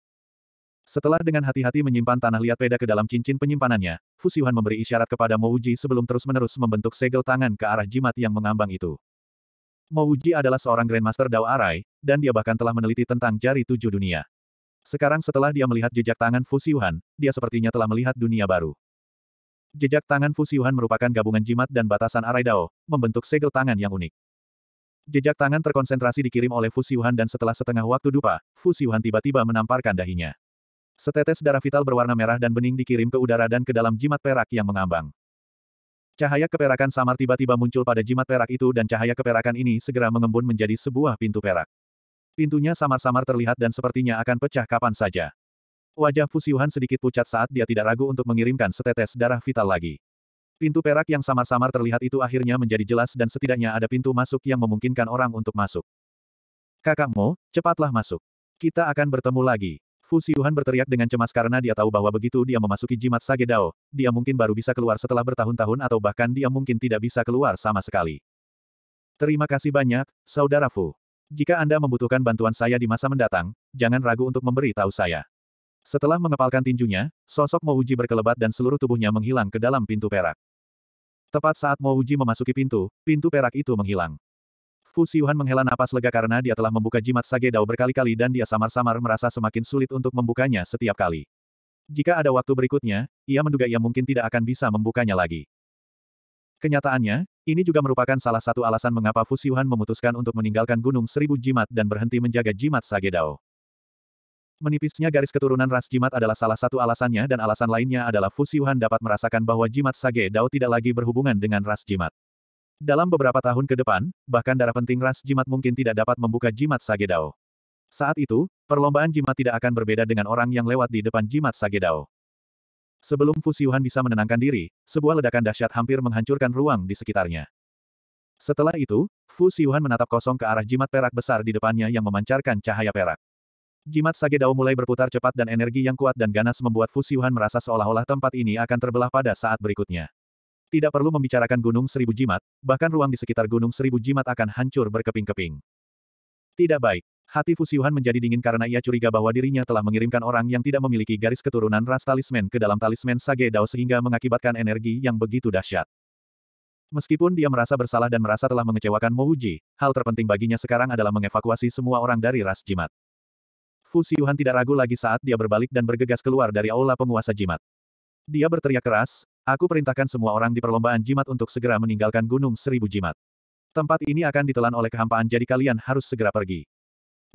Setelah dengan hati-hati menyimpan tanah liat peda ke dalam cincin penyimpanannya, Fu Xiuhan memberi isyarat kepada Mo Uji sebelum terus-menerus membentuk segel tangan ke arah jimat yang mengambang itu. Mo Uji adalah seorang Grandmaster Dao Arai, dan dia bahkan telah meneliti tentang jari tujuh dunia. Sekarang setelah dia melihat jejak tangan Fusiuhan, dia sepertinya telah melihat dunia baru. Jejak tangan Fusiuhan merupakan gabungan jimat dan batasan arai dao, membentuk segel tangan yang unik. Jejak tangan terkonsentrasi dikirim oleh Fusiuhan dan setelah setengah waktu dupa, Fusiuhan tiba-tiba menamparkan dahinya. Setetes darah vital berwarna merah dan bening dikirim ke udara dan ke dalam jimat perak yang mengambang. Cahaya keperakan samar tiba-tiba muncul pada jimat perak itu dan cahaya keperakan ini segera mengembun menjadi sebuah pintu perak. Pintunya samar-samar terlihat dan sepertinya akan pecah kapan saja. Wajah Fusiuhan sedikit pucat saat dia tidak ragu untuk mengirimkan setetes darah vital lagi. Pintu perak yang samar-samar terlihat itu akhirnya menjadi jelas dan setidaknya ada pintu masuk yang memungkinkan orang untuk masuk. Kakakmu, cepatlah masuk. Kita akan bertemu lagi. Fusiuhan berteriak dengan cemas karena dia tahu bahwa begitu dia memasuki jimat Sage Dao, dia mungkin baru bisa keluar setelah bertahun-tahun atau bahkan dia mungkin tidak bisa keluar sama sekali. Terima kasih banyak, Saudara Fu. Jika Anda membutuhkan bantuan saya di masa mendatang, jangan ragu untuk memberi tahu saya. Setelah mengepalkan tinjunya, sosok Uji berkelebat dan seluruh tubuhnya menghilang ke dalam pintu perak. Tepat saat Uji memasuki pintu, pintu perak itu menghilang. Fu Siuhan menghela napas lega karena dia telah membuka jimat Sage Dao berkali-kali dan dia samar-samar merasa semakin sulit untuk membukanya setiap kali. Jika ada waktu berikutnya, ia menduga ia mungkin tidak akan bisa membukanya lagi. Kenyataannya, ini juga merupakan salah satu alasan mengapa Fusiuhan memutuskan untuk meninggalkan Gunung Seribu Jimat dan berhenti menjaga jimat Sagedao. Menipisnya garis keturunan ras jimat adalah salah satu alasannya dan alasan lainnya adalah Fusiuhan dapat merasakan bahwa jimat Sagedao tidak lagi berhubungan dengan ras jimat. Dalam beberapa tahun ke depan, bahkan darah penting ras jimat mungkin tidak dapat membuka jimat Sagedao. Saat itu, perlombaan jimat tidak akan berbeda dengan orang yang lewat di depan jimat Sagedao. Sebelum Fu Xiuhan bisa menenangkan diri, sebuah ledakan dahsyat hampir menghancurkan ruang di sekitarnya. Setelah itu, Fu Xiuhan menatap kosong ke arah jimat perak besar di depannya yang memancarkan cahaya perak. Jimat Sage Dao mulai berputar cepat dan energi yang kuat dan ganas membuat Fu Xiuhan merasa seolah-olah tempat ini akan terbelah pada saat berikutnya. Tidak perlu membicarakan gunung seribu jimat, bahkan ruang di sekitar gunung seribu jimat akan hancur berkeping-keping. Tidak baik. Hati Fusiuhan menjadi dingin karena ia curiga bahwa dirinya telah mengirimkan orang yang tidak memiliki garis keturunan ras talisman ke dalam talisman Sage Dao sehingga mengakibatkan energi yang begitu dahsyat. Meskipun dia merasa bersalah dan merasa telah mengecewakan Mouji, hal terpenting baginya sekarang adalah mengevakuasi semua orang dari ras jimat. Fusiuhan tidak ragu lagi saat dia berbalik dan bergegas keluar dari aula penguasa jimat. Dia berteriak keras, aku perintahkan semua orang di perlombaan jimat untuk segera meninggalkan gunung seribu jimat. Tempat ini akan ditelan oleh kehampaan jadi kalian harus segera pergi.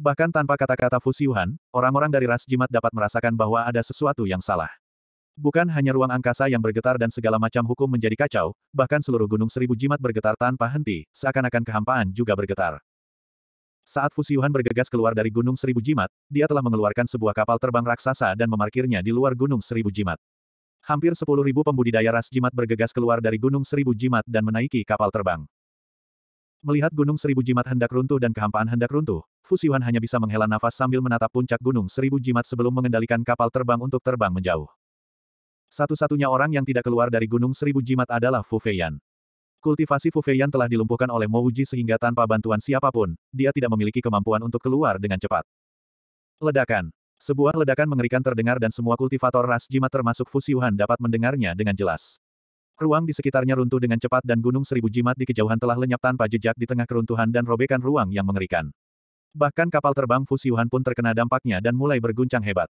Bahkan tanpa kata-kata Fusiuhan, orang-orang dari ras jimat dapat merasakan bahwa ada sesuatu yang salah. Bukan hanya ruang angkasa yang bergetar dan segala macam hukum menjadi kacau, bahkan seluruh gunung seribu jimat bergetar tanpa henti, seakan-akan kehampaan juga bergetar. Saat Fusiuhan bergegas keluar dari gunung seribu jimat, dia telah mengeluarkan sebuah kapal terbang raksasa dan memarkirnya di luar gunung seribu jimat. Hampir sepuluh ribu pembudidaya ras jimat bergegas keluar dari gunung seribu jimat dan menaiki kapal terbang. Melihat Gunung Seribu Jimat hendak runtuh dan kehampaan hendak runtuh, Fusiwan hanya bisa menghela nafas sambil menatap puncak Gunung Seribu Jimat sebelum mengendalikan kapal terbang untuk terbang menjauh. Satu-satunya orang yang tidak keluar dari Gunung Seribu Jimat adalah Fu Feiyan. Kultivasi Fu Feiyan telah dilumpuhkan oleh Mo sehingga tanpa bantuan siapapun, dia tidak memiliki kemampuan untuk keluar dengan cepat. Ledakan. Sebuah ledakan mengerikan terdengar dan semua kultivator ras jimat termasuk Fusiwan dapat mendengarnya dengan jelas. Ruang di sekitarnya runtuh dengan cepat dan gunung seribu jimat di kejauhan telah lenyap tanpa jejak di tengah keruntuhan dan robekan ruang yang mengerikan. Bahkan kapal terbang Fusiuhan pun terkena dampaknya dan mulai berguncang hebat.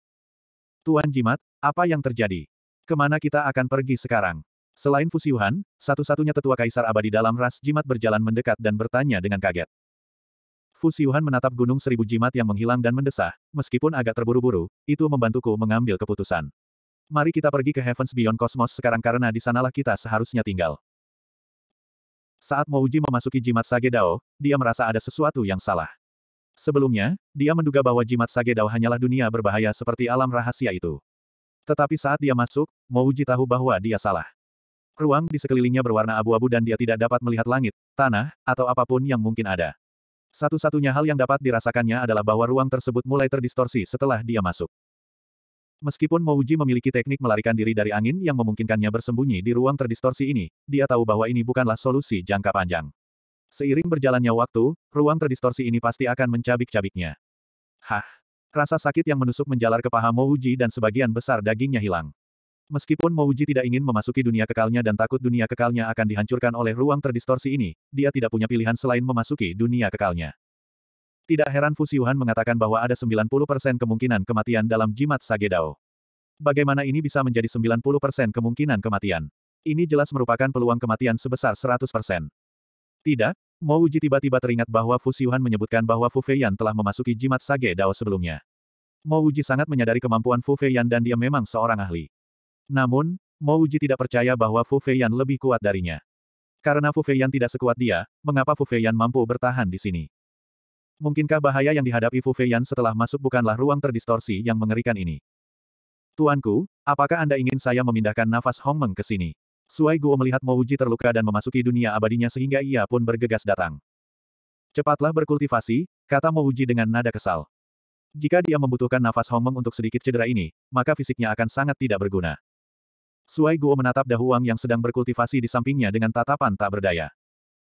Tuan Jimat, apa yang terjadi? Kemana kita akan pergi sekarang? Selain Fusiuhan, satu-satunya tetua kaisar abadi dalam ras Jimat berjalan mendekat dan bertanya dengan kaget. Fusiuhan menatap gunung seribu jimat yang menghilang dan mendesah, meskipun agak terburu-buru, itu membantuku mengambil keputusan. Mari kita pergi ke Heavens Beyond Cosmos sekarang karena di sanalah kita seharusnya tinggal. Saat Mouji memasuki jimat Sage Dao, dia merasa ada sesuatu yang salah. Sebelumnya, dia menduga bahwa jimat Sage Dao hanyalah dunia berbahaya seperti alam rahasia itu. Tetapi saat dia masuk, Mouji tahu bahwa dia salah. Ruang di sekelilingnya berwarna abu-abu dan dia tidak dapat melihat langit, tanah, atau apapun yang mungkin ada. Satu-satunya hal yang dapat dirasakannya adalah bahwa ruang tersebut mulai terdistorsi setelah dia masuk. Meskipun Mouji memiliki teknik melarikan diri dari angin yang memungkinkannya bersembunyi di ruang terdistorsi ini, dia tahu bahwa ini bukanlah solusi jangka panjang. Seiring berjalannya waktu, ruang terdistorsi ini pasti akan mencabik-cabiknya. Hah! Rasa sakit yang menusuk menjalar ke paha Mouji dan sebagian besar dagingnya hilang. Meskipun Mouji tidak ingin memasuki dunia kekalnya dan takut dunia kekalnya akan dihancurkan oleh ruang terdistorsi ini, dia tidak punya pilihan selain memasuki dunia kekalnya. Tidak heran Fu Xiuhan mengatakan bahwa ada 90% kemungkinan kematian dalam jimat Sage Dao. Bagaimana ini bisa menjadi 90% kemungkinan kematian? Ini jelas merupakan peluang kematian sebesar 100%. Tidak, Mo Uji tiba-tiba teringat bahwa Fu Xiuhan menyebutkan bahwa Fu Feiyan telah memasuki jimat Sage Dao sebelumnya. Mo Uji sangat menyadari kemampuan Fu Feiyan dan dia memang seorang ahli. Namun, Mo Uji tidak percaya bahwa Fu Feiyan lebih kuat darinya. Karena Fu Feiyan tidak sekuat dia, mengapa Fu Feiyan mampu bertahan di sini? Mungkinkah bahaya yang dihadapi Fu Feiyan setelah masuk bukanlah ruang terdistorsi yang mengerikan ini? Tuanku, apakah Anda ingin saya memindahkan nafas Hong Meng ke sini? Suai Guo melihat Mouji terluka dan memasuki dunia abadinya sehingga ia pun bergegas datang. Cepatlah berkultivasi, kata Mouji dengan nada kesal. Jika dia membutuhkan nafas Hong Meng untuk sedikit cedera ini, maka fisiknya akan sangat tidak berguna. Suai Guo menatap Dahuang yang sedang berkultivasi di sampingnya dengan tatapan tak berdaya.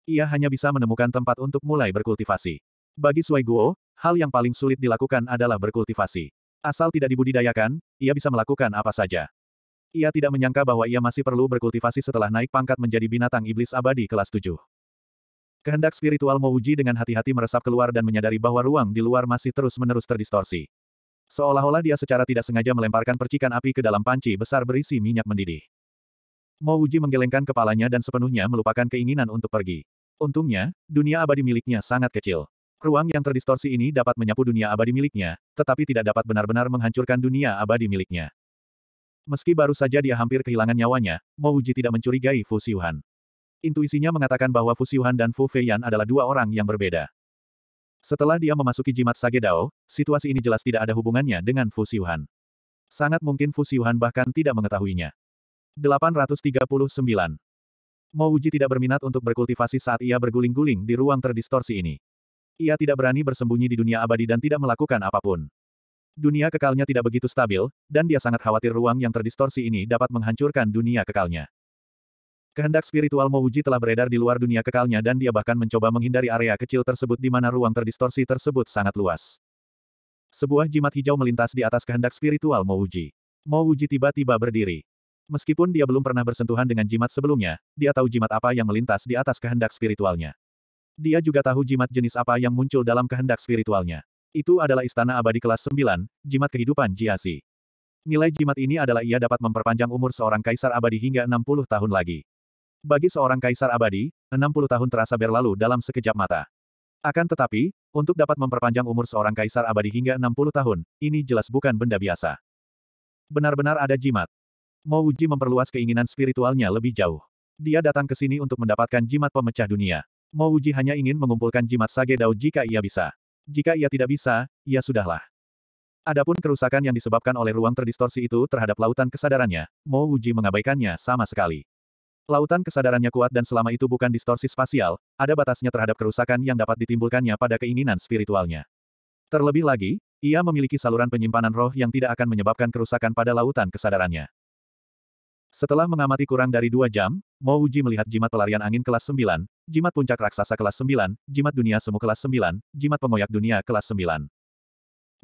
Ia hanya bisa menemukan tempat untuk mulai berkultivasi. Bagi Sui Guo, hal yang paling sulit dilakukan adalah berkultivasi. Asal tidak dibudidayakan, ia bisa melakukan apa saja. Ia tidak menyangka bahwa ia masih perlu berkultivasi setelah naik pangkat menjadi binatang iblis abadi kelas 7. Kehendak spiritual Mouji dengan hati-hati meresap keluar dan menyadari bahwa ruang di luar masih terus-menerus terdistorsi. Seolah-olah dia secara tidak sengaja melemparkan percikan api ke dalam panci besar berisi minyak mendidih. Mouji menggelengkan kepalanya dan sepenuhnya melupakan keinginan untuk pergi. Untungnya, dunia abadi miliknya sangat kecil. Ruang yang terdistorsi ini dapat menyapu dunia abadi miliknya, tetapi tidak dapat benar-benar menghancurkan dunia abadi miliknya. Meski baru saja dia hampir kehilangan nyawanya, Mouji tidak mencurigai Fu Xiuhan. Intuisinya mengatakan bahwa Fu Xiuhan dan Fu Feiyan adalah dua orang yang berbeda. Setelah dia memasuki jimat Sage Dao, situasi ini jelas tidak ada hubungannya dengan Fu Xiuhan. Sangat mungkin Fu Xiuhan bahkan tidak mengetahuinya. 839. Mouji tidak berminat untuk berkultivasi saat ia berguling-guling di ruang terdistorsi ini. Ia tidak berani bersembunyi di dunia abadi dan tidak melakukan apapun. Dunia kekalnya tidak begitu stabil, dan dia sangat khawatir ruang yang terdistorsi ini dapat menghancurkan dunia kekalnya. Kehendak spiritual Mouji telah beredar di luar dunia kekalnya dan dia bahkan mencoba menghindari area kecil tersebut di mana ruang terdistorsi tersebut sangat luas. Sebuah jimat hijau melintas di atas kehendak spiritual Mouji. Mouji tiba-tiba berdiri. Meskipun dia belum pernah bersentuhan dengan jimat sebelumnya, dia tahu jimat apa yang melintas di atas kehendak spiritualnya. Dia juga tahu jimat jenis apa yang muncul dalam kehendak spiritualnya. Itu adalah istana abadi kelas 9, jimat kehidupan Jiasi. Nilai jimat ini adalah ia dapat memperpanjang umur seorang kaisar abadi hingga 60 tahun lagi. Bagi seorang kaisar abadi, 60 tahun terasa berlalu dalam sekejap mata. Akan tetapi, untuk dapat memperpanjang umur seorang kaisar abadi hingga 60 tahun, ini jelas bukan benda biasa. Benar-benar ada jimat. Mo Uji memperluas keinginan spiritualnya lebih jauh. Dia datang ke sini untuk mendapatkan jimat pemecah dunia. Mo Uji hanya ingin mengumpulkan jimat Sage Dao jika ia bisa. Jika ia tidak bisa, ia ya sudahlah. Adapun kerusakan yang disebabkan oleh ruang terdistorsi itu terhadap lautan kesadarannya, Mo Uji mengabaikannya sama sekali. Lautan kesadarannya kuat dan selama itu bukan distorsi spasial, ada batasnya terhadap kerusakan yang dapat ditimbulkannya pada keinginan spiritualnya. Terlebih lagi, ia memiliki saluran penyimpanan roh yang tidak akan menyebabkan kerusakan pada lautan kesadarannya. Setelah mengamati kurang dari dua jam, Mo Uji melihat jimat pelarian angin kelas 9, jimat puncak raksasa kelas 9, jimat dunia semu kelas 9, jimat pengoyak dunia kelas 9.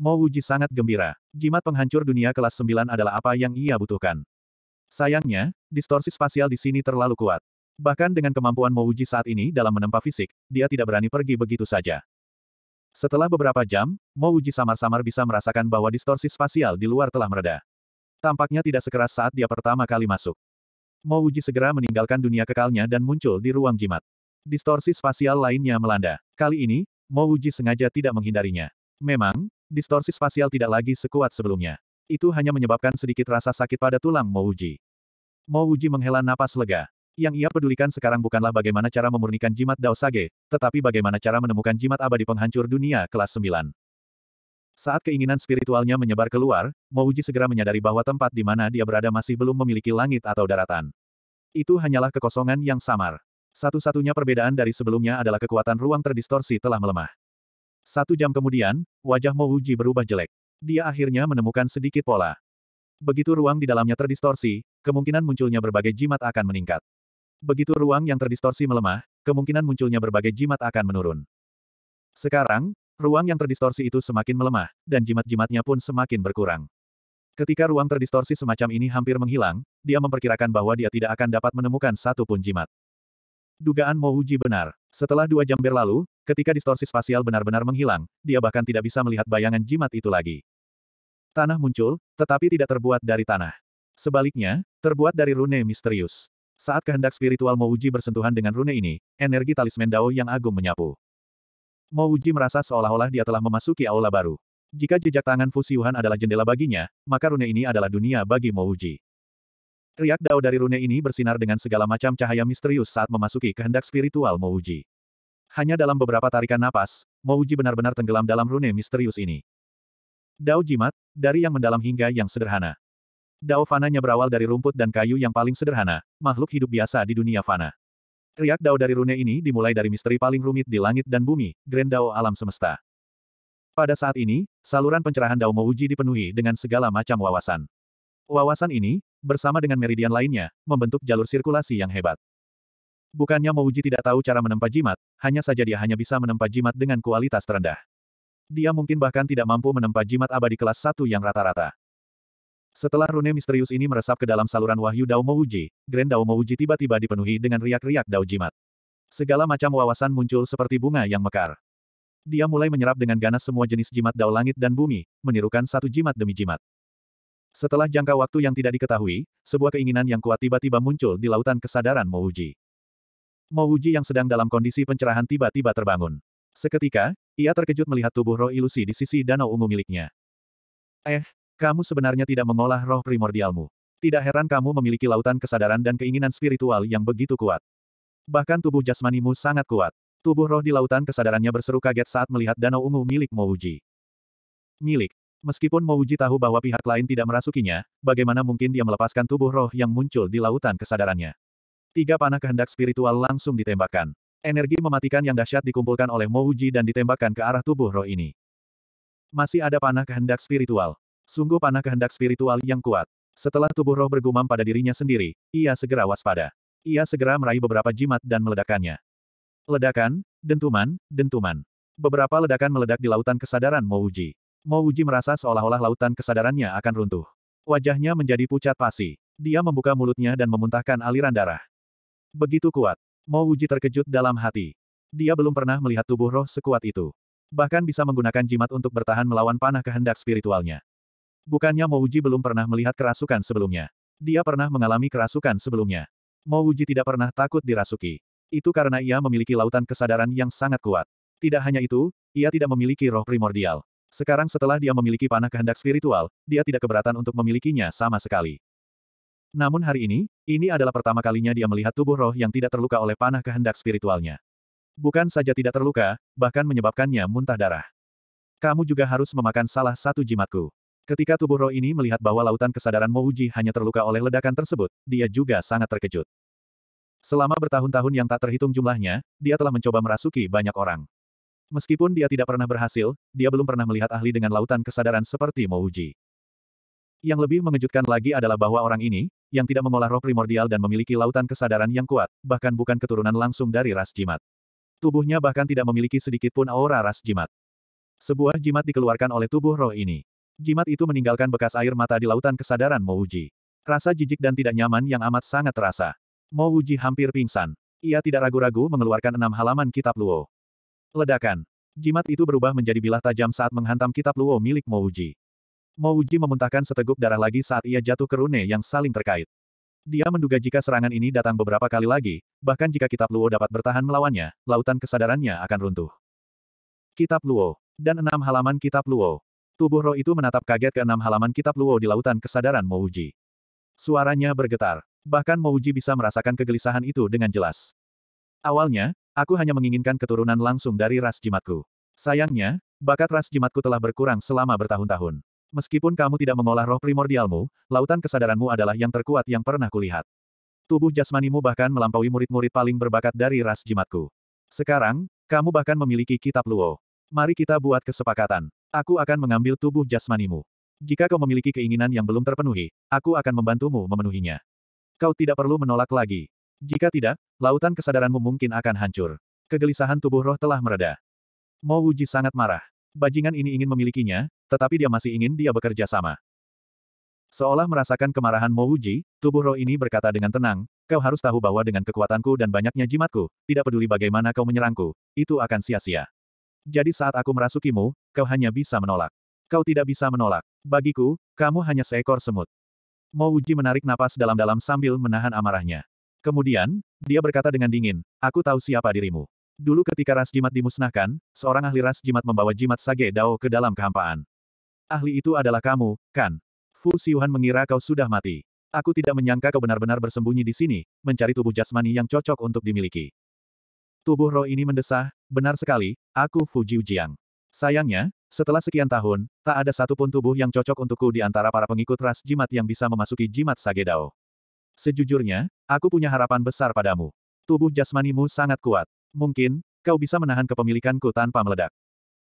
Mo Uji sangat gembira. Jimat penghancur dunia kelas 9 adalah apa yang ia butuhkan. Sayangnya, distorsi spasial di sini terlalu kuat. Bahkan dengan kemampuan Mo Uji saat ini dalam menempa fisik, dia tidak berani pergi begitu saja. Setelah beberapa jam, Mo Uji samar-samar bisa merasakan bahwa distorsi spasial di luar telah mereda. Tampaknya tidak sekeras saat dia pertama kali masuk. Mo Uji segera meninggalkan dunia kekalnya dan muncul di ruang jimat. Distorsi spasial lainnya melanda. Kali ini, Mo Uji sengaja tidak menghindarinya. Memang, distorsi spasial tidak lagi sekuat sebelumnya. Itu hanya menyebabkan sedikit rasa sakit pada tulang Mo Uji. Mo Uji menghela napas lega. Yang ia pedulikan sekarang bukanlah bagaimana cara memurnikan jimat Dao Sage, tetapi bagaimana cara menemukan jimat abadi penghancur dunia kelas 9. Saat keinginan spiritualnya menyebar keluar, Mouji segera menyadari bahwa tempat di mana dia berada masih belum memiliki langit atau daratan. Itu hanyalah kekosongan yang samar. Satu-satunya perbedaan dari sebelumnya adalah kekuatan ruang terdistorsi telah melemah. Satu jam kemudian, wajah Mouji berubah jelek. Dia akhirnya menemukan sedikit pola. Begitu ruang di dalamnya terdistorsi, kemungkinan munculnya berbagai jimat akan meningkat. Begitu ruang yang terdistorsi melemah, kemungkinan munculnya berbagai jimat akan menurun. Sekarang, Ruang yang terdistorsi itu semakin melemah, dan jimat-jimatnya pun semakin berkurang. Ketika ruang terdistorsi semacam ini hampir menghilang, dia memperkirakan bahwa dia tidak akan dapat menemukan satu pun jimat. Dugaan Mo Mouji benar. Setelah dua jam berlalu, ketika distorsi spasial benar-benar menghilang, dia bahkan tidak bisa melihat bayangan jimat itu lagi. Tanah muncul, tetapi tidak terbuat dari tanah. Sebaliknya, terbuat dari rune misterius. Saat kehendak spiritual Mo Mouji bersentuhan dengan rune ini, energi talisman Dao yang agung menyapu. Mo Uji merasa seolah-olah dia telah memasuki aula baru. Jika jejak tangan Siuhan adalah jendela baginya, maka rune ini adalah dunia bagi Mo Uji. Riak dao dari rune ini bersinar dengan segala macam cahaya misterius saat memasuki kehendak spiritual Mo Uji. Hanya dalam beberapa tarikan napas, Mo Uji benar-benar tenggelam dalam rune misterius ini. Dao jimat, dari yang mendalam hingga yang sederhana. Dao fananya berawal dari rumput dan kayu yang paling sederhana, makhluk hidup biasa di dunia fana. Riak Dao dari rune ini dimulai dari misteri paling rumit di langit dan bumi, Grand Dao alam semesta. Pada saat ini, saluran pencerahan Dao Mouji dipenuhi dengan segala macam wawasan. Wawasan ini, bersama dengan meridian lainnya, membentuk jalur sirkulasi yang hebat. Bukannya Mouji tidak tahu cara menempa jimat, hanya saja dia hanya bisa menempa jimat dengan kualitas terendah. Dia mungkin bahkan tidak mampu menempa jimat abadi kelas 1 yang rata-rata. Setelah rune misterius ini meresap ke dalam saluran wahyu Dao Uji, Grand Dao Uji tiba-tiba dipenuhi dengan riak-riak Dao Jimat. Segala macam wawasan muncul seperti bunga yang mekar. Dia mulai menyerap dengan ganas semua jenis jimat Dao langit dan bumi, menirukan satu jimat demi jimat. Setelah jangka waktu yang tidak diketahui, sebuah keinginan yang kuat tiba-tiba muncul di lautan kesadaran Mouji. Mouji yang sedang dalam kondisi pencerahan tiba-tiba terbangun. Seketika, ia terkejut melihat tubuh roh ilusi di sisi danau ungu miliknya. Eh, kamu sebenarnya tidak mengolah roh primordialmu. Tidak heran kamu memiliki lautan kesadaran dan keinginan spiritual yang begitu kuat. Bahkan tubuh jasmanimu sangat kuat. Tubuh roh di lautan kesadarannya berseru kaget saat melihat danau ungu milik Mouji. Milik. Meskipun Mouji tahu bahwa pihak lain tidak merasukinya, bagaimana mungkin dia melepaskan tubuh roh yang muncul di lautan kesadarannya. Tiga panah kehendak spiritual langsung ditembakkan. Energi mematikan yang dahsyat dikumpulkan oleh Mouji dan ditembakkan ke arah tubuh roh ini. Masih ada panah kehendak spiritual. Sungguh panah kehendak spiritual yang kuat. Setelah tubuh roh bergumam pada dirinya sendiri, ia segera waspada. Ia segera meraih beberapa jimat dan meledakannya. Ledakan, dentuman, dentuman. Beberapa ledakan meledak di lautan kesadaran Mouji. Mouji merasa seolah-olah lautan kesadarannya akan runtuh. Wajahnya menjadi pucat pasi. Dia membuka mulutnya dan memuntahkan aliran darah. Begitu kuat. Mouji terkejut dalam hati. Dia belum pernah melihat tubuh roh sekuat itu. Bahkan bisa menggunakan jimat untuk bertahan melawan panah kehendak spiritualnya. Bukannya Mouji belum pernah melihat kerasukan sebelumnya. Dia pernah mengalami kerasukan sebelumnya. Mouji tidak pernah takut dirasuki. Itu karena ia memiliki lautan kesadaran yang sangat kuat. Tidak hanya itu, ia tidak memiliki roh primordial. Sekarang setelah dia memiliki panah kehendak spiritual, dia tidak keberatan untuk memilikinya sama sekali. Namun hari ini, ini adalah pertama kalinya dia melihat tubuh roh yang tidak terluka oleh panah kehendak spiritualnya. Bukan saja tidak terluka, bahkan menyebabkannya muntah darah. Kamu juga harus memakan salah satu jimatku. Ketika tubuh roh ini melihat bahwa lautan kesadaran Mouji hanya terluka oleh ledakan tersebut, dia juga sangat terkejut. Selama bertahun-tahun yang tak terhitung jumlahnya, dia telah mencoba merasuki banyak orang. Meskipun dia tidak pernah berhasil, dia belum pernah melihat ahli dengan lautan kesadaran seperti Mouji. Yang lebih mengejutkan lagi adalah bahwa orang ini, yang tidak mengolah roh primordial dan memiliki lautan kesadaran yang kuat, bahkan bukan keturunan langsung dari ras jimat. Tubuhnya bahkan tidak memiliki sedikit pun aura ras jimat. Sebuah jimat dikeluarkan oleh tubuh roh ini. Jimat itu meninggalkan bekas air mata di lautan kesadaran Mouji. Rasa jijik dan tidak nyaman yang amat sangat terasa. Mouji hampir pingsan. Ia tidak ragu-ragu mengeluarkan enam halaman kitab Luo. Ledakan. Jimat itu berubah menjadi bilah tajam saat menghantam kitab Luo milik Mouji. Mouji memuntahkan seteguk darah lagi saat ia jatuh ke rune yang saling terkait. Dia menduga jika serangan ini datang beberapa kali lagi, bahkan jika kitab Luo dapat bertahan melawannya, lautan kesadarannya akan runtuh. Kitab Luo. Dan enam halaman kitab Luo. Tubuh roh itu menatap kaget ke enam halaman kitab Luo di lautan kesadaran Mouji. Suaranya bergetar. Bahkan Mouji bisa merasakan kegelisahan itu dengan jelas. Awalnya, aku hanya menginginkan keturunan langsung dari ras jimatku. Sayangnya, bakat ras jimatku telah berkurang selama bertahun-tahun. Meskipun kamu tidak mengolah roh primordialmu, lautan kesadaranmu adalah yang terkuat yang pernah kulihat. Tubuh jasmanimu bahkan melampaui murid-murid paling berbakat dari ras jimatku. Sekarang, kamu bahkan memiliki kitab Luo. Mari kita buat kesepakatan. Aku akan mengambil tubuh jasmanimu. Jika kau memiliki keinginan yang belum terpenuhi, aku akan membantumu memenuhinya. Kau tidak perlu menolak lagi. Jika tidak, lautan kesadaranmu mungkin akan hancur. Kegelisahan tubuh roh telah mereda. Mo Wuji sangat marah. Bajingan ini ingin memilikinya, tetapi dia masih ingin dia bekerja sama. Seolah merasakan kemarahan Mo Wuji, tubuh roh ini berkata dengan tenang, kau harus tahu bahwa dengan kekuatanku dan banyaknya jimatku, tidak peduli bagaimana kau menyerangku, itu akan sia-sia. Jadi saat aku merasukimu, kau hanya bisa menolak. Kau tidak bisa menolak. Bagiku, kamu hanya seekor semut. Mo Mouji menarik napas dalam-dalam sambil menahan amarahnya. Kemudian, dia berkata dengan dingin, aku tahu siapa dirimu. Dulu ketika ras jimat dimusnahkan, seorang ahli ras jimat membawa jimat Sage Dao ke dalam kehampaan. Ahli itu adalah kamu, kan? Fu Siuhan mengira kau sudah mati. Aku tidak menyangka kau benar-benar bersembunyi di sini, mencari tubuh jasmani yang cocok untuk dimiliki. Tubuh roh ini mendesah, benar sekali, aku Fuji Ujiang. Sayangnya, setelah sekian tahun, tak ada satupun tubuh yang cocok untukku di antara para pengikut ras jimat yang bisa memasuki jimat Sagedao. Sejujurnya, aku punya harapan besar padamu. Tubuh jasmanimu sangat kuat. Mungkin, kau bisa menahan kepemilikanku tanpa meledak.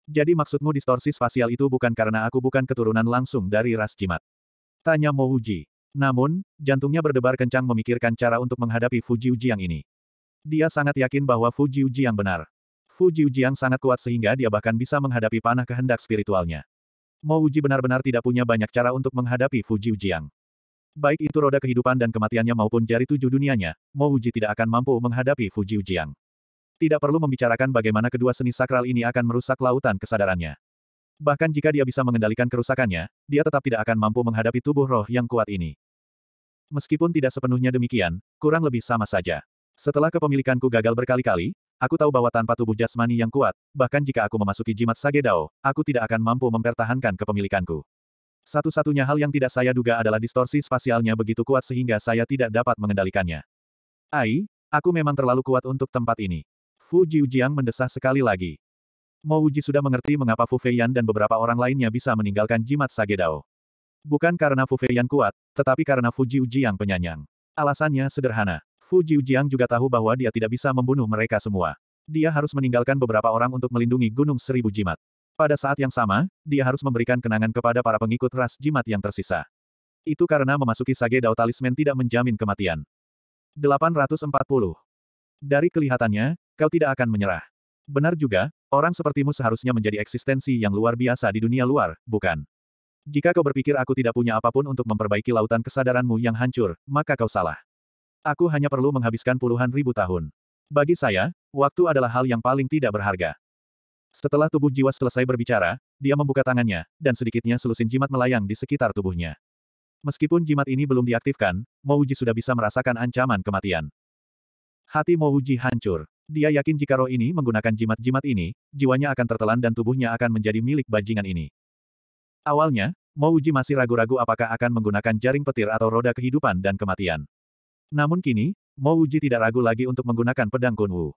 Jadi maksudmu distorsi spasial itu bukan karena aku bukan keturunan langsung dari ras jimat? Tanya Mo Uji. Namun, jantungnya berdebar kencang memikirkan cara untuk menghadapi Fuji Uji ini. Dia sangat yakin bahwa Fu Jiujiang benar. Fu Jiujiang sangat kuat sehingga dia bahkan bisa menghadapi panah kehendak spiritualnya. Mo Uji benar-benar tidak punya banyak cara untuk menghadapi Fu Jiujiang. Baik itu roda kehidupan dan kematiannya maupun jari tujuh dunianya, Mo Uji tidak akan mampu menghadapi Fu Jiujiang. Tidak perlu membicarakan bagaimana kedua seni sakral ini akan merusak lautan kesadarannya. Bahkan jika dia bisa mengendalikan kerusakannya, dia tetap tidak akan mampu menghadapi tubuh roh yang kuat ini. Meskipun tidak sepenuhnya demikian, kurang lebih sama saja. Setelah kepemilikanku gagal berkali-kali, aku tahu bahwa tanpa tubuh jasmani yang kuat, bahkan jika aku memasuki jimat Sagedao, aku tidak akan mampu mempertahankan kepemilikanku. Satu-satunya hal yang tidak saya duga adalah distorsi spasialnya begitu kuat sehingga saya tidak dapat mengendalikannya. Ai, aku memang terlalu kuat untuk tempat ini. Fu Jiujiang mendesah sekali lagi. Mo Wuji sudah mengerti mengapa Fu Feiyan dan beberapa orang lainnya bisa meninggalkan jimat Sagedao. Bukan karena Fu Feiyan kuat, tetapi karena Fu Jiujiang penyanyang. Alasannya sederhana. Fu Jiujiang juga tahu bahwa dia tidak bisa membunuh mereka semua. Dia harus meninggalkan beberapa orang untuk melindungi Gunung Seribu Jimat. Pada saat yang sama, dia harus memberikan kenangan kepada para pengikut ras jimat yang tersisa. Itu karena memasuki Sage Dao Talisman tidak menjamin kematian. 840. Dari kelihatannya, kau tidak akan menyerah. Benar juga, orang sepertimu seharusnya menjadi eksistensi yang luar biasa di dunia luar, bukan? Jika kau berpikir aku tidak punya apapun untuk memperbaiki lautan kesadaranmu yang hancur, maka kau salah. Aku hanya perlu menghabiskan puluhan ribu tahun. Bagi saya, waktu adalah hal yang paling tidak berharga. Setelah tubuh jiwa selesai berbicara, dia membuka tangannya, dan sedikitnya selusin jimat melayang di sekitar tubuhnya. Meskipun jimat ini belum diaktifkan, Mouji sudah bisa merasakan ancaman kematian. Hati Mouji hancur. Dia yakin jika roh ini menggunakan jimat-jimat ini, jiwanya akan tertelan dan tubuhnya akan menjadi milik bajingan ini. Awalnya, Mouji masih ragu-ragu apakah akan menggunakan jaring petir atau roda kehidupan dan kematian. Namun kini, Mo Uji tidak ragu lagi untuk menggunakan pedang Kunwu.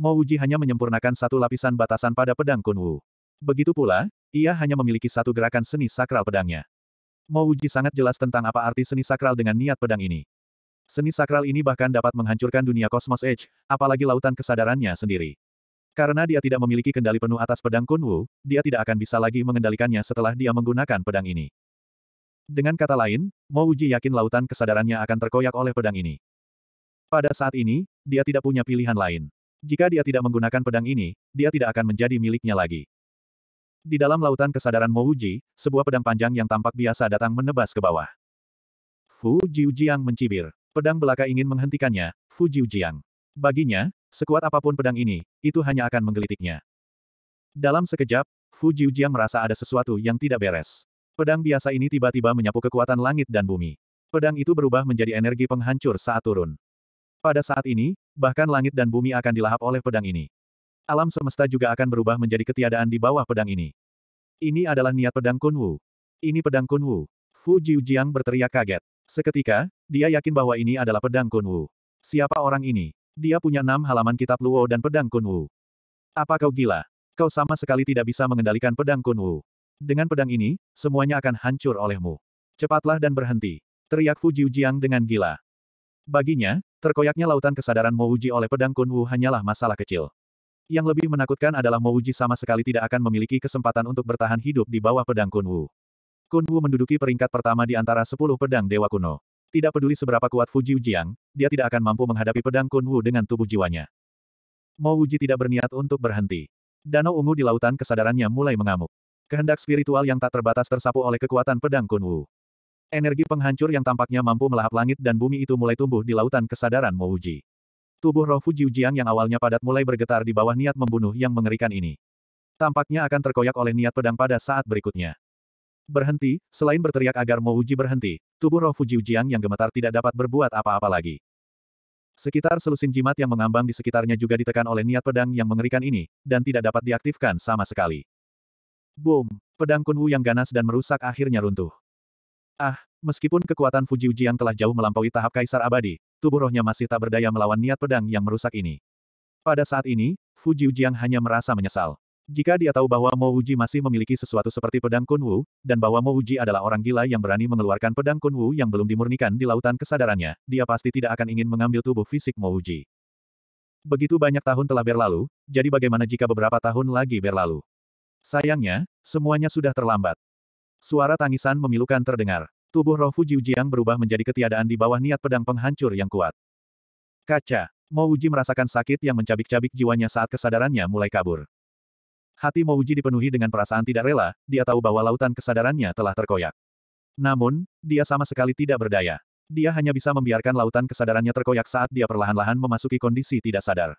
Mo Uji hanya menyempurnakan satu lapisan batasan pada pedang Kunwu. Begitu pula, ia hanya memiliki satu gerakan seni sakral pedangnya. Mo Uji sangat jelas tentang apa arti seni sakral dengan niat pedang ini. Seni sakral ini bahkan dapat menghancurkan dunia kosmos Edge, apalagi lautan kesadarannya sendiri. Karena dia tidak memiliki kendali penuh atas pedang Kunwu, dia tidak akan bisa lagi mengendalikannya setelah dia menggunakan pedang ini. Dengan kata lain, Mo Uji yakin lautan kesadarannya akan terkoyak oleh pedang ini. Pada saat ini, dia tidak punya pilihan lain. Jika dia tidak menggunakan pedang ini, dia tidak akan menjadi miliknya lagi. Di dalam lautan kesadaran Mo Uji, sebuah pedang panjang yang tampak biasa datang menebas ke bawah. Fu Jiujiang mencibir. Pedang belaka ingin menghentikannya, Fu Jiujiang. Baginya, sekuat apapun pedang ini, itu hanya akan menggelitiknya. Dalam sekejap, Fu Jiujiang merasa ada sesuatu yang tidak beres. Pedang biasa ini tiba-tiba menyapu kekuatan langit dan bumi. Pedang itu berubah menjadi energi penghancur saat turun. Pada saat ini, bahkan langit dan bumi akan dilahap oleh pedang ini. Alam semesta juga akan berubah menjadi ketiadaan di bawah pedang ini. Ini adalah niat pedang Kunwu. Ini pedang Kunwu. Fu Jiujiang berteriak kaget. Seketika, dia yakin bahwa ini adalah pedang Kunwu. Siapa orang ini? Dia punya enam halaman kitab Luo dan pedang Kunwu. Apa kau gila? Kau sama sekali tidak bisa mengendalikan pedang Kunwu. Dengan pedang ini, semuanya akan hancur olehmu. Cepatlah dan berhenti. Teriak Fu Jiujiang dengan gila. Baginya, terkoyaknya lautan kesadaran Mo Uji oleh pedang Kunwu hanyalah masalah kecil. Yang lebih menakutkan adalah Mo Uji sama sekali tidak akan memiliki kesempatan untuk bertahan hidup di bawah pedang Kunwu. Kunwu menduduki peringkat pertama di antara sepuluh pedang dewa kuno. Tidak peduli seberapa kuat Fu Jiujiang, dia tidak akan mampu menghadapi pedang Kunwu dengan tubuh jiwanya. Mo Uji tidak berniat untuk berhenti. Danau ungu di lautan kesadarannya mulai mengamuk. Kehendak spiritual yang tak terbatas tersapu oleh kekuatan pedang Kunwu. Energi penghancur yang tampaknya mampu melahap langit dan bumi itu mulai tumbuh di lautan kesadaran Mouji. Tubuh roh Fujiu Jiang yang awalnya padat mulai bergetar di bawah niat membunuh yang mengerikan ini. Tampaknya akan terkoyak oleh niat pedang pada saat berikutnya. Berhenti, selain berteriak agar Mouji berhenti, tubuh roh Fujiu Jiang yang gemetar tidak dapat berbuat apa-apa lagi. Sekitar selusin jimat yang mengambang di sekitarnya juga ditekan oleh niat pedang yang mengerikan ini, dan tidak dapat diaktifkan sama sekali. Boom! Pedang Kun Wu yang ganas dan merusak akhirnya runtuh. Ah, meskipun kekuatan Fuji Uji yang telah jauh melampaui tahap Kaisar Abadi, tubuh rohnya masih tak berdaya melawan niat pedang yang merusak ini. Pada saat ini, Fuji Ujiang hanya merasa menyesal. Jika dia tahu bahwa Mo Uji masih memiliki sesuatu seperti pedang Kun Wu, dan bahwa Mo Uji adalah orang gila yang berani mengeluarkan pedang Kun Wu yang belum dimurnikan di lautan kesadarannya, dia pasti tidak akan ingin mengambil tubuh fisik Mo Uji. Begitu banyak tahun telah berlalu, jadi bagaimana jika beberapa tahun lagi berlalu? Sayangnya, semuanya sudah terlambat. Suara tangisan memilukan terdengar. Tubuh roh Fuji Ujiang berubah menjadi ketiadaan di bawah niat pedang penghancur yang kuat. Kaca. Mouji merasakan sakit yang mencabik-cabik jiwanya saat kesadarannya mulai kabur. Hati Mouji dipenuhi dengan perasaan tidak rela, dia tahu bahwa lautan kesadarannya telah terkoyak. Namun, dia sama sekali tidak berdaya. Dia hanya bisa membiarkan lautan kesadarannya terkoyak saat dia perlahan-lahan memasuki kondisi tidak sadar.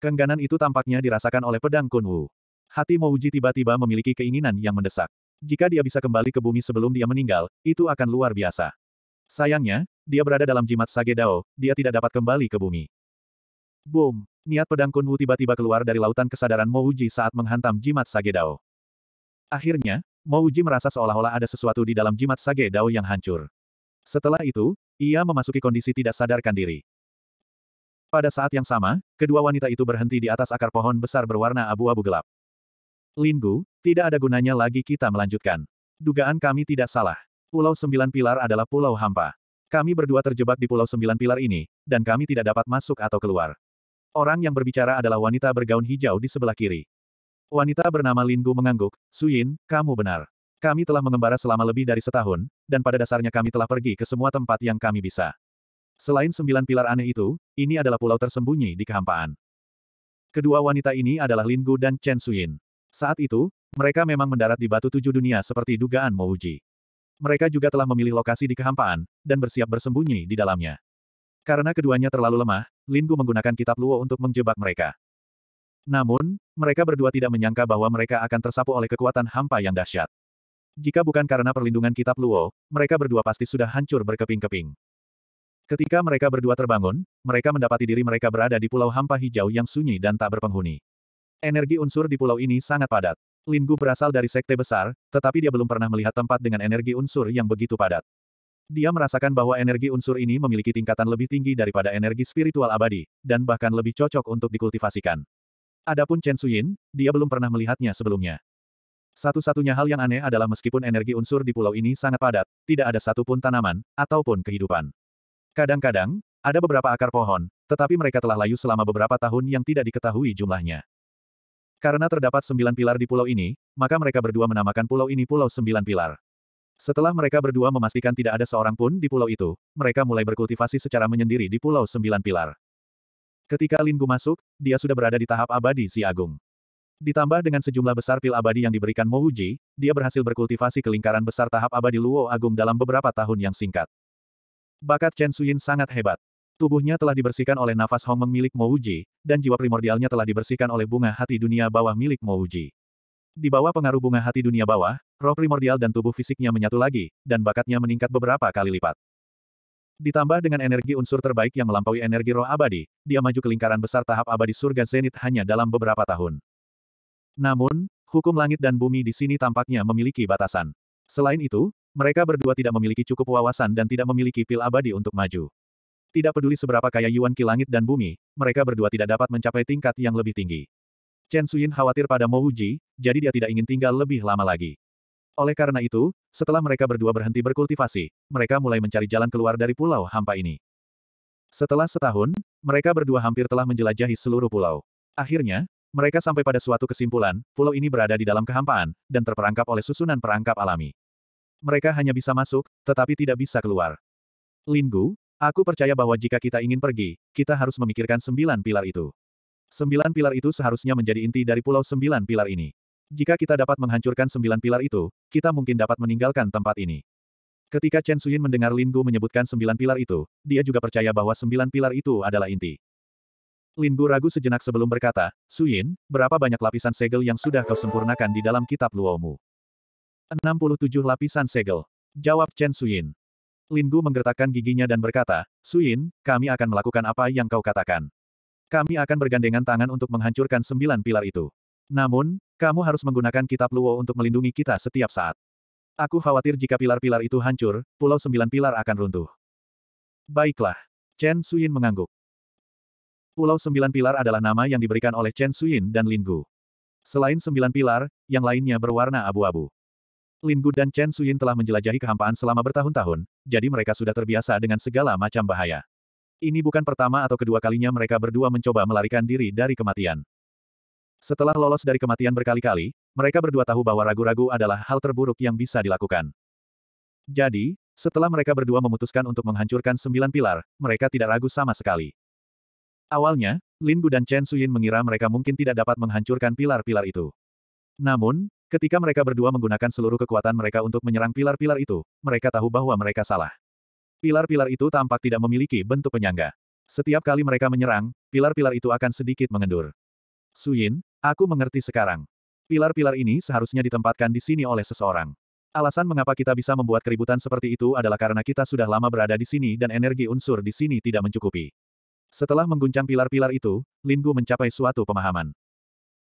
Kengganan itu tampaknya dirasakan oleh pedang Kunwu. Hati Mouji tiba-tiba memiliki keinginan yang mendesak. Jika dia bisa kembali ke bumi sebelum dia meninggal, itu akan luar biasa. Sayangnya, dia berada dalam jimat Sage Dao, dia tidak dapat kembali ke bumi. Boom! Niat pedang Kunwu tiba-tiba keluar dari lautan kesadaran Mouji saat menghantam jimat Sage Dao. Akhirnya, Mouji merasa seolah-olah ada sesuatu di dalam jimat Sage Dao yang hancur. Setelah itu, ia memasuki kondisi tidak sadarkan diri. Pada saat yang sama, kedua wanita itu berhenti di atas akar pohon besar berwarna abu-abu gelap. Linggu, tidak ada gunanya lagi kita melanjutkan. Dugaan kami tidak salah. Pulau Sembilan Pilar adalah pulau hampa. Kami berdua terjebak di Pulau Sembilan Pilar ini, dan kami tidak dapat masuk atau keluar. Orang yang berbicara adalah wanita bergaun hijau di sebelah kiri. Wanita bernama Linggu mengangguk, Suyin, kamu benar. Kami telah mengembara selama lebih dari setahun, dan pada dasarnya kami telah pergi ke semua tempat yang kami bisa. Selain sembilan pilar aneh itu, ini adalah pulau tersembunyi di kehampaan. Kedua wanita ini adalah Linggu dan Chen Suyin. Saat itu, mereka memang mendarat di Batu Tujuh Dunia seperti dugaan Mouji. Mereka juga telah memilih lokasi di kehampaan, dan bersiap bersembunyi di dalamnya. Karena keduanya terlalu lemah, Linggu menggunakan kitab Luo untuk menjebak mereka. Namun, mereka berdua tidak menyangka bahwa mereka akan tersapu oleh kekuatan hampa yang dahsyat. Jika bukan karena perlindungan kitab Luo, mereka berdua pasti sudah hancur berkeping-keping. Ketika mereka berdua terbangun, mereka mendapati diri mereka berada di pulau hampa hijau yang sunyi dan tak berpenghuni. Energi unsur di pulau ini sangat padat. Linggu berasal dari sekte besar, tetapi dia belum pernah melihat tempat dengan energi unsur yang begitu padat. Dia merasakan bahwa energi unsur ini memiliki tingkatan lebih tinggi daripada energi spiritual abadi, dan bahkan lebih cocok untuk dikultivasikan. Adapun Chen Suyin, dia belum pernah melihatnya sebelumnya. Satu-satunya hal yang aneh adalah meskipun energi unsur di pulau ini sangat padat, tidak ada satupun tanaman, ataupun kehidupan. Kadang-kadang, ada beberapa akar pohon, tetapi mereka telah layu selama beberapa tahun yang tidak diketahui jumlahnya. Karena terdapat sembilan pilar di pulau ini, maka mereka berdua menamakan pulau ini Pulau Sembilan Pilar. Setelah mereka berdua memastikan tidak ada seorang pun di pulau itu, mereka mulai berkultivasi secara menyendiri di Pulau Sembilan Pilar. Ketika Lin Gu masuk, dia sudah berada di tahap abadi si agung. Ditambah dengan sejumlah besar pil abadi yang diberikan Mo Uji, dia berhasil berkultivasi ke lingkaran besar tahap abadi Luo Agung dalam beberapa tahun yang singkat. Bakat Chen Suyin sangat hebat. Tubuhnya telah dibersihkan oleh nafas Hongmeng milik Mouji, dan jiwa primordialnya telah dibersihkan oleh bunga hati dunia bawah milik Mouji. Di bawah pengaruh bunga hati dunia bawah, roh primordial dan tubuh fisiknya menyatu lagi, dan bakatnya meningkat beberapa kali lipat. Ditambah dengan energi unsur terbaik yang melampaui energi roh abadi, dia maju ke lingkaran besar tahap abadi surga zenit hanya dalam beberapa tahun. Namun, hukum langit dan bumi di sini tampaknya memiliki batasan. Selain itu, mereka berdua tidak memiliki cukup wawasan dan tidak memiliki pil abadi untuk maju. Tidak peduli seberapa kaya Yuan Ki langit dan bumi, mereka berdua tidak dapat mencapai tingkat yang lebih tinggi. Chen Suyin khawatir pada Mo Wuji, jadi dia tidak ingin tinggal lebih lama lagi. Oleh karena itu, setelah mereka berdua berhenti berkultivasi, mereka mulai mencari jalan keluar dari pulau hampa ini. Setelah setahun, mereka berdua hampir telah menjelajahi seluruh pulau. Akhirnya, mereka sampai pada suatu kesimpulan, pulau ini berada di dalam kehampaan, dan terperangkap oleh susunan perangkap alami. Mereka hanya bisa masuk, tetapi tidak bisa keluar. Linggu, Aku percaya bahwa jika kita ingin pergi, kita harus memikirkan sembilan pilar itu. Sembilan pilar itu seharusnya menjadi inti dari pulau sembilan pilar ini. Jika kita dapat menghancurkan sembilan pilar itu, kita mungkin dapat meninggalkan tempat ini. Ketika Chen Suyin mendengar Lin Gu menyebutkan sembilan pilar itu, dia juga percaya bahwa sembilan pilar itu adalah inti. Lin Gu ragu sejenak sebelum berkata, Suyin, berapa banyak lapisan segel yang sudah kau sempurnakan di dalam kitab Luomu? 67 lapisan segel. Jawab Chen Suyin. Linggu menggertakkan giginya dan berkata, Suin, kami akan melakukan apa yang kau katakan. Kami akan bergandengan tangan untuk menghancurkan sembilan pilar itu. Namun, kamu harus menggunakan kitab Luo untuk melindungi kita setiap saat. Aku khawatir jika pilar-pilar itu hancur, pulau sembilan pilar akan runtuh. Baiklah. Chen Suyin mengangguk. Pulau Sembilan Pilar adalah nama yang diberikan oleh Chen Suyin dan Linggu. Selain sembilan pilar, yang lainnya berwarna abu-abu. Lin Gu dan Chen Suyin telah menjelajahi kehampaan selama bertahun-tahun, jadi mereka sudah terbiasa dengan segala macam bahaya. Ini bukan pertama atau kedua kalinya mereka berdua mencoba melarikan diri dari kematian. Setelah lolos dari kematian berkali-kali, mereka berdua tahu bahwa ragu-ragu adalah hal terburuk yang bisa dilakukan. Jadi, setelah mereka berdua memutuskan untuk menghancurkan sembilan pilar, mereka tidak ragu sama sekali. Awalnya, Lin Gu dan Chen Suyin mengira mereka mungkin tidak dapat menghancurkan pilar-pilar itu. Namun, ketika mereka berdua menggunakan seluruh kekuatan mereka untuk menyerang pilar-pilar itu, mereka tahu bahwa mereka salah. Pilar-pilar itu tampak tidak memiliki bentuk penyangga. Setiap kali mereka menyerang, pilar-pilar itu akan sedikit mengendur. Suyin, aku mengerti sekarang. Pilar-pilar ini seharusnya ditempatkan di sini oleh seseorang. Alasan mengapa kita bisa membuat keributan seperti itu adalah karena kita sudah lama berada di sini dan energi unsur di sini tidak mencukupi. Setelah mengguncang pilar-pilar itu, Linggu mencapai suatu pemahaman.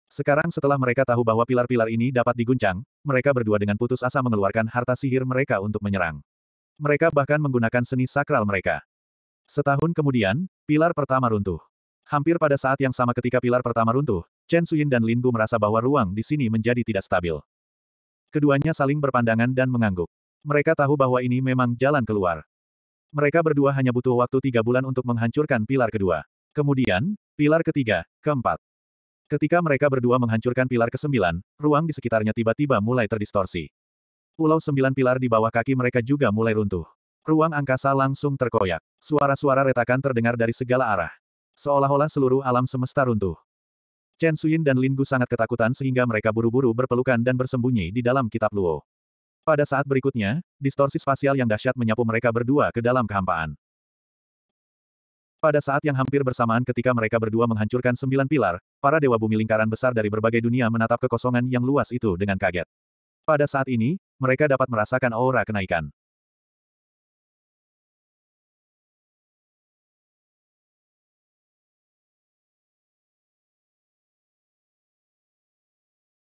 Sekarang setelah mereka tahu bahwa pilar-pilar ini dapat diguncang, mereka berdua dengan putus asa mengeluarkan harta sihir mereka untuk menyerang. Mereka bahkan menggunakan seni sakral mereka. Setahun kemudian, pilar pertama runtuh. Hampir pada saat yang sama ketika pilar pertama runtuh, Chen Suyin dan Lin Bu merasa bahwa ruang di sini menjadi tidak stabil. Keduanya saling berpandangan dan mengangguk. Mereka tahu bahwa ini memang jalan keluar. Mereka berdua hanya butuh waktu tiga bulan untuk menghancurkan pilar kedua. Kemudian, pilar ketiga, keempat. Ketika mereka berdua menghancurkan pilar ke-9, ruang di sekitarnya tiba-tiba mulai terdistorsi. Pulau sembilan pilar di bawah kaki mereka juga mulai runtuh. Ruang angkasa langsung terkoyak. Suara-suara retakan terdengar dari segala arah. Seolah-olah seluruh alam semesta runtuh. Chen Suyin dan Lin Gu sangat ketakutan sehingga mereka buru-buru berpelukan dan bersembunyi di dalam kitab Luo. Pada saat berikutnya, distorsi spasial yang dahsyat menyapu mereka berdua ke dalam kehampaan. Pada saat yang hampir bersamaan ketika mereka berdua menghancurkan sembilan pilar, para dewa bumi lingkaran besar dari berbagai dunia menatap kekosongan yang luas itu dengan kaget. Pada saat ini, mereka dapat merasakan aura kenaikan.